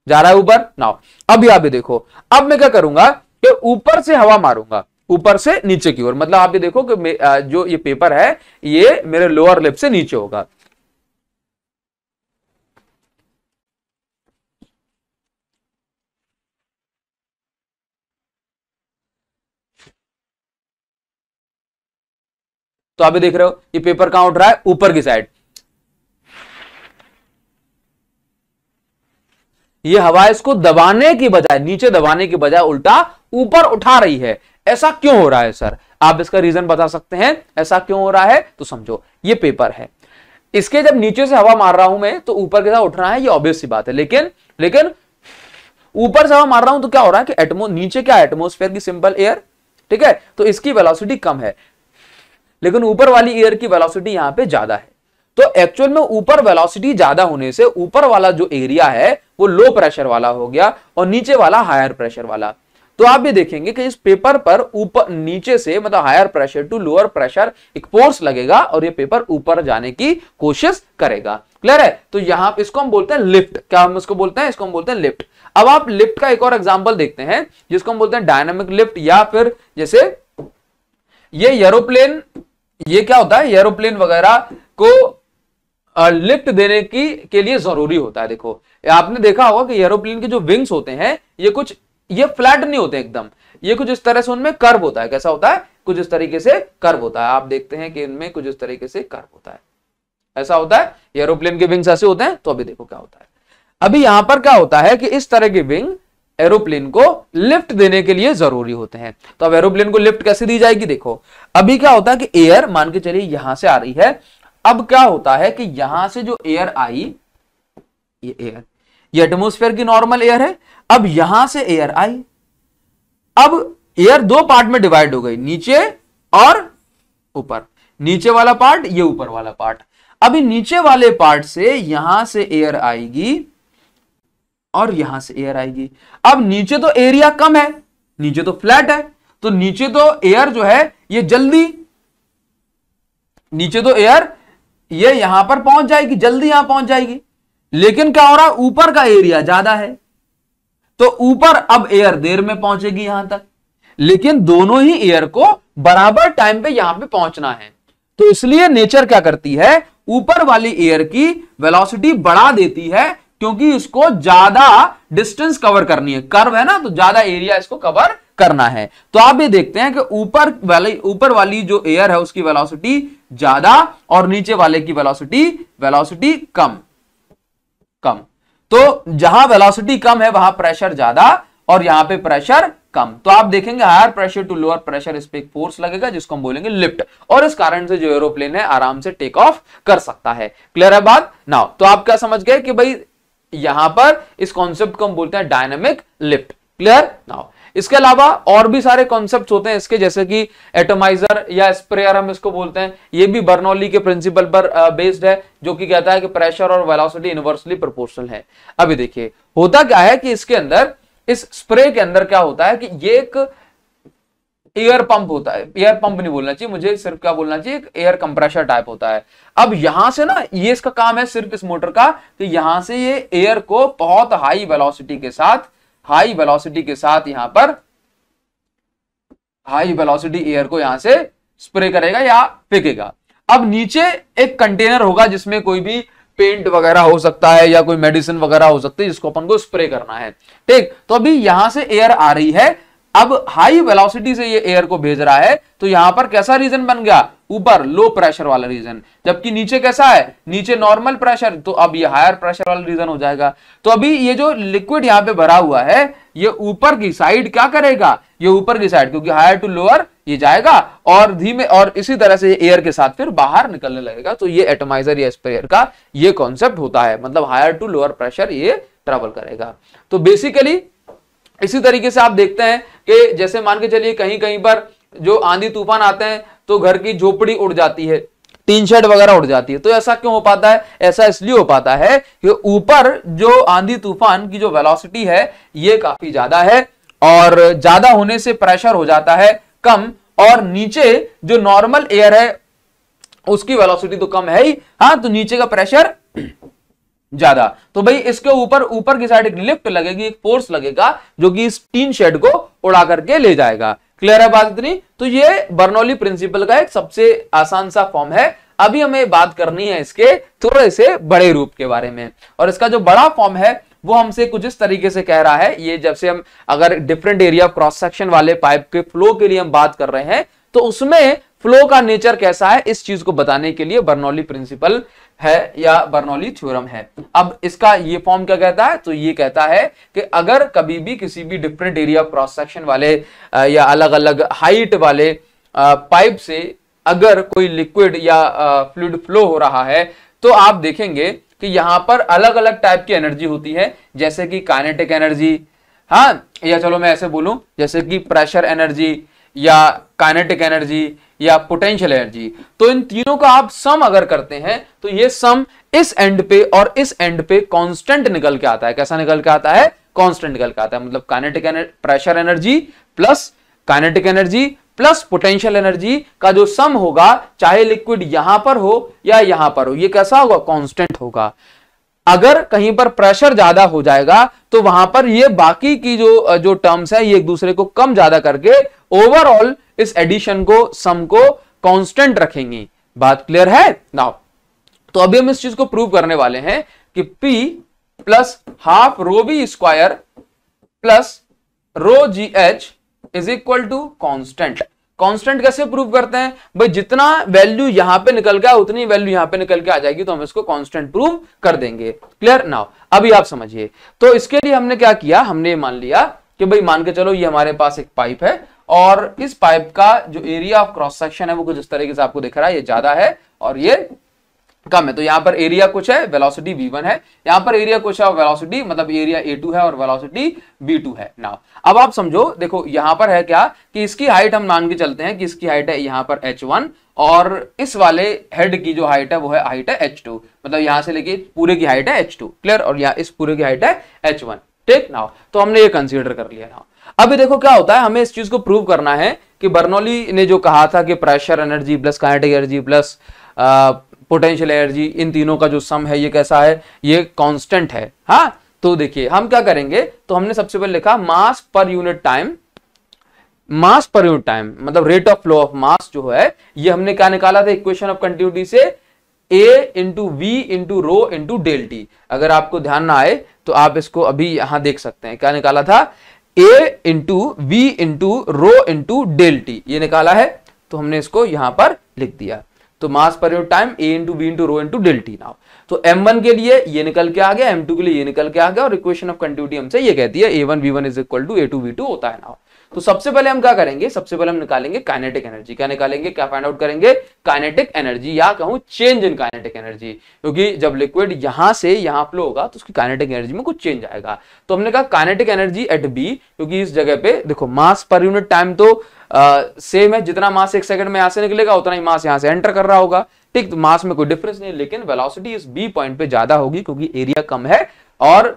जा रहा है ऊपर नाउ अब यहां पर देखो अब मैं क्या करूंगा कि ऊपर से हवा मारूंगा ऊपर से नीचे की ओर मतलब आप ये देखो कि जो ये पेपर है ये मेरे लोअर लिप से नीचे होगा तो आप देख रहे हो ये पेपर कहां उठ रहा है ऊपर की साइड ये हवा इसको दबाने की बजाय नीचे दबाने की बजाय उल्टा ऊपर उठा रही है ऐसा क्यों हो रहा है सर आप इसका रीजन बता सकते हैं ऐसा क्यों हो रहा है तो समझो ये पेपर है इसके जब नीचे से हवा मार रहा हूं मैं तो ऊपर के साथ उठ रहा है ये ऑब्वियस सी बात है लेकिन लेकिन ऊपर से हवा मार रहा हूं तो क्या हो रहा है कि एटमो नीचे क्या एटमोस्फेयर की सिंपल एयर ठीक है तो इसकी वेलोसिटी कम है लेकिन ऊपर वाली एयर की वेलोसिटी यहां पे ज्यादा है तो एक्चुअल में ऊपर वेलोसिटी ज्यादा होने से ऊपर वाला जो एरिया है वो लो प्रेशर वाला हो गया और नीचे वाला हायर प्रेशर वाला तो आप भी देखेंगे कि इस पेपर पर ऊपर नीचे से मतलब higher pressure to lower pressure एक फोर्स लगेगा और ये पेपर ऊपर जाने की कोशिश करेगा क्लियर है तो यहां पे इसको हम बोलते हैं लिफ्ट क्या हम इसको बोलते हैं इसको हम बोलते हैं लिफ्ट अब आप लिफ्ट का एक और एग्जाम्पल देखते हैं जिसको हम बोलते हैं डायनामिक लिफ्ट या फिर जैसे ये एरोप्लेन ये क्या होता है एरोप्लेन वगैरह को लिफ्ट देने की के लिए जरूरी होता है देखो आपने देखा होगा कि एरोप्लेन के जो विंग्स होते हैं ये कुछ ये फ्लैट नहीं होते एकदम ये कुछ इस तरह से उनमें कर्व होता है कैसा होता है कुछ इस तरीके से कर्व होता है आप देखते हैं कि इनमें कुछ इस तरीके से कर्व होता है ऐसा होता है एरोप्लेन के विंग्स ऐसे होते हैं तो अभी देखो क्या होता है अभी यहां पर क्या होता है कि इस तरह के विंग एरोप्लेन को लिफ्ट देने के लिए जरूरी होते हैं तो अब एरोप्लेन को लिफ्ट कैसे दी जाएगी देखो अभी क्या होता है कि एयर मान के चलिए यहां से आ रही है अब क्या होता है कि यहां से जो एयर आई ये एयर ये एटमोस्फेयर की नॉर्मल एयर है अब यहां से एयर आई अब एयर दो पार्ट में डिवाइड हो गई नीचे और ऊपर नीचे वाला पार्ट ये ऊपर वाला पार्ट अभी नीचे वाले पार्ट से यहां से एयर आएगी और यहां से एयर आएगी अब नीचे तो एरिया कम है नीचे तो फ्लैट है तो नीचे तो एयर जो है ये जल्दी नीचे तो एयर ये यहां पर पहुंच जाएगी जल्दी यहां पहुंच जाएगी लेकिन क्या हो रहा है ऊपर का एरिया ज्यादा है तो ऊपर अब एयर देर में पहुंचेगी यहां तक लेकिन दोनों ही एयर को बराबर टाइम पे यहां पे पहुंचना है तो इसलिए नेचर क्या करती है ऊपर वाली एयर की वेलोसिटी बढ़ा देती है क्योंकि इसको ज्यादा डिस्टेंस कवर करनी है कर्व है ना तो ज्यादा एरिया इसको कवर करना है तो आप ये देखते हैं कि ऊपर वाली ऊपर वाली जो एयर है उसकी वेलोसिटी ज्यादा और नीचे वाले की वेलोसिटी वेलोसिटी कम कम तो जहां वेलोसिटी कम है वहां प्रेशर ज्यादा और यहां पे प्रेशर कम तो आप देखेंगे higher pressure to lower pressure इस पर एक फोर्स लगेगा जिसको हम बोलेंगे लिफ्ट और इस कारण से जो एरोप्लेन है आराम से टेक ऑफ कर सकता है क्लियर है बात नाउ तो आप क्या समझ गए कि भाई यहां पर इस कॉन्सेप्ट को हम बोलते हैं डायनेमिक लिफ्ट क्लियर नाउ इसके अलावा और भी सारे कॉन्सेप्ट होते हैं इसके जैसे कि एटोमाइजर या स्प्रेयर हम इसको बोलते हैं ये भी बर्नौली के प्रिंसिपल पर बेस्ड है जो कि कहता है कि प्रेशर और वेलोसिटी इनवर्सली प्रोपोर्शनल है अभी देखिए होता क्या है कि इसके अंदर इस स्प्रे के अंदर क्या होता है कि ये एक एयर पंप होता है एयर पंप नहीं बोलना चाहिए मुझे सिर्फ क्या बोलना चाहिए एक एयर कंप्रेशर टाइप होता है अब यहां से ना ये इसका काम है सिर्फ इस मोटर का कि यहां से ये एयर को बहुत हाई वेलोसिटी के साथ हाई वेलोसिटी के साथ यहां पर हाई वेलोसिटी एयर को यहां से स्प्रे करेगा या फेंकेगा अब नीचे एक कंटेनर होगा जिसमें कोई भी पेंट वगैरह हो सकता है या कोई मेडिसिन वगैरह हो सकती है जिसको अपन को स्प्रे करना है ठीक तो अभी यहां से एयर आ रही है अब हाई वेलोसिटी से ये एयर को भेज रहा है तो यहां पर कैसा रीजन बन गया ऊपर लो प्रेशर वाला रीजन जबकि नीचे कैसा है नीचे नॉर्मल प्रेशर तो अब ये हायर प्रेशर वाला रीजन हो जाएगा तो अभी ये जो लिक्विड यहां पे भरा हुआ है ये ऊपर की साइड क्या करेगा ये ऊपर की साइड क्योंकि हायर टू लोअर ये जाएगा और धीमे और इसी तरह से एयर के साथ फिर बाहर निकलने लगेगा तो ये एटोमाइजर या स्प्रेयर का ये कॉन्सेप्ट होता है मतलब हायर टू लोअर प्रेशर ये ट्रेवल करेगा तो बेसिकली इसी तरीके से आप देखते हैं कि जैसे मान के चलिए कहीं कहीं पर जो आंधी तूफान आते हैं तो घर की झोपड़ी उड़ जाती है टीन शेड वगैरह उड़ जाती है तो ऐसा क्यों हो पाता है ऐसा इसलिए हो पाता है कि ऊपर जो आंधी तूफान की जो वेलोसिटी है ये काफी ज्यादा है और ज्यादा होने से प्रेशर हो जाता है कम और नीचे जो नॉर्मल एयर है उसकी वेलोसिटी तो कम है ही हाँ तो नीचे का प्रेशर ज्यादा तो भाई इसके ऊपर ऊपर की साइड एक लिफ्ट लगेगी एक फोर्स लगेगा जो कि इस टीन शेड को उड़ा करके ले जाएगा क्लियर है बात इतनी तो ये बर्नौली प्रिंसिपल का एक सबसे आसान सा फॉर्म है अभी हमें बात करनी है इसके थोड़े से बड़े रूप के बारे में और इसका जो बड़ा फॉर्म है वो हमसे कुछ इस तरीके से कह रहा है ये जब से हम अगर डिफरेंट एरिया क्रॉस सेक्शन वाले पाइप के फ्लो के लिए हम बात कर रहे हैं तो उसमें फ्लो का नेचर कैसा है इस चीज को बताने के लिए बर्नौली प्रिंसिपल है या बर्नौली थ्योरम है अब इसका ये फॉर्म क्या कहता है तो ये कहता है कि अगर कभी भी किसी भी डिफरेंट एरिया क्रॉस सेक्शन वाले या अलग अलग हाइट वाले पाइप से अगर कोई लिक्विड या फ्लूड फ्लो हो रहा है तो आप देखेंगे कि यहाँ पर अलग अलग टाइप की एनर्जी होती है जैसे कि काइनेटिक एनर्जी हाँ या चलो मैं ऐसे बोलूं जैसे कि प्रेशर एनर्जी या काइनेटिक एनर्जी या पोटेंशियल एनर्जी तो इन तीनों का आप सम अगर करते हैं तो ये सम इस एंड पे और इस एंड पे कांस्टेंट निकल के आता है कैसा निकल के आता है कांस्टेंट निकल के आता है मतलब kinetic pressure energy plus kinetic energy plus potential energy का जो सम होगा चाहे लिक्विड यहां पर हो या यहां पर हो ये कैसा होगा कांस्टेंट होगा अगर कहीं पर प्रेशर ज्यादा हो जाएगा तो वहां पर ये बाकी की जो जो टर्म्स है ये एक दूसरे को कम ज्यादा करके ओवरऑल इस एडिशन को सम को कांस्टेंट रखेंगे बात क्लियर है नाउ तो अभी हम इस चीज को प्रूव करने वाले हैं कि P plus half rho B square plus rho ji H is equal to constant constant कैसे प्रूव करते हैं भाई जितना वैल्यू यहां पे निकल गया उतनी वैल्यू यहां पे निकल के आ जाएगी तो हम इसको कांस्टेंट प्रूव कर देंगे क्लियर नाउ अभी आप समझिए तो इसके लिए हमने क्या किया हमने मान लिया कि भाई मान के चलो ये हमारे पास एक पाइप है और इस पाइप का जो एरिया ऑफ क्रॉस सेक्शन है वो कुछ इस तरीके से आपको दिख रहा है ये ज्यादा है और ये कम है तो यहाँ पर एरिया कुछ है वेलोसिटी वन है यहाँ पर एरिया कुछ है और वेलोसिटी मतलब एरिया टू है और वेलोसिटी टू है नाउ अब आप समझो देखो यहाँ पर है क्या कि इसकी हाइट हम मान के चलते हैं कि इसकी हाइट है यहां पर वन और इस वाले हेड की जो हाइट है वो है हाइट है एच टू मतलब यहाँ से लेके पूरे की हाइट है एच टू क्लियर और यहाँ इस पूरे की हाइट है एच वन टेक नाउ तो हमने ये कंसिडर कर लिया नाउ अभी देखो क्या होता है हमें इस चीज को प्रूव करना है कि बर्नौली ने जो कहा था कि pressure energy plus kinetic energy plus potential energy इन तीनों का जो सम है ये कैसा है ये कांस्टेंट है हाँ तो देखिए हम क्या करेंगे तो हमने सबसे पहले लिखा मास पर यूनिट टाइम मास पर यूनिट टाइम मतलब rate of flow of mass जो है ये हमने क्या निकाला था इक्वेशन ऑफ कंटिन्यूटी से A into V into rho into del t अगर आपको ध्यान ना आए तो आप इसको अभी यहां देख सकते हैं क्या निकाला था A into V into rho into del t ये निकाला है तो हमने इसको यहां पर लिख दिया तो मास पर unit time A into B into rho into del T now तो वन के लिए ये निकल के आ गया एम टू के लिए ये निकल के आ गया और इक्वेशन ऑफ कंटिन्यूटी हमसे ये कहती है A B one is equal to A two B two होता है नाउ तो सबसे पहले हम क्या करेंगे सबसे पहले हम निकालेंगे काइनेटिक एनर्जी क्या निकालेंगे क्या फाइंड आउट करेंगे काइनेटिक एनर्जी या कहूं चेंज इन काइनेटिक एनर्जी क्योंकि जब लिक्विड यहां से यहां फ्लो होगा तो उसकी काइनेटिक एनर्जी में कुछ चेंज आएगा तो हमने कहा काइनेटिक एनर्जी एट बी क्योंकि इस जगह पे देखो मास पर यूनिट टाइम तो सेम है जितना मास एक सेकंड में यहां से निकलेगा उतना ही मास यहां से एंटर कर रहा होगा ठीक तो मास में कोई डिफरेंस नहीं लेकिन वेलोसिटी इस बी पॉइंट पे ज्यादा होगी क्योंकि एरिया कम है और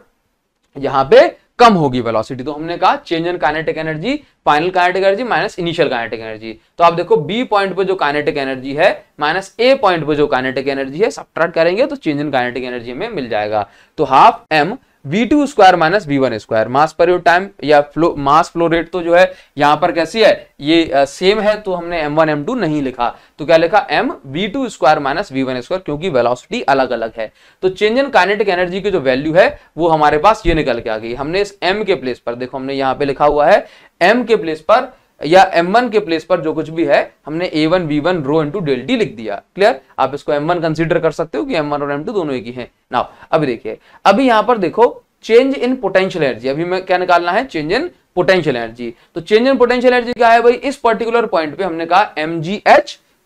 यहां पे कम होगी वेलोसिटी तो हमने कहा change in kinetic energy final kinetic energy minus initial kinetic energy तो आप देखो बी पॉइंट पर जो काइनेटिक एनर्जी है माइनस ए पॉइंट पर जो काइनेटिक एनर्जी है सब करेंगे तो चेंज इन काइनेटिक एनर्जी हमें मिल जाएगा तो half M V two square minus V one square mass पर यूनिट टाइम या फ्लो मास फ्लो रेट तो जो है यहां पर कैसी है ये आ, सेम है तो हमने एम वन एम टू नहीं लिखा तो क्या लिखा M V two square minus V one square क्योंकि वेलोसिटी अलग अलग है तो चेंज इन काइनेटिक एनर्जी की जो वैल्यू है वो हमारे पास ये निकल के आ गई हमने इस एम के प्लेस पर देखो हमने यहाँ पे लिखा हुआ है एम के प्लेस पर या m1 के प्लेस पर जो कुछ भी है हमने a1 one rho in del T लिख दिया क्लियर आप इसको m1 कंसीडर कर सकते हो कि m1 और m2 दोनों एक ही हैं ना अभी देखिए अभी यहां पर देखो चेंज इन पोटेंशियल एनर्जी अभी मैं क्या निकालना है चेंज इन पोटेंशियल एनर्जी तो चेंज इन पोटेंशियल एनर्जी क्या है भाई इस पर्टिकुलर पॉइंट पे हमने कहा एम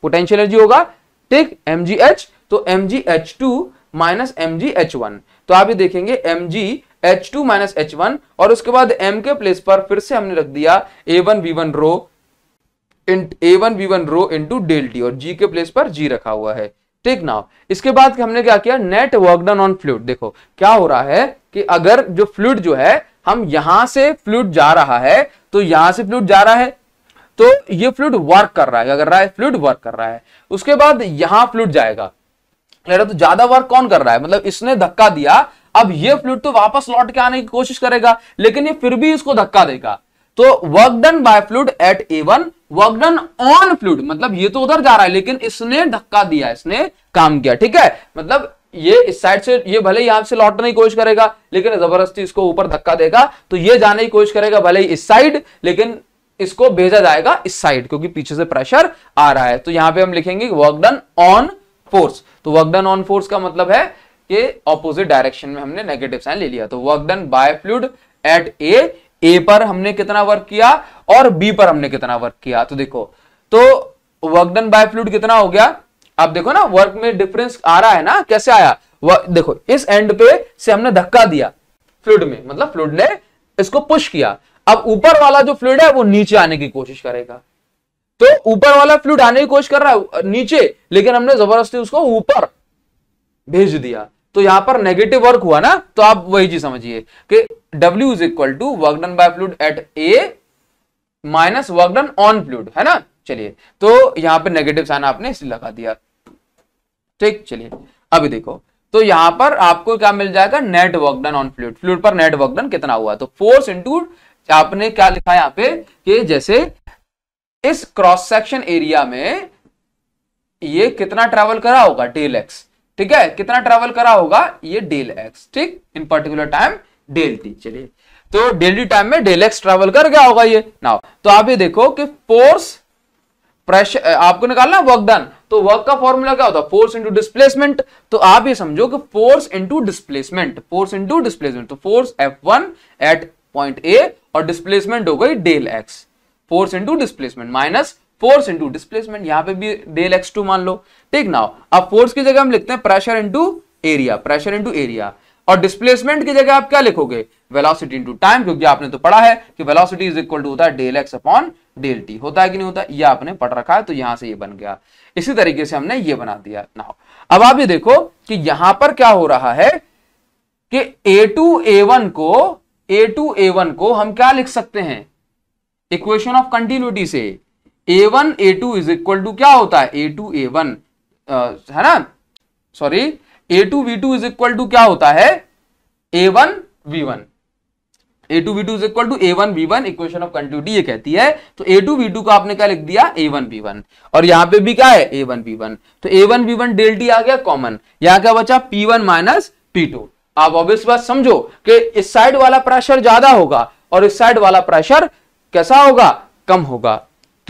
पोटेंशियल एनर्जी होगा ठीक एम तो M G H two minus M G H one तो आप ये देखेंगे M G H two minus H one और उसके बाद एम के प्लेस पर फिर से हमने रख दिया A one B one rho A one B one rho in del T और जी के प्लेस पर जी रखा हुआ है ठीक ना इसके बाद हमने क्या किया net work done on fluid देखो क्या हो रहा है कि अगर जो फ्लूड जो है हम यहां से फ्लूड जा रहा है तो यहां से फ्लूड जा रहा है तो ये फ्लूड वर्क कर रहा है अगर रहा है फ्लूड वर्क कर रहा है उसके बाद यहां फ्लूड जाएगा तो ज्यादा वर्क कौन कर रहा है मतलब इसने धक्का दिया अब ये फ्लूड तो वापस लौट के आने की कोशिश करेगा लेकिन ये फिर भी इसको धक्का देगा तो work done by fluid at A one work done on fluid मतलब ये तो उधर जा रहा है लेकिन इसने धक्का दिया इसने काम किया ठीक है मतलब ये इस साइड से ये भले यहां से लौटने की कोशिश करेगा लेकिन जबरदस्ती इसको ऊपर धक्का देगा तो ये जाने की कोशिश करेगा भले ही इस साइड लेकिन इसको भेजा जाएगा इस साइड क्योंकि पीछे से प्रेशर आ रहा है तो यहां पे हम लिखेंगे वर्क डन ऑन फोर्स तो वर्क डन ऑन फोर्स का मतलब है के ऑपोजिट डायरेक्शन में हमने नेगेटिव साइन ले लिया तो work done by fluid at A A पर हमने कितना वर्क किया और बी पर हमने कितना वर्क किया तो देखो तो वर्क डन बाय फ्लूड कितना हो गया आप देखो ना वर्क में डिफरेंस आ रहा है ना कैसे आया देखो इस एंड पे से हमने धक्का दिया फ्लूड में मतलब फ्लूड ने इसको पुश किया अब ऊपर वाला जो फ्लूड है वो नीचे आने की कोशिश करेगा तो ऊपर वाला फ्लूड आने की कोशिश कर रहा है नीचे लेकिन हमने जबरदस्ती उसको ऊपर भेज दिया तो यहां पर नेगेटिव वर्क हुआ ना तो आप वही चीज समझिए कि W is equal to work done by fluid at A minus work done on fluid है ना चलिए तो यहां पर नेगेटिव साइन आपने इसलिए लगा दिया ठीक चलिए अभी देखो तो यहां पर आपको क्या मिल जाएगा net work done on fluid fluid पर नेट वर्क डन कितना हुआ तो फोर्स इंटू आपने क्या लिखा यहां पे कि जैसे इस क्रॉस सेक्शन एरिया में ये कितना ट्रेवल करा होगा टेल एक्स ठीक है कितना ट्रेवल करा होगा ये डेल एक्स ठीक in particular time del T चलिए तो डेल टी टाइम में डेल एक्स ट्रेवल कर गया होगा ये नाउ तो आप ये देखो कि फोर्स प्रेशर आपको निकालना वर्क डन तो वर्क का फॉर्मूला क्या होता है फोर्स इंटू डिस्प्लेसमेंट तो आप ये समझो कि force into displacement force into displacement तो force F one at point A और डिस्प्लेसमेंट हो गई del X force into displacement minus force into displacement यहां पे भी डेल एक्स टू मान लो ठीक ना अब फोर्स की जगह हम लिखते हैं pressure into area pressure into area और डिस्प्लेसमेंट की जगह आप क्या लिखोगे वेलोसिटी इनटू टाइम क्योंकि आपने तो पढ़ा है कि वेलोसिटी इज इक्वल टू होता है del X upon del T होता है कि नहीं होता ये आपने पढ़ रखा है तो यहां से ये बन गया इसी तरीके से हमने ये बना दिया नाउ अब आप ये देखो कि यहां पर क्या हो रहा है कि ए टू ए वन को ए टू ए वन को हम क्या लिख सकते हैं इक्वेशन ऑफ कंटिन्यूटी से A one A two is equal to क्या होता है ए टू ए वन है ना sorry A two V two is equal to क्या होता है A one V one A two V two is equal to A one V one equation of continuity ये कहती है तो ए टू वी टू को आपने क्या लिख दिया ए वन वी वन और यहां पे भी क्या है ए वन वी वन तो A one V one del T आ गया कॉमन यहां क्या बचा P one minus P two आप ऑब्वियस बात समझो कि इस साइड वाला प्रेशर ज्यादा होगा और इस साइड वाला प्रेशर कैसा होगा कम होगा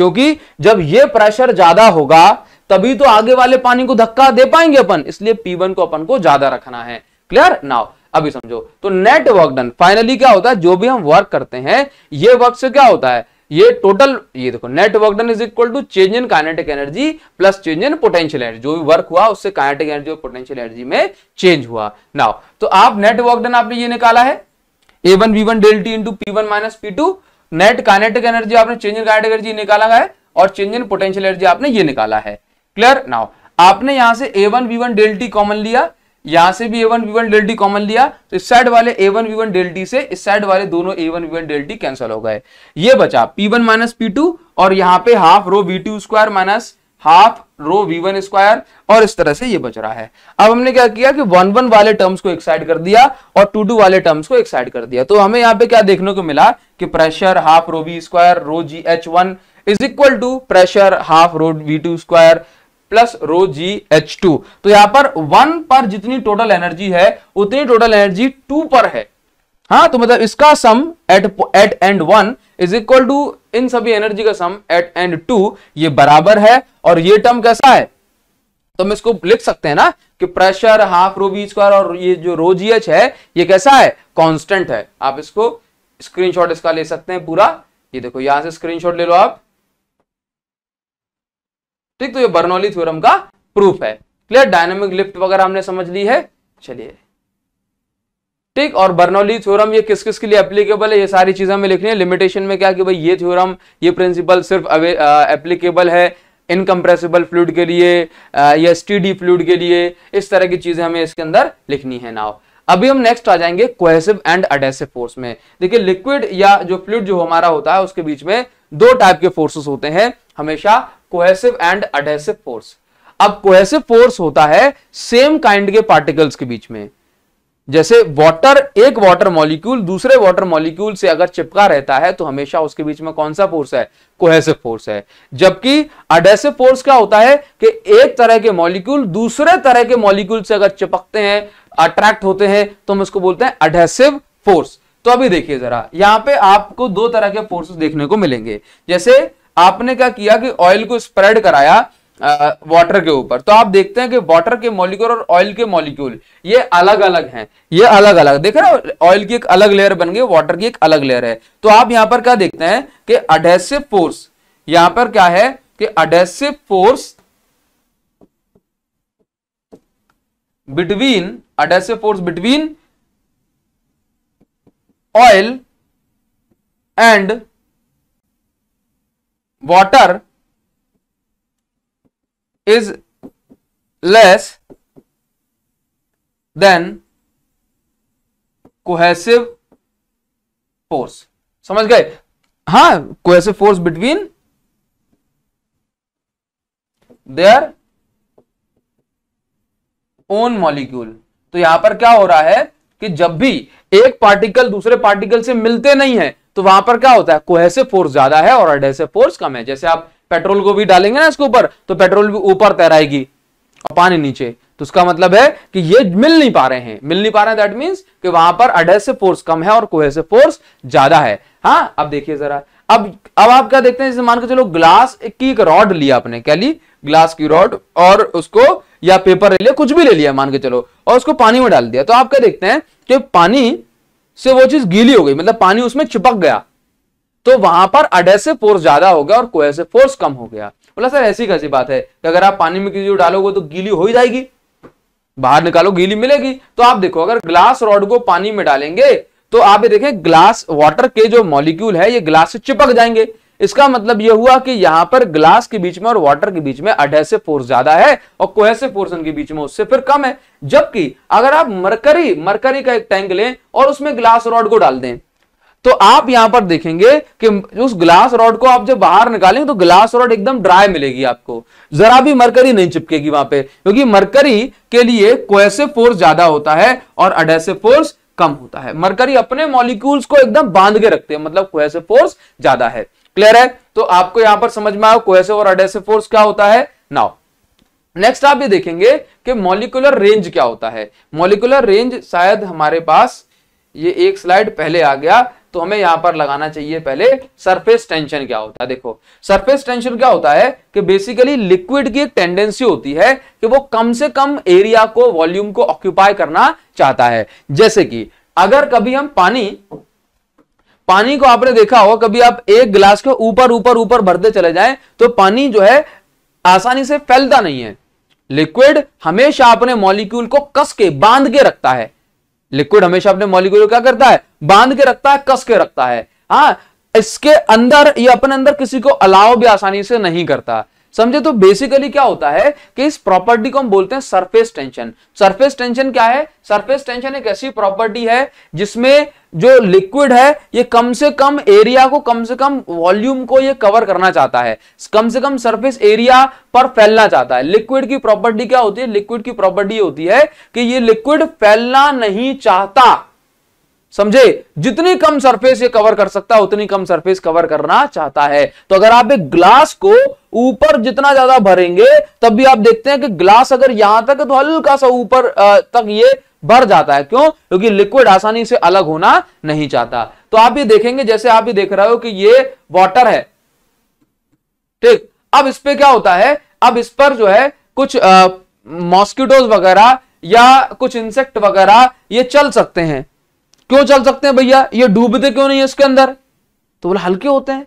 क्योंकि जब ये प्रेशर ज्यादा होगा तभी तो आगे वाले पानी को धक्का दे पाएंगे अपन इसलिए P1 को अपन को ज्यादा रखना है क्लियर नाउ अभी समझो तो नेट वर्क डन फाइनली क्या होता है जो भी हम वर्क करते हैं ये वर्क से क्या होता है ये टोटल ये देखो net work done is equal to change in kinetic energy plus change in potential energy जो भी वर्क हुआ उससे काइनेटिक एनर्जी और पोटेंशियल एनर्जी में चेंज हुआ नाउ तो आप नेट वर्क डन आपने ये निकाला है A one B one del T into P one minus P two net kinetic energy आपने चेंज इन काइनेटिक एनर्जी निकाला है और चेंज इन पोटेंशियल एनर्जी आपने ये निकाला है क्लियर नाउ आपने यहां से A one V one del t common लिया यहां से भी A one V one del t common लिया तो इस साइड वाले A one V one del t से इस साइड वाले दोनों A one V one del t cancel हो गए ये बचा P one minus P two और यहां पे half rho V two square minus half rho V one square और इस तरह से ये बच रहा है अब हमने क्या किया कि वन वन वाले टर्म्स को एक साइड कर दिया और टू टू वाले टर्म्स को एक साइड कर दिया तो हमें यहाँ पे क्या देखने को मिला कि pressure half rho V square rho ji H one is equal to pressure half rho V two square plus rho ji H two तो यहां पर वन पर जितनी टोटल एनर्जी है उतनी टोटल एनर्जी टू पर है हाँ तो मतलब इसका sum at at end one is equal to इन सभी एनर्जी का सम एट एंड टू ये बराबर है और ये टर्म कैसा है तो हम इसको लिख सकते हैं ना कि pressure half rho B square और ये जो रो जी एच है ये कैसा है कांस्टेंट है आप इसको स्क्रीनशॉट इसका ले सकते हैं पूरा ये देखो यहां से स्क्रीनशॉट ले लो आप ठीक तो ये बर्नौली थ्योरम का प्रूफ है क्लियर डायनामिक लिफ्ट वगैरह हमने समझ ली है चलिए ठीक और बर्नौली थ्योरम ये किस किस के लिए एप्लीकेबल है ये सारी चीजें हमें लिखनी है लिमिटेशन में क्या कि भाई ये थ्योरम ये प्रिंसिपल सिर्फ एप्लीकेबल है इनकम्प्रेसिबल फ्लूड के लिए या स्टीडी फ्लूड के लिए इस तरह की चीज़ें हमें इसके अंदर लिखनी है नाव अभी हम नेक्स्ट आ जाएंगे कोहेसिव एंड अडेसिव फोर्स में देखिए लिक्विड या जो फ्लूड जो हमारा होता है उसके बीच में दो टाइप के फोर्सेस होते हैं हमेशा कोहेसिव एंड अडेसिव फोर्स अब कोहेसिव फोर्स होता है सेम काइंड के पार्टिकल्स के बीच में जैसे वाटर एक वाटर मॉलिक्यूल दूसरे वाटर मॉलिक्यूल से अगर चिपका रहता है तो हमेशा उसके बीच में कौन सा फोर्स है कोहेसिव फोर्स है जबकि अडेसिव फोर्स क्या होता है कि एक तरह के मॉलिक्यूल दूसरे तरह के मॉलिक्यूल से अगर चिपकते हैं अट्रैक्ट होते हैं तो हम इसको बोलते हैं अडेसिव फोर्स तो अभी देखिए जरा यहां पर आपको दो तरह के फोर्स देखने को मिलेंगे जैसे आपने क्या किया कि ऑयल को स्प्रेड कराया वाटर के ऊपर तो आप देखते हैं कि वाटर के मॉलिक्यूल और ऑयल के मॉलिक्यूल ये अलग अलग हैं ये अलग अलग देख रहे ऑयल की एक अलग लेयर बन गई वाटर की एक अलग लेयर है तो आप यहां पर क्या देखते हैं कि अडेसिव फोर्स यहां पर क्या है कि adhesive force between adhesive force between oil and water is less than cohesive force समझ गए हाँ cohesive force between their own molecule तो यहां पर क्या हो रहा है कि जब भी एक पार्टिकल दूसरे पार्टिकल से मिलते नहीं है तो वहां पर क्या होता है कोहेसिव फोर्स ज्यादा है और अडेसिव फोर्स कम है जैसे आप पेट्रोल को भी डालेंगे ना इसके ऊपर तो पेट्रोल भी ऊपर तैराएगी और पानी नीचे तो उसका मतलब है कि ये मिल नहीं पा रहे हैं मिल नहीं पा रहे दैट मीन्स कि वहां पर अडेसिव फोर्स कम है और कोहेसिव फोर्स ज्यादा है हाँ अब देखिए जरा अब अब आप क्या देखते हैं जैसे मान के चलो ग्लास की एक रॉड लिया आपने क्या ली ग्लास की रॉड और उसको या पेपर ले लिया कुछ भी ले लिया मान के चलो और उसको पानी में डाल दिया तो आप क्या देखते हैं कि पानी से वो चीज गीली हो गई मतलब पानी उसमें चिपक गया तो वहां पर अडेसिव फोर्स ज्यादा हो गया और कोहेसिव फोर्स कम हो गया बोला सर ऐसी कैसी बात है कि अगर आप पानी में को डालोगे तो गीली हो ही जाएगी बाहर निकालो गीली मिलेगी तो आप देखो अगर ग्लास रॉड को पानी में डालेंगे तो आप ये देखें ग्लास वाटर के जो मॉलिक्यूल है ये ग्लास से चिपक जाएंगे इसका मतलब यह हुआ कि यहां पर ग्लास के बीच में और वाटर के बीच में अडेसिव फोर्स ज्यादा है और कोहेसिव फोर्स के बीच में उससे फिर कम है जबकि अगर आप मरकरी मरकरी का एक टैंक लें और उसमें ग्लास रॉड को डाल दें तो आप यहां पर देखेंगे कि उस ग्लास रॉड को आप जब बाहर निकालेंगे तो ग्लास रॉड एकदम ड्राई मिलेगी आपको जरा भी मरकरी नहीं चिपकेगी वहां पे क्योंकि मरकरी के लिए कोएसिव फोर्स ज्यादा होता है और अडेसिव फोर्स कम होता है मरकरी अपने मॉलिक्यूल्स को एकदम बांध के रखते हैं मतलब कोहेसिव फोर्स ज्यादा है क्लियर है तो आपको यहां पर समझ में आओ कोहेसिव और अडेसिव फोर्स क्या होता है नाउ नेक्स्ट आप ये देखेंगे कि मॉलिकुलर रेंज क्या होता है मॉलिकुलर रेंज शायद हमारे पास ये एक स्लाइड पहले आ गया तो हमें यहां पर लगाना चाहिए पहले सरफेस टेंशन क्या होता है देखो सरफेस टेंशन क्या होता है कि बेसिकली लिक्विड की एक टेंडेंसी होती है कि वो कम से कम एरिया को वॉल्यूम को ऑक्यूपाई करना चाहता है जैसे कि अगर कभी हम पानी पानी को आपने देखा हो कभी आप एक गिलास के ऊपर ऊपर ऊपर भरते चले जाए तो पानी जो है आसानी से फैलता नहीं है लिक्विड हमेशा अपने मॉलिक्यूल को कस के बांध के रखता है लिक्विड हमेशा अपने मॉलिक्यूल को क्या करता है बांध के रखता है कस के रखता है हाँ इसके अंदर ये अपने अंदर किसी को अलाव भी आसानी से नहीं करता समझे तो बेसिकली क्या होता है कि इस प्रॉपर्टी को हम बोलते हैं सरफेस टेंशन सरफेस टेंशन क्या है सरफेस टेंशन एक ऐसी प्रॉपर्टी है जिसमें जो लिक्विड है ये कम से कम एरिया को कम से कम वॉल्यूम को ये कवर करना चाहता है कम से कम सरफेस एरिया पर फैलना चाहता है लिक्विड की प्रॉपर्टी क्या होती है लिक्विड की प्रॉपर्टी होती है कि ये लिक्विड फैलना नहीं चाहता समझे जितनी कम सरफेस ये कवर कर सकता है उतनी कम सरफेस कवर करना चाहता है तो अगर आप एक ग्लास को ऊपर जितना ज्यादा भरेंगे तब भी आप देखते हैं कि ग्लास अगर यहां तक है तो हल्का सा ऊपर तक ये भर जाता है क्यों क्योंकि लिक्विड आसानी से अलग होना नहीं चाहता तो आप ये देखेंगे जैसे आप ये देख रहे हो कि ये वॉटर है ठीक अब इस पर क्या होता है अब इस पर जो है कुछ मॉस्किटोज वगैरह या कुछ इंसेक्ट वगैरह ये चल सकते हैं क्यों चल सकते हैं भैया ये डूबते क्यों नहीं है इसके अंदर तो बोले हल्के होते हैं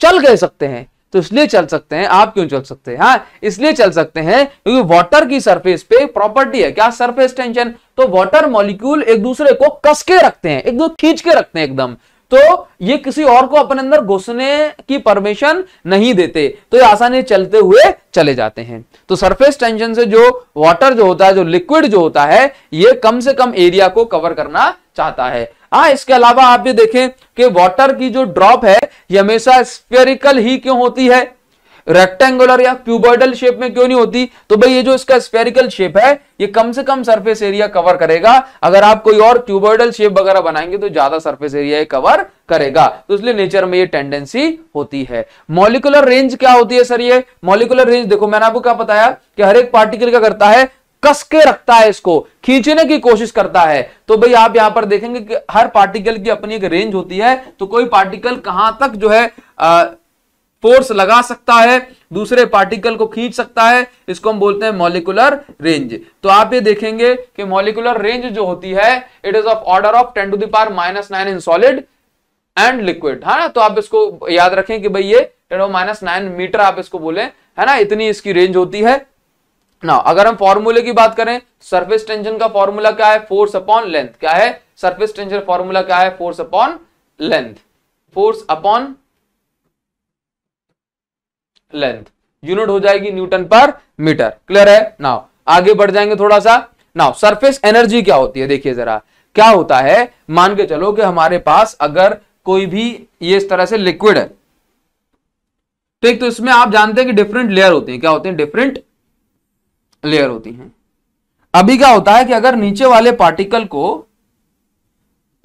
चल गए सकते हैं तो इसलिए चल सकते हैं आप क्यों चल सकते हैं हाँ इसलिए चल सकते हैं क्योंकि वाटर की सरफेस पे प्रॉपर्टी है क्या सरफेस टेंशन तो वाटर मॉलिक्यूल एक दूसरे को कस के रखते हैं एक दूसरे खींच के रखते हैं एकदम तो ये किसी और को अपने अंदर घुसने की परमिशन नहीं देते तो ये आसानी चलते हुए चले जाते हैं तो सरफेस टेंशन से जो वाटर जो होता है जो लिक्विड जो होता है ये कम से कम एरिया को कवर करना चाहता है हाँ इसके अलावा आप ये देखें कि वाटर की जो ड्रॉप है ये हमेशा स्पेरिकल ही क्यों होती है रेक्टेंगुलर या क्यूबॉइडल शेप में क्यों नहीं होती तो भाई ये जो इसका स्पेरिकल शेप है ये कम से कम सरफेस एरिया कवर करेगा अगर आप कोई और क्यूबॉइडल शेप वगैरह बनाएंगे तो ज्यादा सरफेस एरिया कवर करेगा तो इसलिए नेचर में ये टेंडेंसी होती है मॉलिकुलर रेंज क्या होती है सर ये मॉलिकुलर रेंज देखो मैंने आपको क्या बताया कि हर एक पार्टिकल क्या करता है कस के रखता है इसको खींचने की कोशिश करता है तो भाई आप यहां पर देखेंगे कि हर पार्टिकल की अपनी एक रेंज होती है तो कोई पार्टिकल कहां तक जो है आ, फोर्स लगा सकता है दूसरे पार्टिकल को खींच सकता है इसको हम बोलते हैं मॉलिकुलर रेंज तो आप ये देखेंगे कि मॉलिकुलर रेंज जो होती है it is of order of ten to the power minus nine in solid and liquid है ना तो आप इसको याद रखें कि भाई ये टेन माइनस नाइन मीटर आप इसको बोले है ना इतनी इसकी रेंज होती है ना अगर हम फॉर्मूले की बात करें सर्फेस टेंशन का फॉर्मूला क्या है फोर्स अपॉन लेंथ क्या है सर्फेस टेंशन फॉर्मूला क्या है force upon length force upon length unit हो जाएगी न्यूटन पर मीटर क्लियर है नाउ आगे बढ़ जाएंगे थोड़ा सा नाउ सरफेस एनर्जी क्या होती है देखिए जरा क्या होता है मान के चलो कि हमारे पास अगर कोई भी ये इस तरह से लिक्विड है तो एक तो इसमें आप जानते हैं कि डिफरेंट लेयर होती हैं क्या होते हैं डिफरेंट लेयर होती हैं अभी क्या होता है कि अगर नीचे वाले पार्टिकल को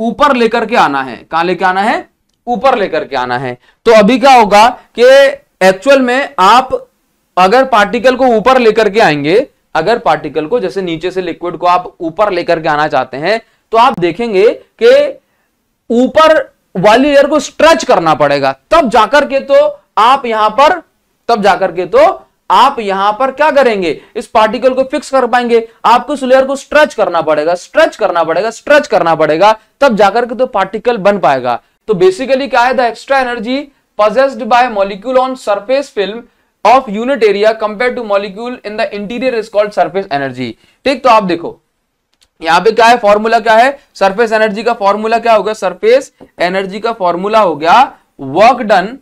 ऊपर लेकर के आना है कहां लेके आना है ऊपर लेकर के आना है तो अभी क्या होगा कि एक्चुअल में आप अगर पार्टिकल को ऊपर लेकर के आएंगे अगर पार्टिकल को जैसे नीचे से लिक्विड को आप ऊपर लेकर के आना चाहते हैं तो आप देखेंगे कि ऊपर वाली लेयर को स्ट्रेच करना पड़ेगा तब जाकर के तो आप यहां पर तब जाकर के तो आप यहां पर क्या करेंगे इस पार्टिकल को फिक्स कर पाएंगे आपको इस लेयर को स्ट्रेच करना पड़ेगा स्ट्रेच करना पड़ेगा स्ट्रेच करना पड़ेगा तब जाकर के तो पार्टिकल बन पाएगा तो बेसिकली क्या है the extra energy possessed by molecule on surface film of unit area compared to molecule in the interior is called surface energy ठीक तो आप देखो यहां पे क्या है फॉर्मूला क्या है सरफेस एनर्जी का फॉर्मूला क्या हो गया सरफेस एनर्जी का फॉर्मूला हो गया work done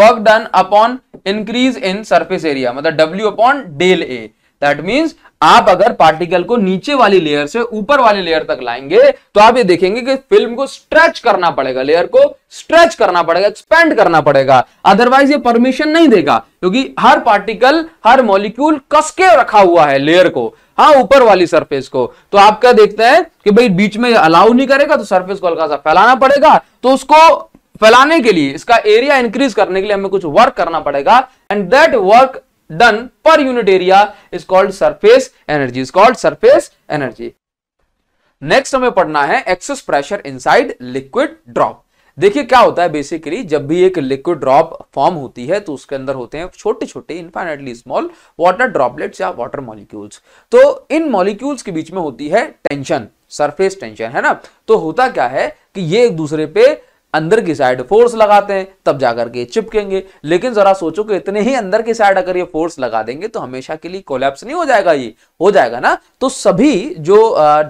work done upon increase in surface area मतलब W upon del A that means आप अगर पार्टिकल को नीचे वाली लेयर से ऊपर वाली लेयर तक लाएंगे तो आप ये देखेंगे कि फिल्म को स्ट्रेच करना पड़ेगा लेयर को स्ट्रेच करना पड़ेगा एक्सपेंड करना पड़ेगा अदरवाइज ये परमिशन नहीं देगा क्योंकि हर पार्टिकल हर मॉलिक्यूल कसके रखा हुआ है लेयर को हाँ ऊपर वाली सरफेस को तो आप क्या देखते हैं कि भाई बीच में अलाउ नहीं करेगा तो सर्फेस को हल्का सा फैलाना पड़ेगा तो उसको फैलाने के लिए इसका एरिया इंक्रीज करने के लिए हमें कुछ वर्क करना पड़ेगा and that work done per unit area is called surface energy is called surface energy next हमें पढ़ना है excess pressure inside liquid drop देखिए क्या होता है बेसिकली जब भी एक लिक्विड ड्रॉप फॉर्म होती है तो उसके अंदर होते हैं छोटे छोटे इनफाइनेटली स्मॉल वाटर ड्रॉपलेट्स या वाटर मॉलिक्यूल्स तो इन मॉलिक्यूल्स के बीच में होती है टेंशन सरफेस टेंशन है ना तो होता क्या है कि ये एक दूसरे पे अंदर की साइड फोर्स लगाते हैं तब जाकर के चिपकेंगे लेकिन जरा सोचो कि इतने ही अंदर की साइड अगर ये फोर्स लगा देंगे तो हमेशा के लिए कोलैप्स नहीं हो जाएगा ये हो जाएगा ना तो सभी जो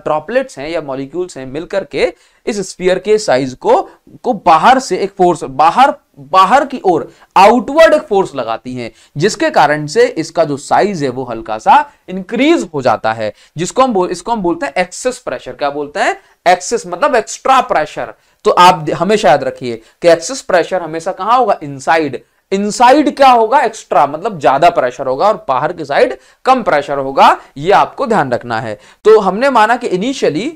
ड्रॉपलेट्स हैं या मॉलिक्यूल्स हैं मिलकर के इस स्पीयर के साइज को को बाहर से एक फोर्स बाहर बाहर की ओर आउटवर्ड एक फोर्स लगाती हैं जिसके कारण से इसका जो साइज है वो हल्का सा इंक्रीज हो जाता है जिसको हम बोल इसको हम बोलते हैं एक्सेस प्रेशर क्या बोलते हैं एक्सेस मतलब एक्स्ट्रा प्रेशर तो आप हमेशा याद रखिए कि एक्सेस प्रेशर हमेशा कहां होगा इनसाइड इनसाइड क्या होगा एक्स्ट्रा मतलब ज्यादा प्रेशर होगा और बाहर की साइड कम प्रेशर होगा ये आपको ध्यान रखना है तो हमने माना कि इनिशियली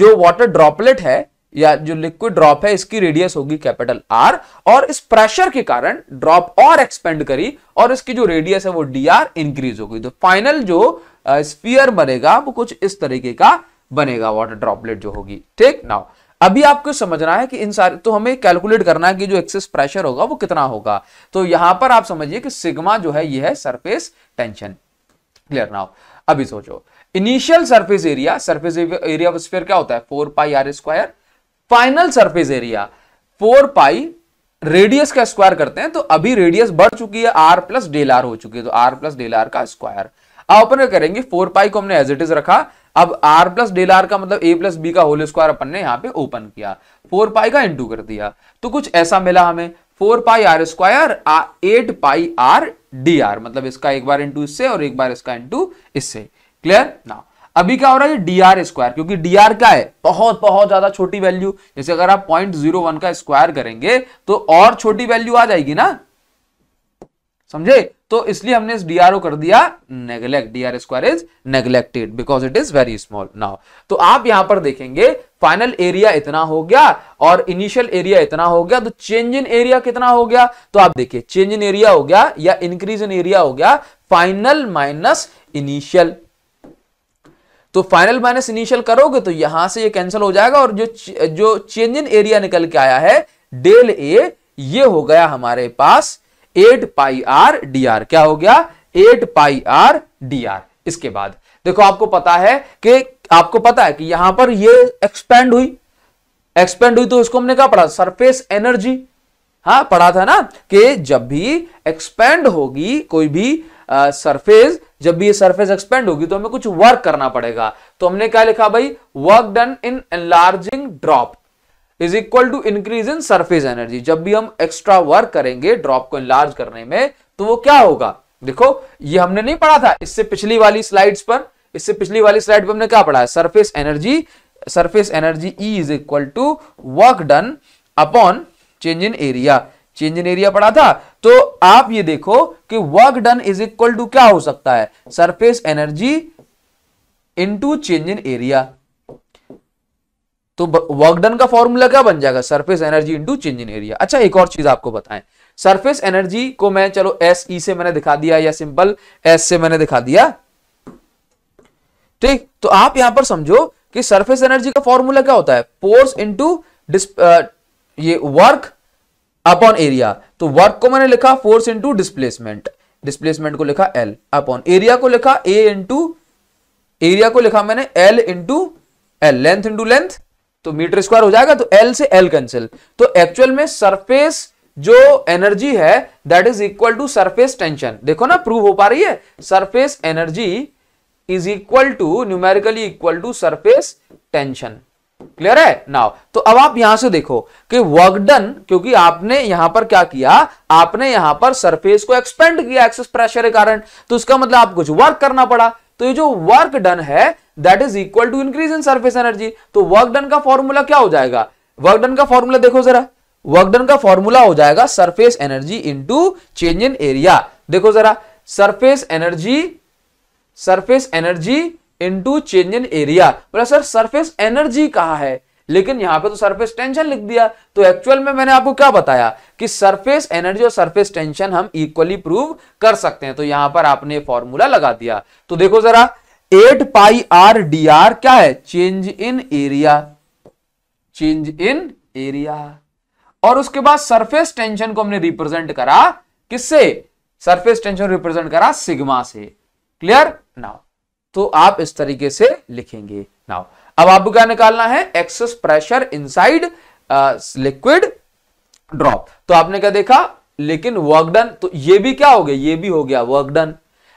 जो वाटर ड्रॉपलेट है या जो लिक्विड ड्रॉप है इसकी रेडियस होगी कैपिटल आर और इस प्रेशर के कारण ड्रॉप और एक्सपेंड करी और इसकी जो रेडियस है वो डी आर इंक्रीज हो गई तो फाइनल जो स्पीयर uh, बनेगा वो कुछ इस तरीके का बनेगा वाटर ड्रॉपलेट जो होगी ठीक नाउ अभी आपको समझना है कि इन सारे तो हमें कैलकुलेट करना है कि जो एक्सेस प्रेशर होगा वो कितना होगा तो यहां पर आप समझिए कि सिग्मा जो है ये है सरफेस टेंशन क्लियर नाउ अभी सोचो initial surface area surface area of sphere क्या होता है four pi r square final surface area four pi radius का स्क्वायर करते हैं तो अभी रेडियस बढ़ चुकी है आर प्लस डेल आर हो चुकी है तो आर प्लस डेल आर का स्क्वायर आप अपन करेंगे फोर पाई को हमने एज इट इज रखा अब r प्लस डेल आर का मतलब a प्लस बी का होल स्क्वायर अपन ने यहाँ पे ओपन किया फोर पाई का इंटू कर दिया तो कुछ ऐसा मिला हमें four pi r square eight pi r d r मतलब इसका एक बार इंटू इससे और एक बार इसका इंटू इससे क्लियर ना अभी क्या हो रहा है डी आर स्क्वायर क्योंकि डी आर क्या है बहुत बहुत ज्यादा छोटी वैल्यू जैसे अगर आप पॉइंट जीरो वन का स्क्वायर करेंगे तो और छोटी वैल्यू आ जाएगी ना समझे तो इसलिए हमने इस डी कर दिया neglect d r square is neglected because it is very small now तो आप यहां पर देखेंगे फाइनल एरिया इतना हो गया और इनिशियल एरिया इतना हो गया तो चेंज इन एरिया कितना हो गया तो आप देखिए चेंज इन एरिया हो गया या इंक्रीज इन एरिया हो गया फाइनल माइनस इनिशियल तो फाइनल माइनस इनिशियल करोगे तो यहां से ये यह कैंसिल हो जाएगा और जो जो चेंज इन एरिया निकल के आया है डेल ए ये हो गया हमारे पास eight pi r d r क्या हो गया eight pi r d r इसके बाद देखो आपको पता है कि आपको पता है कि यहां पर ये एक्सपेंड हुई एक्सपेंड हुई तो इसको हमने क्या पढ़ा सरफेस एनर्जी हाँ पढ़ा था ना कि जब भी एक्सपेंड होगी कोई भी सरफेस जब भी ये सरफेस एक्सपेंड होगी तो हमें कुछ वर्क करना पड़ेगा तो हमने क्या लिखा भाई work done in enlarging drop is equal to increase in surface energy जब भी हम एक्स्ट्रा वर्क करेंगे ड्रॉप को इनलार्ज करने में तो वो क्या होगा देखो ये हमने नहीं पढ़ा था इससे पिछली वाली स्लाइड्स पर इससे पिछली वाली स्लाइड पर हमने क्या पढ़ा है surface energy surface energy E is equal to work done upon change in area change in area पढ़ा था तो आप ये देखो कि work done is equal to क्या हो सकता है surface energy into change in area तो वर्क डन का फॉर्मूला क्या बन जाएगा surface energy into change in area अच्छा एक और चीज आपको बताएं सरफेस एनर्जी को मैं चलो एस ई e से मैंने दिखा दिया या सिंपल एस से मैंने दिखा दिया ठीक तो आप यहां पर समझो कि सरफेस एनर्जी का फॉर्मूला क्या होता है फोर्स इंटू ये वर्क अपॉन एरिया तो वर्क को मैंने लिखा फोर्स इंटू डिस्प्लेसमेंट डिस्प्लेसमेंट को लिखा एल अपॉन एरिया को लिखा ए इंटू एरिया को लिखा मैंने L into L length into length तो मीटर स्क्वायर हो जाएगा तो एल से एल कैंसिल तो एक्चुअल में सरफेस जो एनर्जी है that is equal to surface tension देखो ना प्रूव हो पा रही है surface energy is equal to numerically equal to surface tension clear है नाउ तो अब आप यहां से देखो कि वर्क डन क्योंकि आपने यहां पर क्या किया आपने यहां पर सरफेस को एक्सपेंड किया एक्सेस प्रेशर के कारण तो उसका मतलब आप कुछ वर्क करना पड़ा तो ये जो वर्क डन है that is equal to increase in surface energy तो वर्क डन का फॉर्मूला क्या हो जाएगा वर्क डन का फॉर्मूला देखो जरा वर्क डन का फॉर्मूला हो जाएगा surface energy into change in area देखो जरा surface energy surface energy into change in area बोला सर सरफेस एनर्जी कहा है लेकिन यहां पे तो सरफेस टेंशन लिख दिया तो एक्चुअल में मैंने आपको क्या बताया कि सरफेस एनर्जी और सरफेस टेंशन हम इक्वली प्रूव कर सकते हैं तो यहां पर आपने फॉर्मूला लगा दिया तो देखो जरा eight pi r d r क्या है change in area change in area और उसके बाद सरफेस टेंशन को हमने रिप्रेजेंट करा किससे सरफेस टेंशन रिप्रेजेंट करा सिग्मा से क्लियर नाउ तो आप इस तरीके से लिखेंगे नाउ अब आपको क्या निकालना है excess pressure inside liquid drop तो आपने क्या देखा लेकिन वर्क डन तो ये भी क्या हो गया ये भी हो गया वर्क डन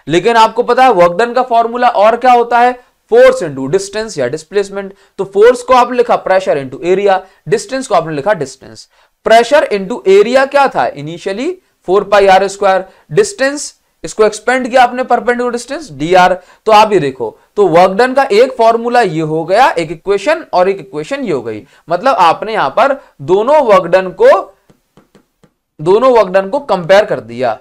लेकिन आपको पता है वर्कडन का फॉर्मूला और क्या होता है फोर्स इंटू डिस्टेंस या डिस्प्लेसमेंट तो फोर्स को आपने लिखा प्रेशर इंटू एरिया डिस्टेंस को आपने लिखा डिस्टेंस प्रेशर इंटू एरिया क्या था initially four pi r square distance इसको एक्सपेंड किया आपने परपेंडिकुलर डिस्टेंस डी आर तो आप ही देखो तो वर्कडन का एक फॉर्मूला ये हो गया एक इक्वेशन और एक इक्वेशन ये हो गई मतलब आपने यहां पर दोनों वर्कडन को दोनों वर्कडन को कंपेयर कर दिया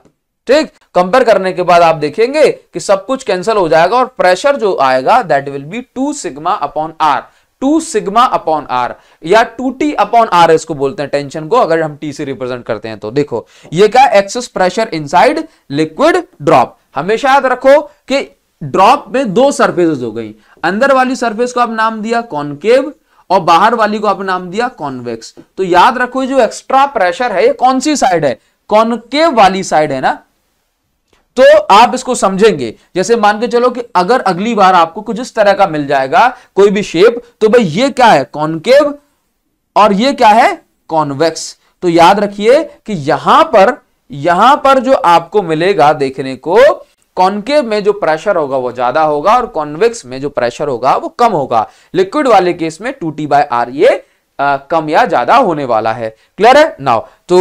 ठीक कंपेयर करने के बाद आप देखेंगे कि सब कुछ कैंसिल हो जाएगा और प्रेशर जो आएगा that will be two sigma upon r two sigma upon r या टू टी अपॉन आर इसको बोलते हैं टेंशन को अगर हम टी से रिप्रेजेंट करते हैं तो देखो ये क्या excess pressure inside liquid drop हमेशा याद रखो कि ड्रॉप में दो सर्फेस हो गई अंदर वाली सर्फेस को आप नाम दिया कॉन्केव और बाहर वाली को आप नाम दिया कॉन्वेक्स तो याद रखो जो एक्स्ट्रा प्रेशर है ये कौन सी साइड है कॉनकेव वाली साइड है ना तो आप इसको समझेंगे जैसे मान के चलो कि अगर अगली बार आपको कुछ इस तरह का मिल जाएगा कोई भी शेप तो भाई ये क्या है कॉन्केव और ये क्या है कॉन्वेक्स तो याद रखिए कि यहां पर यहां पर जो आपको मिलेगा देखने को कॉन्केव में जो प्रेशर होगा वो ज्यादा होगा और कॉन्वेक्स में जो प्रेशर होगा वो कम होगा लिक्विड वाले केस में टू टी बाय आर ये आ, कम या ज्यादा होने वाला है क्लियर है नाउ तो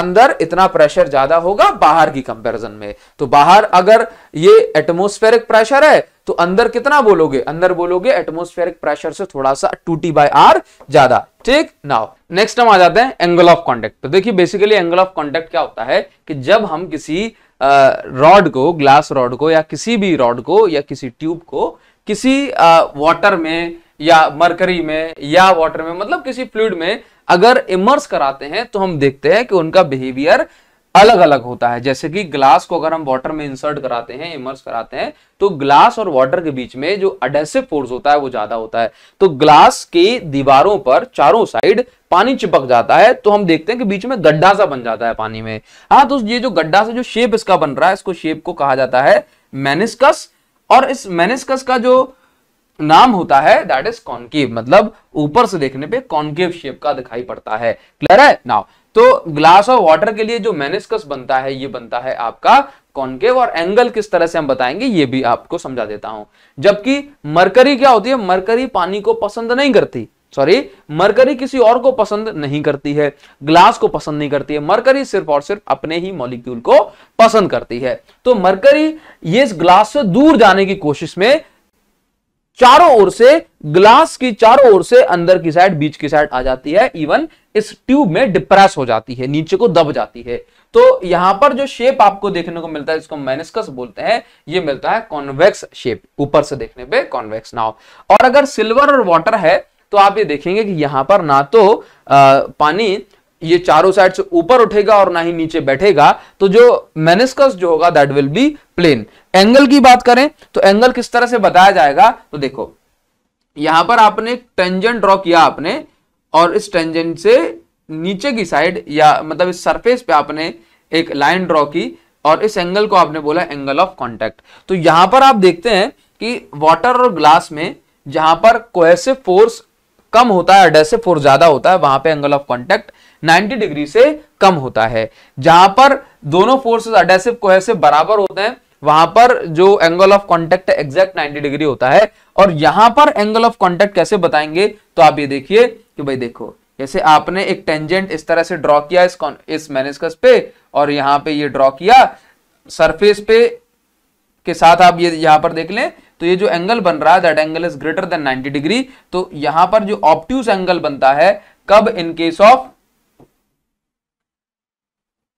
अंदर इतना प्रेशर ज्यादा होगा बाहर की कंपैरिजन में तो बाहर अगर ये एटमोस्फेरिक प्रेशर है तो अंदर कितना बोलोगे अंदर बोलोगे एटमोस्फेरिक प्रेशर से थोड़ा सा टू टी बाई आर ज्यादा ठीक नाउ नेक्स्ट हम आ जाते हैं एंगल ऑफ कॉन्टेक्ट तो देखिए बेसिकली एंगल ऑफ कॉन्टेक्ट क्या होता है कि जब हम किसी रॉड को ग्लास रॉड को या किसी भी रॉड को या किसी ट्यूब को किसी वाटर में या मरकरी में या वाटर में मतलब किसी फ्लूड में अगर इमर्स कराते हैं तो हम देखते हैं कि उनका बिहेवियर अलग अलग होता है जैसे कि ग्लास को अगर हम वाटर में इंसर्ट कराते हैं इमर्स कराते हैं तो ग्लास और वाटर के बीच में जो अडेसिव फोर्स होता है वो ज्यादा होता है तो ग्लास की दीवारों पर चारों साइड पानी चिपक जाता है तो हम देखते हैं कि बीच में गड्ढा सा बन जाता है पानी में हाँ तो ये जो गड्ढा सा जो शेप इसका बन रहा है इसको शेप को कहा जाता है मैनिस्कस और इस मैनिस्कस का जो नाम होता है दैट इज कॉन्केव मतलब ऊपर से देखने पे कॉन्केव शेप का दिखाई पड़ता है क्लियर है नाउ तो ग्लास और वाटर के लिए जो मेनिस्कस बनता है ये बनता है आपका कॉन्केव और एंगल किस तरह से हम बताएंगे ये भी आपको समझा देता हूं जबकि मरकरी क्या होती है मरकरी पानी को पसंद नहीं करती सॉरी मरकरी किसी और को पसंद नहीं करती है ग्लास को पसंद नहीं करती है मरकरी सिर्फ और सिर्फ अपने ही मॉलिक्यूल को पसंद करती है तो मरकरी ये इस ग्लास से दूर जाने की कोशिश में चारों ओर से ग्लास की चारों ओर से अंदर की साइड बीच की साइड आ जाती है इवन इस ट्यूब में डिप्रेस हो जाती है नीचे को दब जाती है तो यहां पर जो शेप आपको देखने को मिलता है इसको मैनिस्कस बोलते हैं ये मिलता है कॉन्वेक्स शेप ऊपर से देखने पे कॉन्वेक्स नाव और अगर सिल्वर और वाटर है तो आप ये देखेंगे कि यहां पर ना तो आ, पानी ये चारों साइड से ऊपर उठेगा और ना ही नीचे बैठेगा तो जो मेनिस्कस जो होगा that will be plane angle की बात करें तो एंगल किस तरह से बताया जाएगा तो देखो यहां पर आपने टेंजेंट ड्रॉ किया आपने और इस टेंजेंट से नीचे की साइड या मतलब इस सरफेस पे आपने एक लाइन ड्रॉ की और इस एंगल को आपने बोला एंगल ऑफ कॉन्टेक्ट तो यहां पर आप देखते हैं कि वॉटर और ग्लास में जहां पर कोहेसिव फोर्स कम होता है एडेसिव फोर्स ज्यादा होता है वहां पे एंगल ऑफ कॉन्टेक्ट 90 डिग्री से कम होता है जहां पर दोनों फोर्सेस अडेसिव को बराबर होते हैं वहां पर जो angle of contact exact 90 degree होता है और यहां पर एंगल ऑफ कॉन्टेक्ट कैसे बताएंगे तो आप ये देखिए कि भाई देखो जैसे आपने एक टेंजेंट इस तरह से ड्रॉ किया इस इस मेनिस्कस पे और यहां पे ये ड्रॉ किया सरफेस पे के साथ आप ये यहां पर देख लें तो ये जो एंगल बन रहा है that angle is greater than 90 degree तो यहां पर जो ऑप्ट्यूस एंगल बनता है कब in case of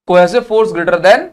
cohesive force greater than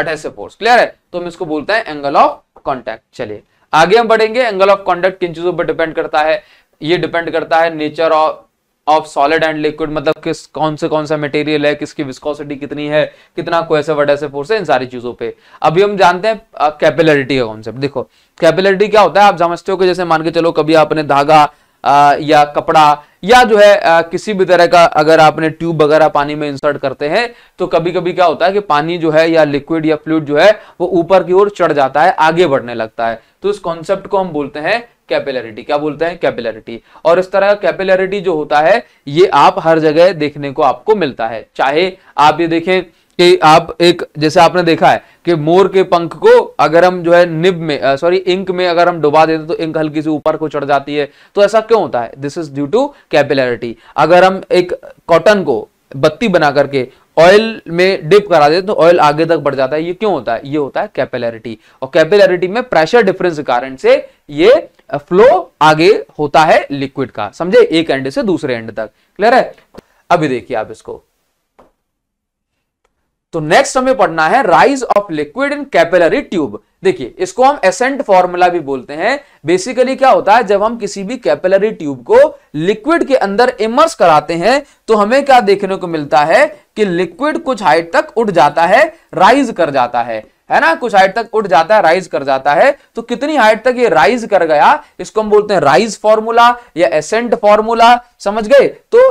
adhesive force clear है तो हम इसको बोलते हैं एंगल ऑफ कॉन्टैक्ट चलिए आगे हम बढ़ेंगे एंगल ऑफ कॉन्टैक्ट किन चीजों पर डिपेंड करता है ये डिपेंड करता है nature of of solid and liquid मतलब किस कौन से कौन सा मटेरियल है किसकी विस्कोसिटी कितनी है कितना कोएसिव अडेसिव फोर्स है इन सारी चीजों पे अभी हम जानते हैं कैपिलरिटी uh, का कॉन्सेप्ट देखो कैपिलरिटी क्या होता है आप समझते हो कि जैसे मान के चलो कभी आपने धागा आ, या कपड़ा या जो है आ, किसी भी तरह का अगर आपने ट्यूब वगैरह पानी में इंसर्ट करते हैं तो कभी कभी क्या होता है कि पानी जो है या लिक्विड या फ्लूड जो है वो ऊपर की ओर चढ़ जाता है आगे बढ़ने लगता है तो इस कॉन्सेप्ट को हम बोलते हैं कैपिलरिटी क्या बोलते हैं कैपिलरिटी और इस तरह का कैपिलरिटी जो होता है ये आप हर जगह देखने को आपको मिलता है चाहे आप ये देखें कि आप एक जैसे आपने देखा है कि मोर के पंख को अगर हम जो है निब में सॉरी इंक में अगर हम डुबा देते तो इंक हल्की से ऊपर को चढ़ जाती है तो ऐसा क्यों होता है this is due to capillarity अगर हम एक कॉटन को बत्ती बना करके ऑयल में डिप करा देते तो ऑयल आगे तक बढ़ जाता है ये क्यों होता है ये होता है कैपिलरिटी और कैपिलरिटी में प्रेशर डिफरेंस के कारण से ये फ्लो आगे होता है लिक्विड का समझे एक एंड से दूसरे एंड तक क्लियर है अभी देखिए आप इसको तो नेक्स्ट हमें पढ़ना है rise of liquid in capillary tube देखिए इसको हम एसेंट फॉर्मूला भी बोलते हैं बेसिकली क्या होता है जब हम किसी भी कैपिलरी ट्यूब को लिक्विड के अंदर इमर्स कराते हैं तो हमें क्या देखने को मिलता है कि लिक्विड कुछ हाइट तक उठ जाता है राइज कर जाता है है ना कुछ हाइट तक उठ जाता है राइज कर जाता है तो कितनी हाइट तक ये राइज कर गया इसको हम बोलते हैं राइज फॉर्मूला या एसेंट फॉर्मूला समझ गए तो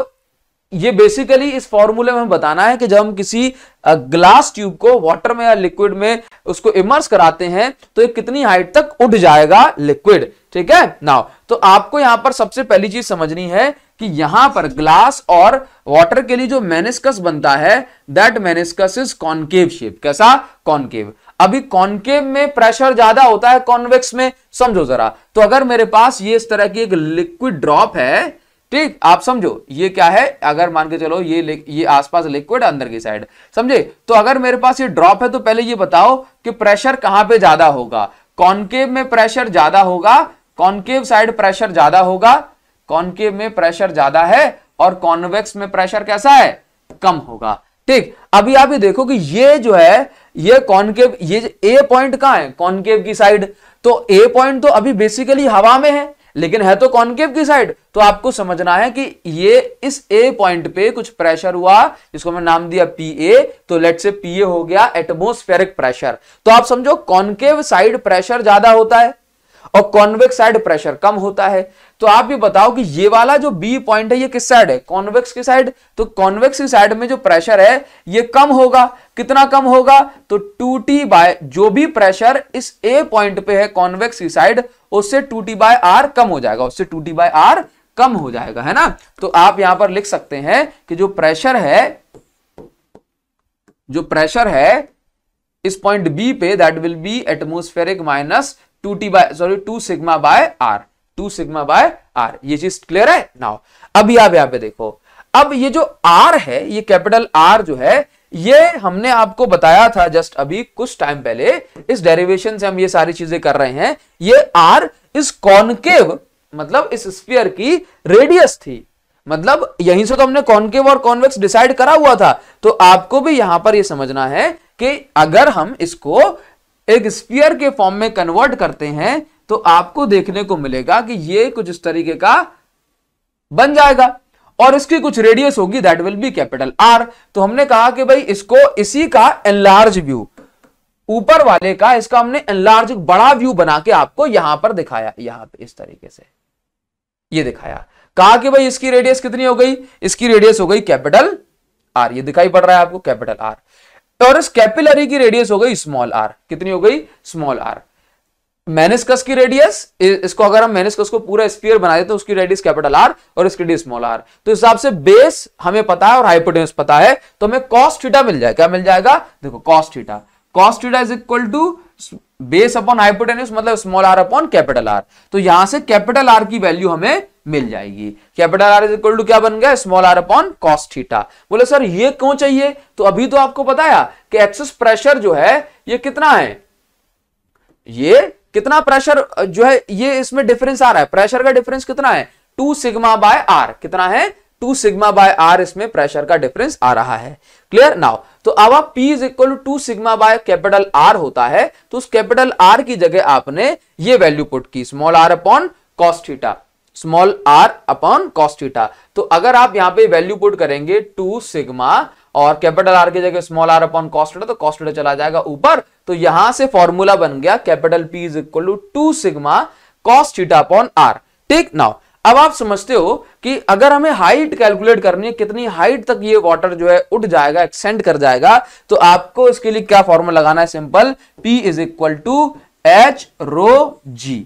ये बेसिकली इस फॉर्मूले में बताना है कि जब हम किसी ग्लास ट्यूब को वाटर में या लिक्विड में उसको इमर्स कराते हैं तो ये कितनी हाइट तक उठ जाएगा लिक्विड ठीक है नाउ तो आपको यहां पर सबसे पहली चीज समझनी है कि यहां पर ग्लास और वाटर के लिए जो मेनिस्कस बनता है that meniscus is concave shape कैसा कॉनकेव अभी कॉन्केव में प्रेशर ज्यादा होता है कॉन्वेक्स में समझो जरा तो अगर मेरे पास ये इस तरह की एक लिक्विड ड्रॉप है ठीक आप समझो ये क्या है अगर मान के चलो ये ये आसपास लिक्विड अंदर की साइड समझे तो अगर मेरे पास ये ड्रॉप है तो पहले ये बताओ कि प्रेशर कहां पे ज्यादा होगा कॉन्केव में प्रेशर ज्यादा होगा कॉन्केव साइड प्रेशर ज्यादा होगा कॉन्केव में प्रेशर ज्यादा है और कॉन्वेक्स में प्रेशर कैसा है कम होगा ठीक अभी आप देखो कि ये जो है ये कॉन्केव ये ए पॉइंट कहां है कॉनकेव की साइड तो ए पॉइंट तो अभी बेसिकली हवा में है लेकिन है तो कॉन्केव की साइड तो आपको समझना है कि ये इस ए पॉइंट पे कुछ प्रेशर हुआ जिसको मैं नाम दिया पी ए तो लेट से पी ए हो गया एटमोस्फेरिक प्रेशर तो आप समझो कॉन्केव साइड प्रेशर ज्यादा होता है और कॉन्वेक्स साइड प्रेशर कम होता है तो आप भी बताओ कि ये वाला जो बी पॉइंट है ये किस साइड है कॉन्वेक्स की साइड तो कॉन्वेक्स की साइड में जो प्रेशर है ये कम होगा कितना कम होगा तो टू टी बाय जो भी प्रेशर इस ए पॉइंट पे है कॉन्वेक्स की साइड उससे टू टी बाय आर कम हो जाएगा उससे टू टी बाय आर कम हो जाएगा है ना तो आप यहां पर लिख सकते हैं कि जो प्रेशर है जो प्रेशर है इस पॉइंट बी पे that will be atmospheric minus two T by sorry two sigma by r two sigma by r ये चीज क्लियर है नाउ अब आप यहां पे देखो अब ये जो आर है ये कैपिटल आर जो है ये हमने आपको बताया था जस्ट अभी कुछ टाइम पहले इस डेरिवेशन से हम ये सारी चीजें कर रहे हैं ये आर इस कॉनकेव मतलब इस स्पीयर की रेडियस थी मतलब यहीं से तो हमने कॉनकेव और कॉन्वेक्स डिसाइड करा हुआ था तो आपको भी यहां पर यह समझना है कि अगर हम इसको एक स्पीयर के फॉर्म में कन्वर्ट करते हैं तो आपको देखने को मिलेगा कि ये कुछ इस तरीके का बन जाएगा और इसकी कुछ रेडियस होगी that will be capital R तो हमने कहा कि भाई इसको इसी का एनलार्ज व्यू ऊपर वाले का इसका हमने एनलार्ज बड़ा व्यू बना के आपको यहां पर दिखाया यहां पे इस तरीके से ये दिखाया कहा कि भाई इसकी रेडियस कितनी हो गई इसकी रेडियस हो गई कैपिटल आर ये दिखाई पड़ रहा है आपको कैपिटल आर और इस कैपिलरी की रेडियस हो गई स्मॉल आर कितनी हो गई स्मॉल आर मेनिस्कस की रेडियस इसको अगर हम मेनिस्कस को पूरा स्पीयर बना देते हैं उसकी रेडियस कैपिटल आर और इसकी डी स्मॉल आर तो हिसाब से बेस हमें पता है और हाइपोटेन्यूस पता है तो हमें कॉस मिल जाएगा क्या मिल जाएगा देखो cos theta is equal to base upon hypotenuse मतलब small r upon capital R तो यहां से कैपिटल आर की वैल्यू हमें मिल जाएगी capital R is equal to क्या बन गया small r upon cos theta बोले सर ये क्यों चाहिए तो अभी तो आपको बताया कि एक्सेस प्रेशर जो है ये कितना है ये कितना प्रेशर जो है ये इसमें डिफरेंस आ रहा है प्रेशर का डिफरेंस कितना है टू सिग्मा बाय आर कितना है टू सिग्मा बाय आर इसमें प्रेशर का डिफरेंस आ रहा है क्लियर नाउ तो अब आप P is equal to sigma by capital R होता है तो उस कैपिटल आर की जगह आपने ये वैल्यू पुट की small r upon cos theta small r upon cos theta तो अगर आप यहां पे वैल्यू पुट करेंगे टू सिग्मा और कैपिटल आर की जगह स्मॉल आर अपॉन कॉस्टिटा तो कॉस्टिटा चला जाएगा ऊपर तो यहां से फॉर्मूला बन गया capital P is equal to two sigma cos theta upon r ठीक नाउ अब आप समझते हो कि अगर हमें हाइट कैलकुलेट करनी है कितनी हाइट तक ये वाटर जो है उठ जाएगा एक्सेंड कर जाएगा तो आपको इसके लिए क्या फॉर्मूला लगाना है simple P is equal to h rho g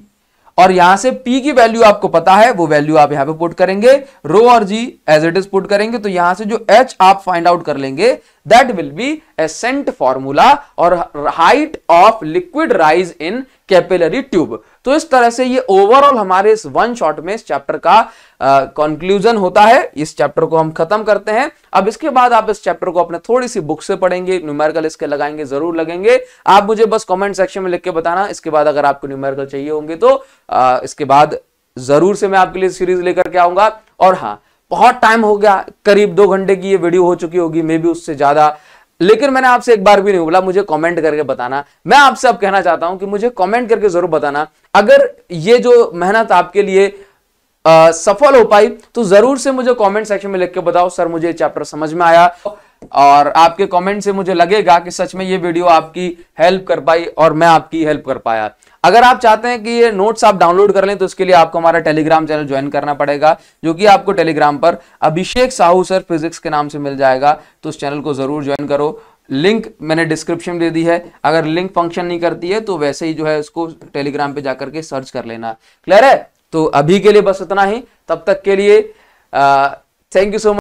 और यहां से P की वैल्यू आपको पता है वो वैल्यू आप यहां पे पुट करेंगे रो और G as it is put करेंगे तो यहां से जो H आप फाइंड आउट कर लेंगे that will be ascent formula और height of liquid rise in capillary tube तो इस तरह से ये ओवरऑल हमारे इस वन शॉट में इस चैप्टर का कंक्लूजन होता है इस चैप्टर को हम खत्म करते हैं अब इसके बाद आप इस चैप्टर को अपने थोड़ी सी बुक से पढ़ेंगे न्यूमेरिकल इसके लगाएंगे जरूर लगेंगे आप मुझे बस कॉमेंट सेक्शन में लिख के बताना इसके बाद अगर आपको न्यूमेरिकल चाहिए होंगे तो आ, इसके बाद जरूर से मैं आपके लिए सीरीज लेकर के आऊंगा और हाँ बहुत टाइम हो गया करीब दो घंटे की ये वीडियो हो चुकी होगी मे बी उससे ज्यादा लेकिन मैंने आपसे एक बार भी नहीं बोला मुझे कमेंट करके बताना मैं आपसे अब कहना चाहता हूं कि मुझे कमेंट करके जरूर बताना अगर ये जो मेहनत आपके लिए आ, सफल हो पाई तो जरूर से मुझे कमेंट सेक्शन में लिख के बताओ सर मुझे चैप्टर समझ में आया और आपके कमेंट से मुझे लगेगा कि सच में ये वीडियो आपकी हेल्प कर पाई और मैं आपकी हेल्प कर पाया अगर आप चाहते हैं कि ये नोट्स आप डाउनलोड कर लें तो उसके लिए आपको हमारा टेलीग्राम चैनल ज्वाइन करना पड़ेगा जो कि आपको टेलीग्राम पर अभिषेक साहू सर फिजिक्स के नाम से मिल जाएगा तो उस चैनल को जरूर ज्वाइन करो लिंक मैंने डिस्क्रिप्शन दे दी है अगर लिंक फंक्शन नहीं करती है तो वैसे ही जो है उसको टेलीग्राम पे जाकर के सर्च कर लेना क्लियर है तो अभी के लिए बस इतना ही तब तक के लिए थैंक यू सो मच